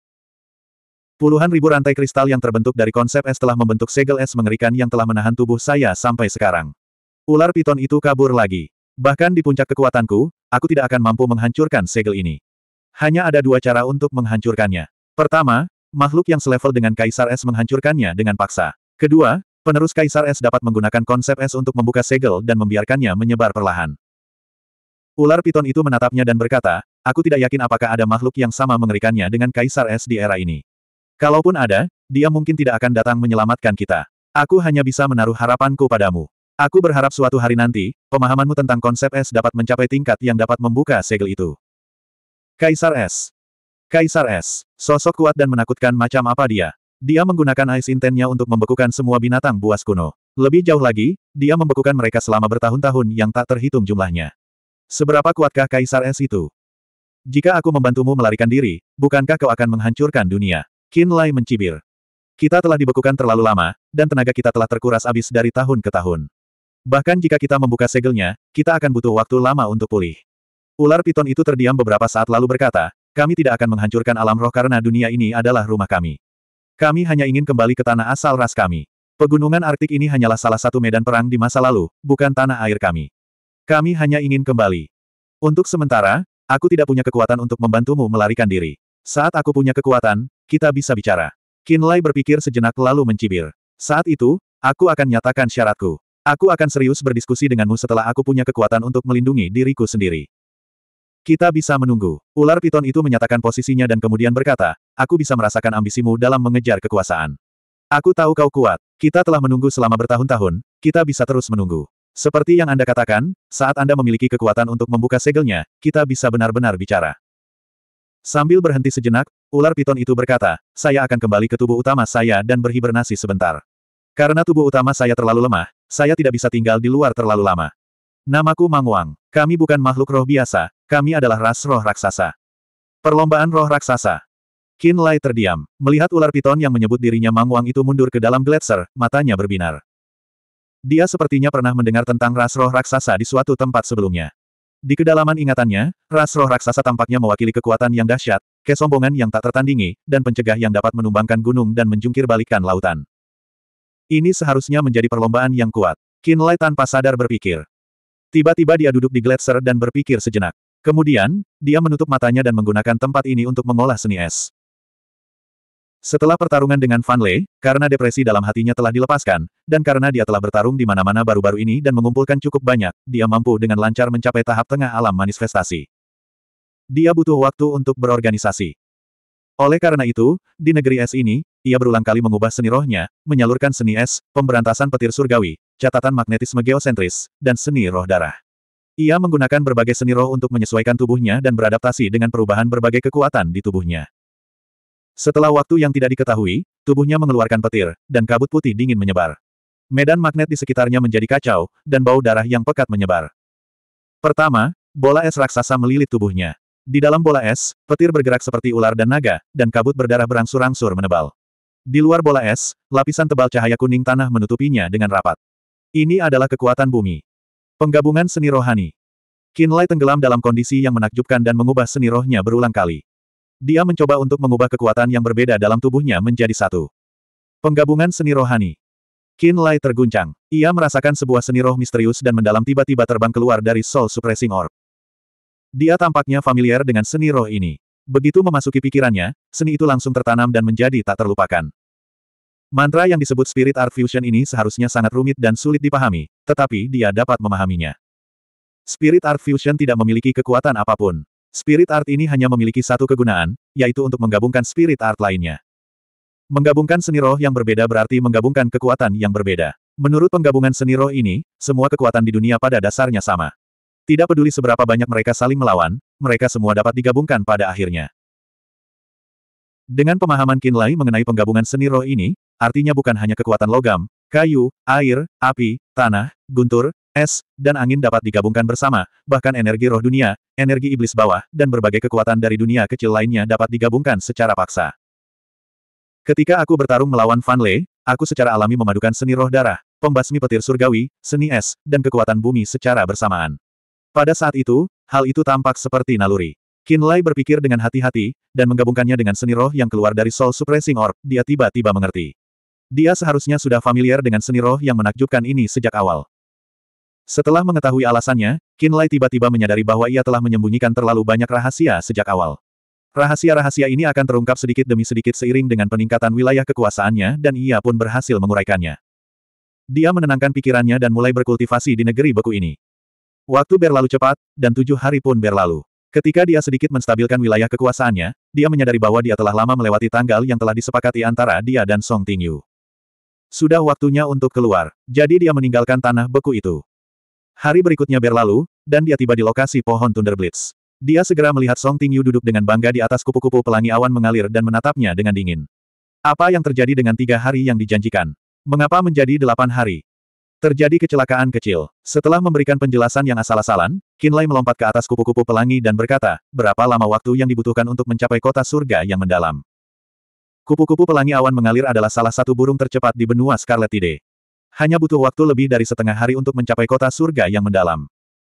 Puluhan ribu rantai kristal yang terbentuk dari konsep es telah membentuk segel es mengerikan yang telah menahan tubuh saya sampai sekarang. Ular piton itu kabur lagi. Bahkan di puncak kekuatanku, aku tidak akan mampu menghancurkan segel ini. Hanya ada dua cara untuk menghancurkannya. Pertama, makhluk yang selevel dengan Kaisar S menghancurkannya dengan paksa. Kedua, penerus Kaisar S dapat menggunakan konsep S untuk membuka segel dan membiarkannya menyebar perlahan. Ular piton itu menatapnya dan berkata, aku tidak yakin apakah ada makhluk yang sama mengerikannya dengan Kaisar S di era ini. Kalaupun ada, dia mungkin tidak akan datang menyelamatkan kita. Aku hanya bisa menaruh harapanku padamu. Aku berharap suatu hari nanti, pemahamanmu tentang konsep es dapat mencapai tingkat yang dapat membuka segel itu. Kaisar Es Kaisar Es, sosok kuat dan menakutkan macam apa dia? Dia menggunakan ice intennya untuk membekukan semua binatang buas kuno. Lebih jauh lagi, dia membekukan mereka selama bertahun-tahun yang tak terhitung jumlahnya. Seberapa kuatkah Kaisar Es itu? Jika aku membantumu melarikan diri, bukankah kau akan menghancurkan dunia? Qin Lai mencibir. Kita telah dibekukan terlalu lama, dan tenaga kita telah terkuras habis dari tahun ke tahun. Bahkan jika kita membuka segelnya, kita akan butuh waktu lama untuk pulih. Ular piton itu terdiam beberapa saat lalu berkata, kami tidak akan menghancurkan alam roh karena dunia ini adalah rumah kami. Kami hanya ingin kembali ke tanah asal ras kami. Pegunungan Arktik ini hanyalah salah satu medan perang di masa lalu, bukan tanah air kami. Kami hanya ingin kembali. Untuk sementara, aku tidak punya kekuatan untuk membantumu melarikan diri. Saat aku punya kekuatan, kita bisa bicara. Kinlay berpikir sejenak lalu mencibir. Saat itu, aku akan nyatakan syaratku. Aku akan serius berdiskusi denganmu setelah aku punya kekuatan untuk melindungi diriku sendiri. Kita bisa menunggu. Ular piton itu menyatakan posisinya dan kemudian berkata, aku bisa merasakan ambisimu dalam mengejar kekuasaan. Aku tahu kau kuat. Kita telah menunggu selama bertahun-tahun, kita bisa terus menunggu. Seperti yang Anda katakan, saat Anda memiliki kekuatan untuk membuka segelnya, kita bisa benar-benar bicara. Sambil berhenti sejenak, ular piton itu berkata, saya akan kembali ke tubuh utama saya dan berhibernasi sebentar. Karena tubuh utama saya terlalu lemah, saya tidak bisa tinggal di luar terlalu lama. Namaku Mang Wang. Kami bukan makhluk roh biasa, kami adalah ras roh raksasa. Perlombaan roh raksasa. Qin Lai terdiam. Melihat ular piton yang menyebut dirinya Mang Wang itu mundur ke dalam gletser, matanya berbinar. Dia sepertinya pernah mendengar tentang ras roh raksasa di suatu tempat sebelumnya. Di kedalaman ingatannya, ras roh raksasa tampaknya mewakili kekuatan yang dahsyat, kesombongan yang tak tertandingi, dan pencegah yang dapat menumbangkan gunung dan menjungkir balikan lautan. Ini seharusnya menjadi perlombaan yang kuat. Lai tanpa sadar berpikir. Tiba-tiba dia duduk di gletser dan berpikir sejenak. Kemudian, dia menutup matanya dan menggunakan tempat ini untuk mengolah seni es. Setelah pertarungan dengan Van Lei, karena depresi dalam hatinya telah dilepaskan, dan karena dia telah bertarung di mana-mana baru-baru ini dan mengumpulkan cukup banyak, dia mampu dengan lancar mencapai tahap tengah alam manifestasi. Dia butuh waktu untuk berorganisasi. Oleh karena itu, di negeri es ini, ia berulang kali mengubah seni rohnya, menyalurkan seni es, pemberantasan petir surgawi, catatan magnetisme geosentris, dan seni roh darah. Ia menggunakan berbagai seni roh untuk menyesuaikan tubuhnya dan beradaptasi dengan perubahan berbagai kekuatan di tubuhnya. Setelah waktu yang tidak diketahui, tubuhnya mengeluarkan petir, dan kabut putih dingin menyebar. Medan magnet di sekitarnya menjadi kacau, dan bau darah yang pekat menyebar. Pertama, bola es raksasa melilit tubuhnya. Di dalam bola es, petir bergerak seperti ular dan naga, dan kabut berdarah berangsur-angsur menebal. Di luar bola es, lapisan tebal cahaya kuning tanah menutupinya dengan rapat. Ini adalah kekuatan bumi. Penggabungan seni rohani. Kinlay tenggelam dalam kondisi yang menakjubkan dan mengubah seni rohnya berulang kali. Dia mencoba untuk mengubah kekuatan yang berbeda dalam tubuhnya menjadi satu. Penggabungan seni rohani. Kinlay terguncang. Ia merasakan sebuah seni roh misterius dan mendalam tiba-tiba terbang keluar dari Soul Suppressing Orb. Dia tampaknya familiar dengan seni roh ini. Begitu memasuki pikirannya, seni itu langsung tertanam dan menjadi tak terlupakan. Mantra yang disebut Spirit Art Fusion ini seharusnya sangat rumit dan sulit dipahami, tetapi dia dapat memahaminya. Spirit Art Fusion tidak memiliki kekuatan apapun. Spirit Art ini hanya memiliki satu kegunaan, yaitu untuk menggabungkan Spirit Art lainnya. Menggabungkan seni roh yang berbeda berarti menggabungkan kekuatan yang berbeda. Menurut penggabungan seni roh ini, semua kekuatan di dunia pada dasarnya sama. Tidak peduli seberapa banyak mereka saling melawan, mereka semua dapat digabungkan pada akhirnya. Dengan pemahaman Kinlay mengenai penggabungan seni roh ini, artinya bukan hanya kekuatan logam, kayu, air, api, tanah, guntur, es, dan angin dapat digabungkan bersama, bahkan energi roh dunia, energi iblis bawah, dan berbagai kekuatan dari dunia kecil lainnya dapat digabungkan secara paksa. Ketika aku bertarung melawan Fan Le, aku secara alami memadukan seni roh darah, pembasmi petir surgawi, seni es, dan kekuatan bumi secara bersamaan. Pada saat itu, hal itu tampak seperti naluri. Kinlay berpikir dengan hati-hati, dan menggabungkannya dengan seni roh yang keluar dari Soul Suppressing Orb, dia tiba-tiba mengerti. Dia seharusnya sudah familiar dengan seni roh yang menakjubkan ini sejak awal. Setelah mengetahui alasannya, Kinlay tiba-tiba menyadari bahwa ia telah menyembunyikan terlalu banyak rahasia sejak awal. Rahasia-rahasia ini akan terungkap sedikit demi sedikit seiring dengan peningkatan wilayah kekuasaannya dan ia pun berhasil menguraikannya. Dia menenangkan pikirannya dan mulai berkultivasi di negeri beku ini. Waktu berlalu cepat, dan tujuh hari pun berlalu. Ketika dia sedikit menstabilkan wilayah kekuasaannya, dia menyadari bahwa dia telah lama melewati tanggal yang telah disepakati antara dia dan Song Tingyu. Sudah waktunya untuk keluar, jadi dia meninggalkan tanah beku itu. Hari berikutnya berlalu, dan dia tiba di lokasi pohon Thunderblitz. Dia segera melihat Song Tingyu duduk dengan bangga di atas kupu-kupu pelangi awan mengalir dan menatapnya dengan dingin. Apa yang terjadi dengan tiga hari yang dijanjikan? Mengapa menjadi delapan hari? Terjadi kecelakaan kecil. Setelah memberikan penjelasan yang asal-asalan, Kinlay melompat ke atas kupu-kupu pelangi dan berkata, berapa lama waktu yang dibutuhkan untuk mencapai kota surga yang mendalam. Kupu-kupu pelangi awan mengalir adalah salah satu burung tercepat di benua Scarlet Scarletide. Hanya butuh waktu lebih dari setengah hari untuk mencapai kota surga yang mendalam.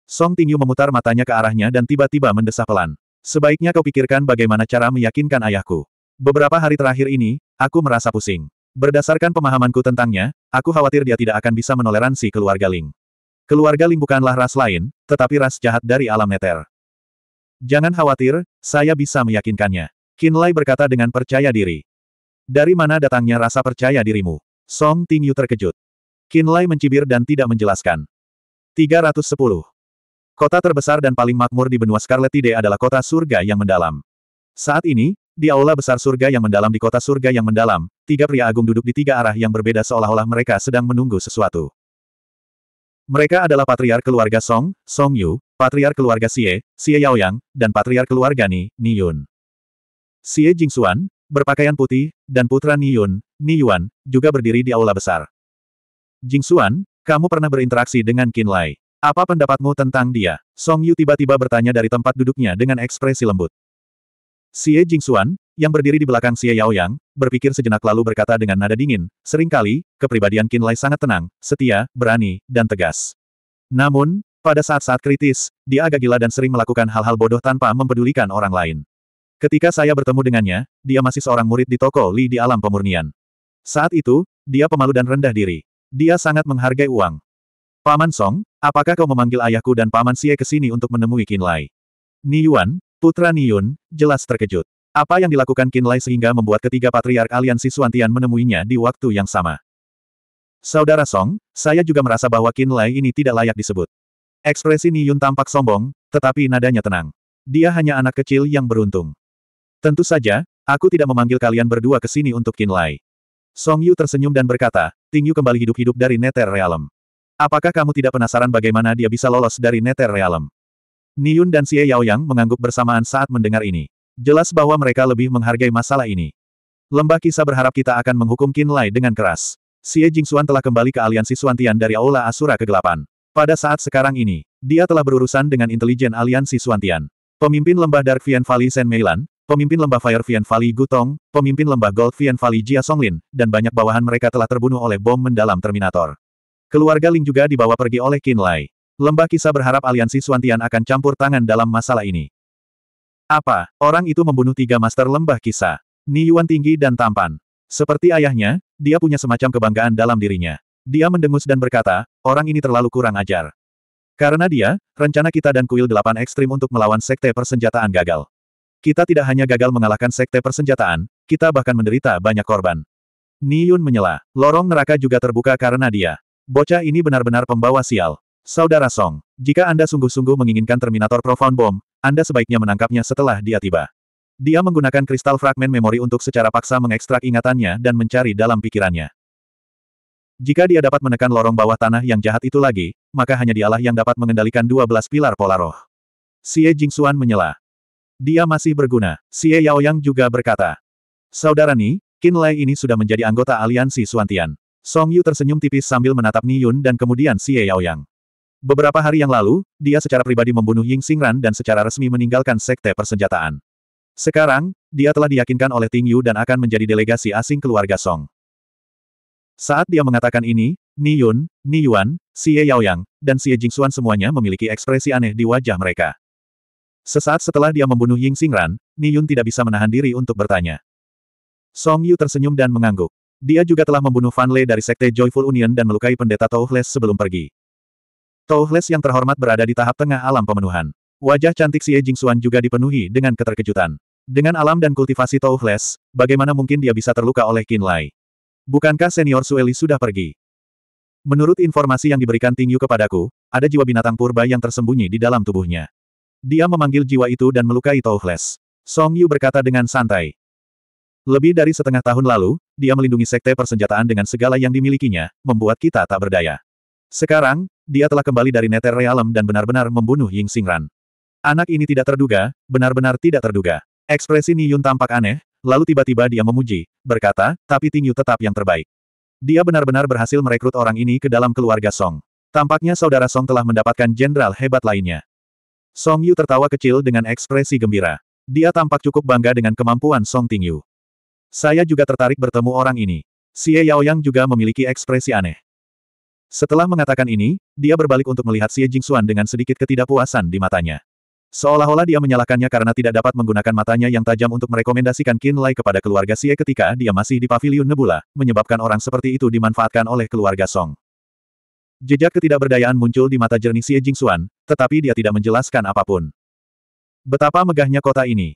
Song Tingyu memutar matanya ke arahnya dan tiba-tiba mendesah pelan. Sebaiknya kau pikirkan bagaimana cara meyakinkan ayahku. Beberapa hari terakhir ini, aku merasa pusing. Berdasarkan pemahamanku tentangnya, aku khawatir dia tidak akan bisa menoleransi keluarga Ling. Keluarga Ling bukanlah ras lain, tetapi ras jahat dari alam neter. Jangan khawatir, saya bisa meyakinkannya. Lai berkata dengan percaya diri. Dari mana datangnya rasa percaya dirimu? Song Tingyu terkejut. Lai mencibir dan tidak menjelaskan. 310. Kota terbesar dan paling makmur di benua Scarlet Tide adalah kota surga yang mendalam. Saat ini, di aula besar surga yang mendalam di kota surga yang mendalam, tiga pria agung duduk di tiga arah yang berbeda seolah-olah mereka sedang menunggu sesuatu. Mereka adalah patriar keluarga Song, Song Yu, patriar keluarga Xie, Xie Yaoyang, dan patriar keluarga Ni, Ni Yun. Xie Jingxuan, berpakaian putih, dan putra Ni Yun, Ni Yuan, juga berdiri di aula besar. Jingxuan, kamu pernah berinteraksi dengan Qin Lai. Apa pendapatmu tentang dia? Song Yu tiba-tiba bertanya dari tempat duduknya dengan ekspresi lembut. Xie Jingxuan, yang berdiri di belakang Xie Yaoyang, berpikir sejenak lalu berkata dengan nada dingin, seringkali, kepribadian Qin Lai sangat tenang, setia, berani, dan tegas. Namun, pada saat-saat kritis, dia agak gila dan sering melakukan hal-hal bodoh tanpa mempedulikan orang lain. Ketika saya bertemu dengannya, dia masih seorang murid di toko Li di alam pemurnian. Saat itu, dia pemalu dan rendah diri. Dia sangat menghargai uang. Paman Song, apakah kau memanggil ayahku dan Paman Xie ke sini untuk menemui Qin Lai? Ni Yuan, Putra Niyun, jelas terkejut. Apa yang dilakukan Qin Lai sehingga membuat ketiga patriark aliansi Suantian menemuinya di waktu yang sama. Saudara Song, saya juga merasa bahwa Qin Lai ini tidak layak disebut. Ekspresi Niyun tampak sombong, tetapi nadanya tenang. Dia hanya anak kecil yang beruntung. Tentu saja, aku tidak memanggil kalian berdua ke sini untuk Qin Lai. Song Yu tersenyum dan berkata, Ting Yu kembali hidup-hidup dari Nether Realm. Apakah kamu tidak penasaran bagaimana dia bisa lolos dari Nether Realm? Niyun dan Xie Yaoyang mengangguk bersamaan saat mendengar ini. Jelas bahwa mereka lebih menghargai masalah ini. Lembah kisah berharap kita akan menghukum Qin Lai dengan keras. Xie Jingxuan telah kembali ke aliansi Suantian dari Aula Asura Kegelapan. Pada saat sekarang ini, dia telah berurusan dengan intelijen aliansi Suantian. Pemimpin lembah Dark Vian Valley Sen Meilan, pemimpin lembah Fire Vian Valley Gutong, pemimpin lembah Gold Vian Valley Jia Songlin, dan banyak bawahan mereka telah terbunuh oleh bom mendalam Terminator. Keluarga Ling juga dibawa pergi oleh Qin Lai. Lembah Kisah berharap aliansi Suantian akan campur tangan dalam masalah ini. Apa, orang itu membunuh tiga master lembah kisah. Ni Yuan tinggi dan tampan. Seperti ayahnya, dia punya semacam kebanggaan dalam dirinya. Dia mendengus dan berkata, orang ini terlalu kurang ajar. Karena dia, rencana kita dan kuil delapan ekstrim untuk melawan sekte persenjataan gagal. Kita tidak hanya gagal mengalahkan sekte persenjataan, kita bahkan menderita banyak korban. Ni Yun menyela, lorong neraka juga terbuka karena dia. Bocah ini benar-benar pembawa sial. Saudara Song, jika Anda sungguh-sungguh menginginkan Terminator Profound Bomb, Anda sebaiknya menangkapnya setelah dia tiba. Dia menggunakan kristal fragmen memori untuk secara paksa mengekstrak ingatannya dan mencari dalam pikirannya. Jika dia dapat menekan lorong bawah tanah yang jahat itu lagi, maka hanya dialah yang dapat mengendalikan 12 pilar pola roh. Xie Jingxuan menyela. Dia masih berguna, Xie Yaoyang juga berkata. Saudara Ni, Qin Lai ini sudah menjadi anggota aliansi Suantian. Song Yu tersenyum tipis sambil menatap Ni Yun dan kemudian Xie Yaoyang. Beberapa hari yang lalu, dia secara pribadi membunuh Ying Xingran dan secara resmi meninggalkan sekte persenjataan. Sekarang, dia telah diyakinkan oleh Ting Yu dan akan menjadi delegasi asing keluarga Song. Saat dia mengatakan ini, Ni Yun, Ni Yuan, Xie Yaoyang, dan Xie Jingxuan semuanya memiliki ekspresi aneh di wajah mereka. Sesaat setelah dia membunuh Ying Xingran, Ni Yun tidak bisa menahan diri untuk bertanya. Song Yu tersenyum dan mengangguk. Dia juga telah membunuh Fan Lei dari Sekte Joyful Union dan melukai pendeta Touhles sebelum pergi. Touhles yang terhormat berada di tahap tengah alam pemenuhan. Wajah cantik Xie Jingxuan juga dipenuhi dengan keterkejutan. Dengan alam dan kultivasi Touhles, bagaimana mungkin dia bisa terluka oleh Qin Lai? Bukankah senior Sueli sudah pergi? Menurut informasi yang diberikan Ting kepadaku, ada jiwa binatang purba yang tersembunyi di dalam tubuhnya. Dia memanggil jiwa itu dan melukai Touhles. Song Yu berkata dengan santai. Lebih dari setengah tahun lalu, dia melindungi sekte persenjataan dengan segala yang dimilikinya, membuat kita tak berdaya. Sekarang, dia telah kembali dari Nether Realm dan benar-benar membunuh Ying Xingran. Anak ini tidak terduga, benar-benar tidak terduga. Ekspresi Niyun tampak aneh, lalu tiba-tiba dia memuji, berkata, tapi Ting Yu tetap yang terbaik. Dia benar-benar berhasil merekrut orang ini ke dalam keluarga Song. Tampaknya saudara Song telah mendapatkan jenderal hebat lainnya. Song Yu tertawa kecil dengan ekspresi gembira. Dia tampak cukup bangga dengan kemampuan Song Ting Yu. Saya juga tertarik bertemu orang ini. Xie Yaoyang juga memiliki ekspresi aneh. Setelah mengatakan ini, dia berbalik untuk melihat Xie Jingxuan dengan sedikit ketidakpuasan di matanya. Seolah-olah dia menyalahkannya karena tidak dapat menggunakan matanya yang tajam untuk merekomendasikan Qin Lai kepada keluarga Xie ketika dia masih di paviliun Nebula, menyebabkan orang seperti itu dimanfaatkan oleh keluarga Song. Jejak ketidakberdayaan muncul di mata jernih Xie Jingxuan, tetapi dia tidak menjelaskan apapun. Betapa megahnya kota ini.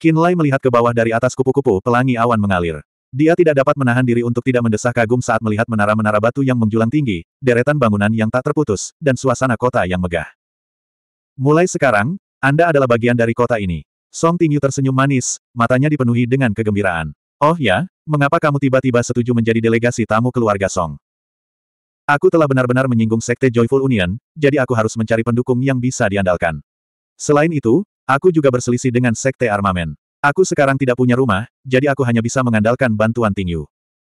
Qin Lai melihat ke bawah dari atas kupu-kupu pelangi awan mengalir. Dia tidak dapat menahan diri untuk tidak mendesah kagum saat melihat menara-menara batu yang menjulang tinggi, deretan bangunan yang tak terputus, dan suasana kota yang megah. Mulai sekarang, Anda adalah bagian dari kota ini. Song Tingyu tersenyum manis, matanya dipenuhi dengan kegembiraan. Oh ya, mengapa kamu tiba-tiba setuju menjadi delegasi tamu keluarga Song? Aku telah benar-benar menyinggung Sekte Joyful Union, jadi aku harus mencari pendukung yang bisa diandalkan. Selain itu, aku juga berselisih dengan Sekte Armamen. Aku sekarang tidak punya rumah, jadi aku hanya bisa mengandalkan bantuan Ting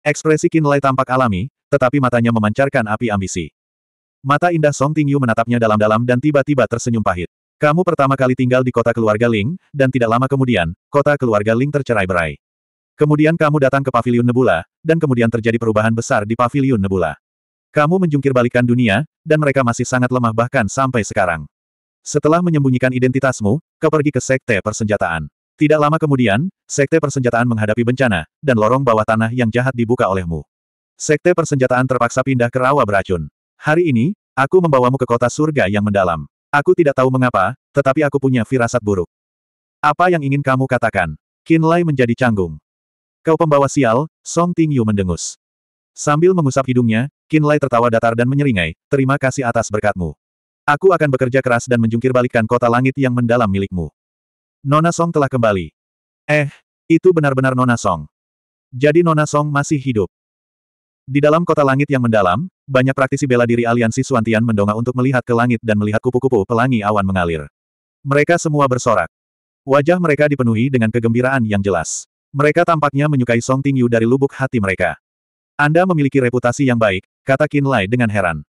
Ekspresi Qin Lai tampak alami, tetapi matanya memancarkan api ambisi. Mata indah Song Tingyu menatapnya dalam-dalam dan tiba-tiba tersenyum pahit. Kamu pertama kali tinggal di kota keluarga Ling, dan tidak lama kemudian, kota keluarga Ling tercerai-berai. Kemudian kamu datang ke Paviliun Nebula, dan kemudian terjadi perubahan besar di Paviliun Nebula. Kamu menjungkir dunia, dan mereka masih sangat lemah bahkan sampai sekarang. Setelah menyembunyikan identitasmu, kau pergi ke Sekte Persenjataan. Tidak lama kemudian, Sekte Persenjataan menghadapi bencana, dan lorong bawah tanah yang jahat dibuka olehmu. Sekte Persenjataan terpaksa pindah ke rawa beracun. Hari ini, aku membawamu ke kota surga yang mendalam. Aku tidak tahu mengapa, tetapi aku punya firasat buruk. Apa yang ingin kamu katakan? Kinlay menjadi canggung. Kau pembawa sial, Song Tingyu mendengus. Sambil mengusap hidungnya, Kinlay tertawa datar dan menyeringai, terima kasih atas berkatmu. Aku akan bekerja keras dan menjungkir balikan kota langit yang mendalam milikmu. Nona Song telah kembali. Eh, itu benar-benar Nona Song. Jadi Nona Song masih hidup. Di dalam kota langit yang mendalam, banyak praktisi bela diri aliansi Suantian mendongak untuk melihat ke langit dan melihat kupu-kupu pelangi awan mengalir. Mereka semua bersorak. Wajah mereka dipenuhi dengan kegembiraan yang jelas. Mereka tampaknya menyukai Song Tingyu dari lubuk hati mereka. Anda memiliki reputasi yang baik, kata Qin Lai dengan heran.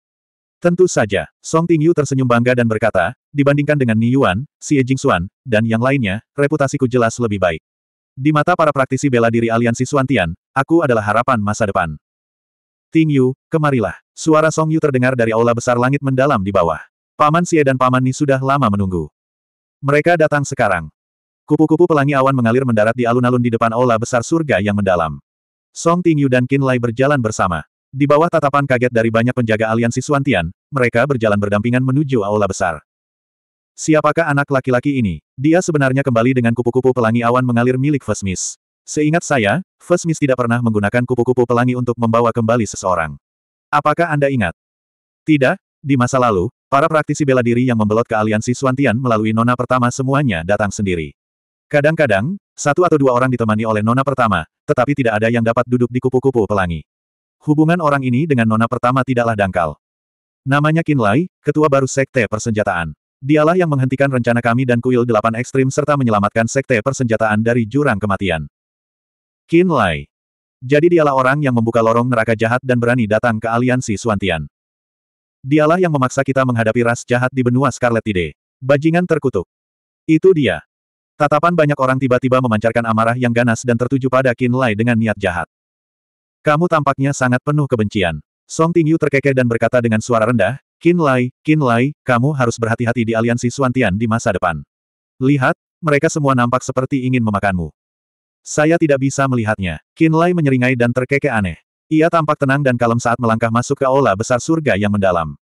Tentu saja, Song Tingyu tersenyum bangga dan berkata, dibandingkan dengan Ni Yuan, Si Xie Jingxuan, dan yang lainnya, reputasiku jelas lebih baik. Di mata para praktisi bela diri aliansi Suantian, aku adalah harapan masa depan. Tingyu, kemarilah. Suara Song Yu terdengar dari aula besar langit mendalam di bawah. Paman Xie dan Paman Ni sudah lama menunggu. Mereka datang sekarang. Kupu-kupu pelangi awan mengalir mendarat di alun-alun di depan aula besar surga yang mendalam. Song Tingyu dan Qin Lai berjalan bersama. Di bawah tatapan kaget dari banyak penjaga aliansi Suantian, mereka berjalan berdampingan menuju aula besar. Siapakah anak laki-laki ini? Dia sebenarnya kembali dengan kupu-kupu pelangi awan mengalir milik Vesmis. Seingat saya, Vesmis tidak pernah menggunakan kupu-kupu pelangi untuk membawa kembali seseorang. Apakah Anda ingat? Tidak, di masa lalu, para praktisi bela diri yang membelot ke aliansi Suantian melalui nona pertama semuanya datang sendiri. Kadang-kadang, satu atau dua orang ditemani oleh nona pertama, tetapi tidak ada yang dapat duduk di kupu-kupu pelangi. Hubungan orang ini dengan nona pertama tidaklah dangkal. Namanya Qin Lai, ketua baru Sekte Persenjataan. Dialah yang menghentikan rencana kami dan kuil delapan ekstrim serta menyelamatkan Sekte Persenjataan dari jurang kematian. Qin Lai. Jadi dialah orang yang membuka lorong neraka jahat dan berani datang ke aliansi Suantian. Dialah yang memaksa kita menghadapi ras jahat di benua Scarlet Tide. Bajingan terkutuk. Itu dia. Tatapan banyak orang tiba-tiba memancarkan amarah yang ganas dan tertuju pada Qin Lai dengan niat jahat. Kamu tampaknya sangat penuh kebencian. Song Tingyu terkekeh dan berkata dengan suara rendah, Qin Lai, Qin Lai, kamu harus berhati-hati di aliansi Suantian di masa depan. Lihat, mereka semua nampak seperti ingin memakanmu. Saya tidak bisa melihatnya. Qin Lai menyeringai dan terkekeh aneh. Ia tampak tenang dan kalem saat melangkah masuk ke aula besar surga yang mendalam.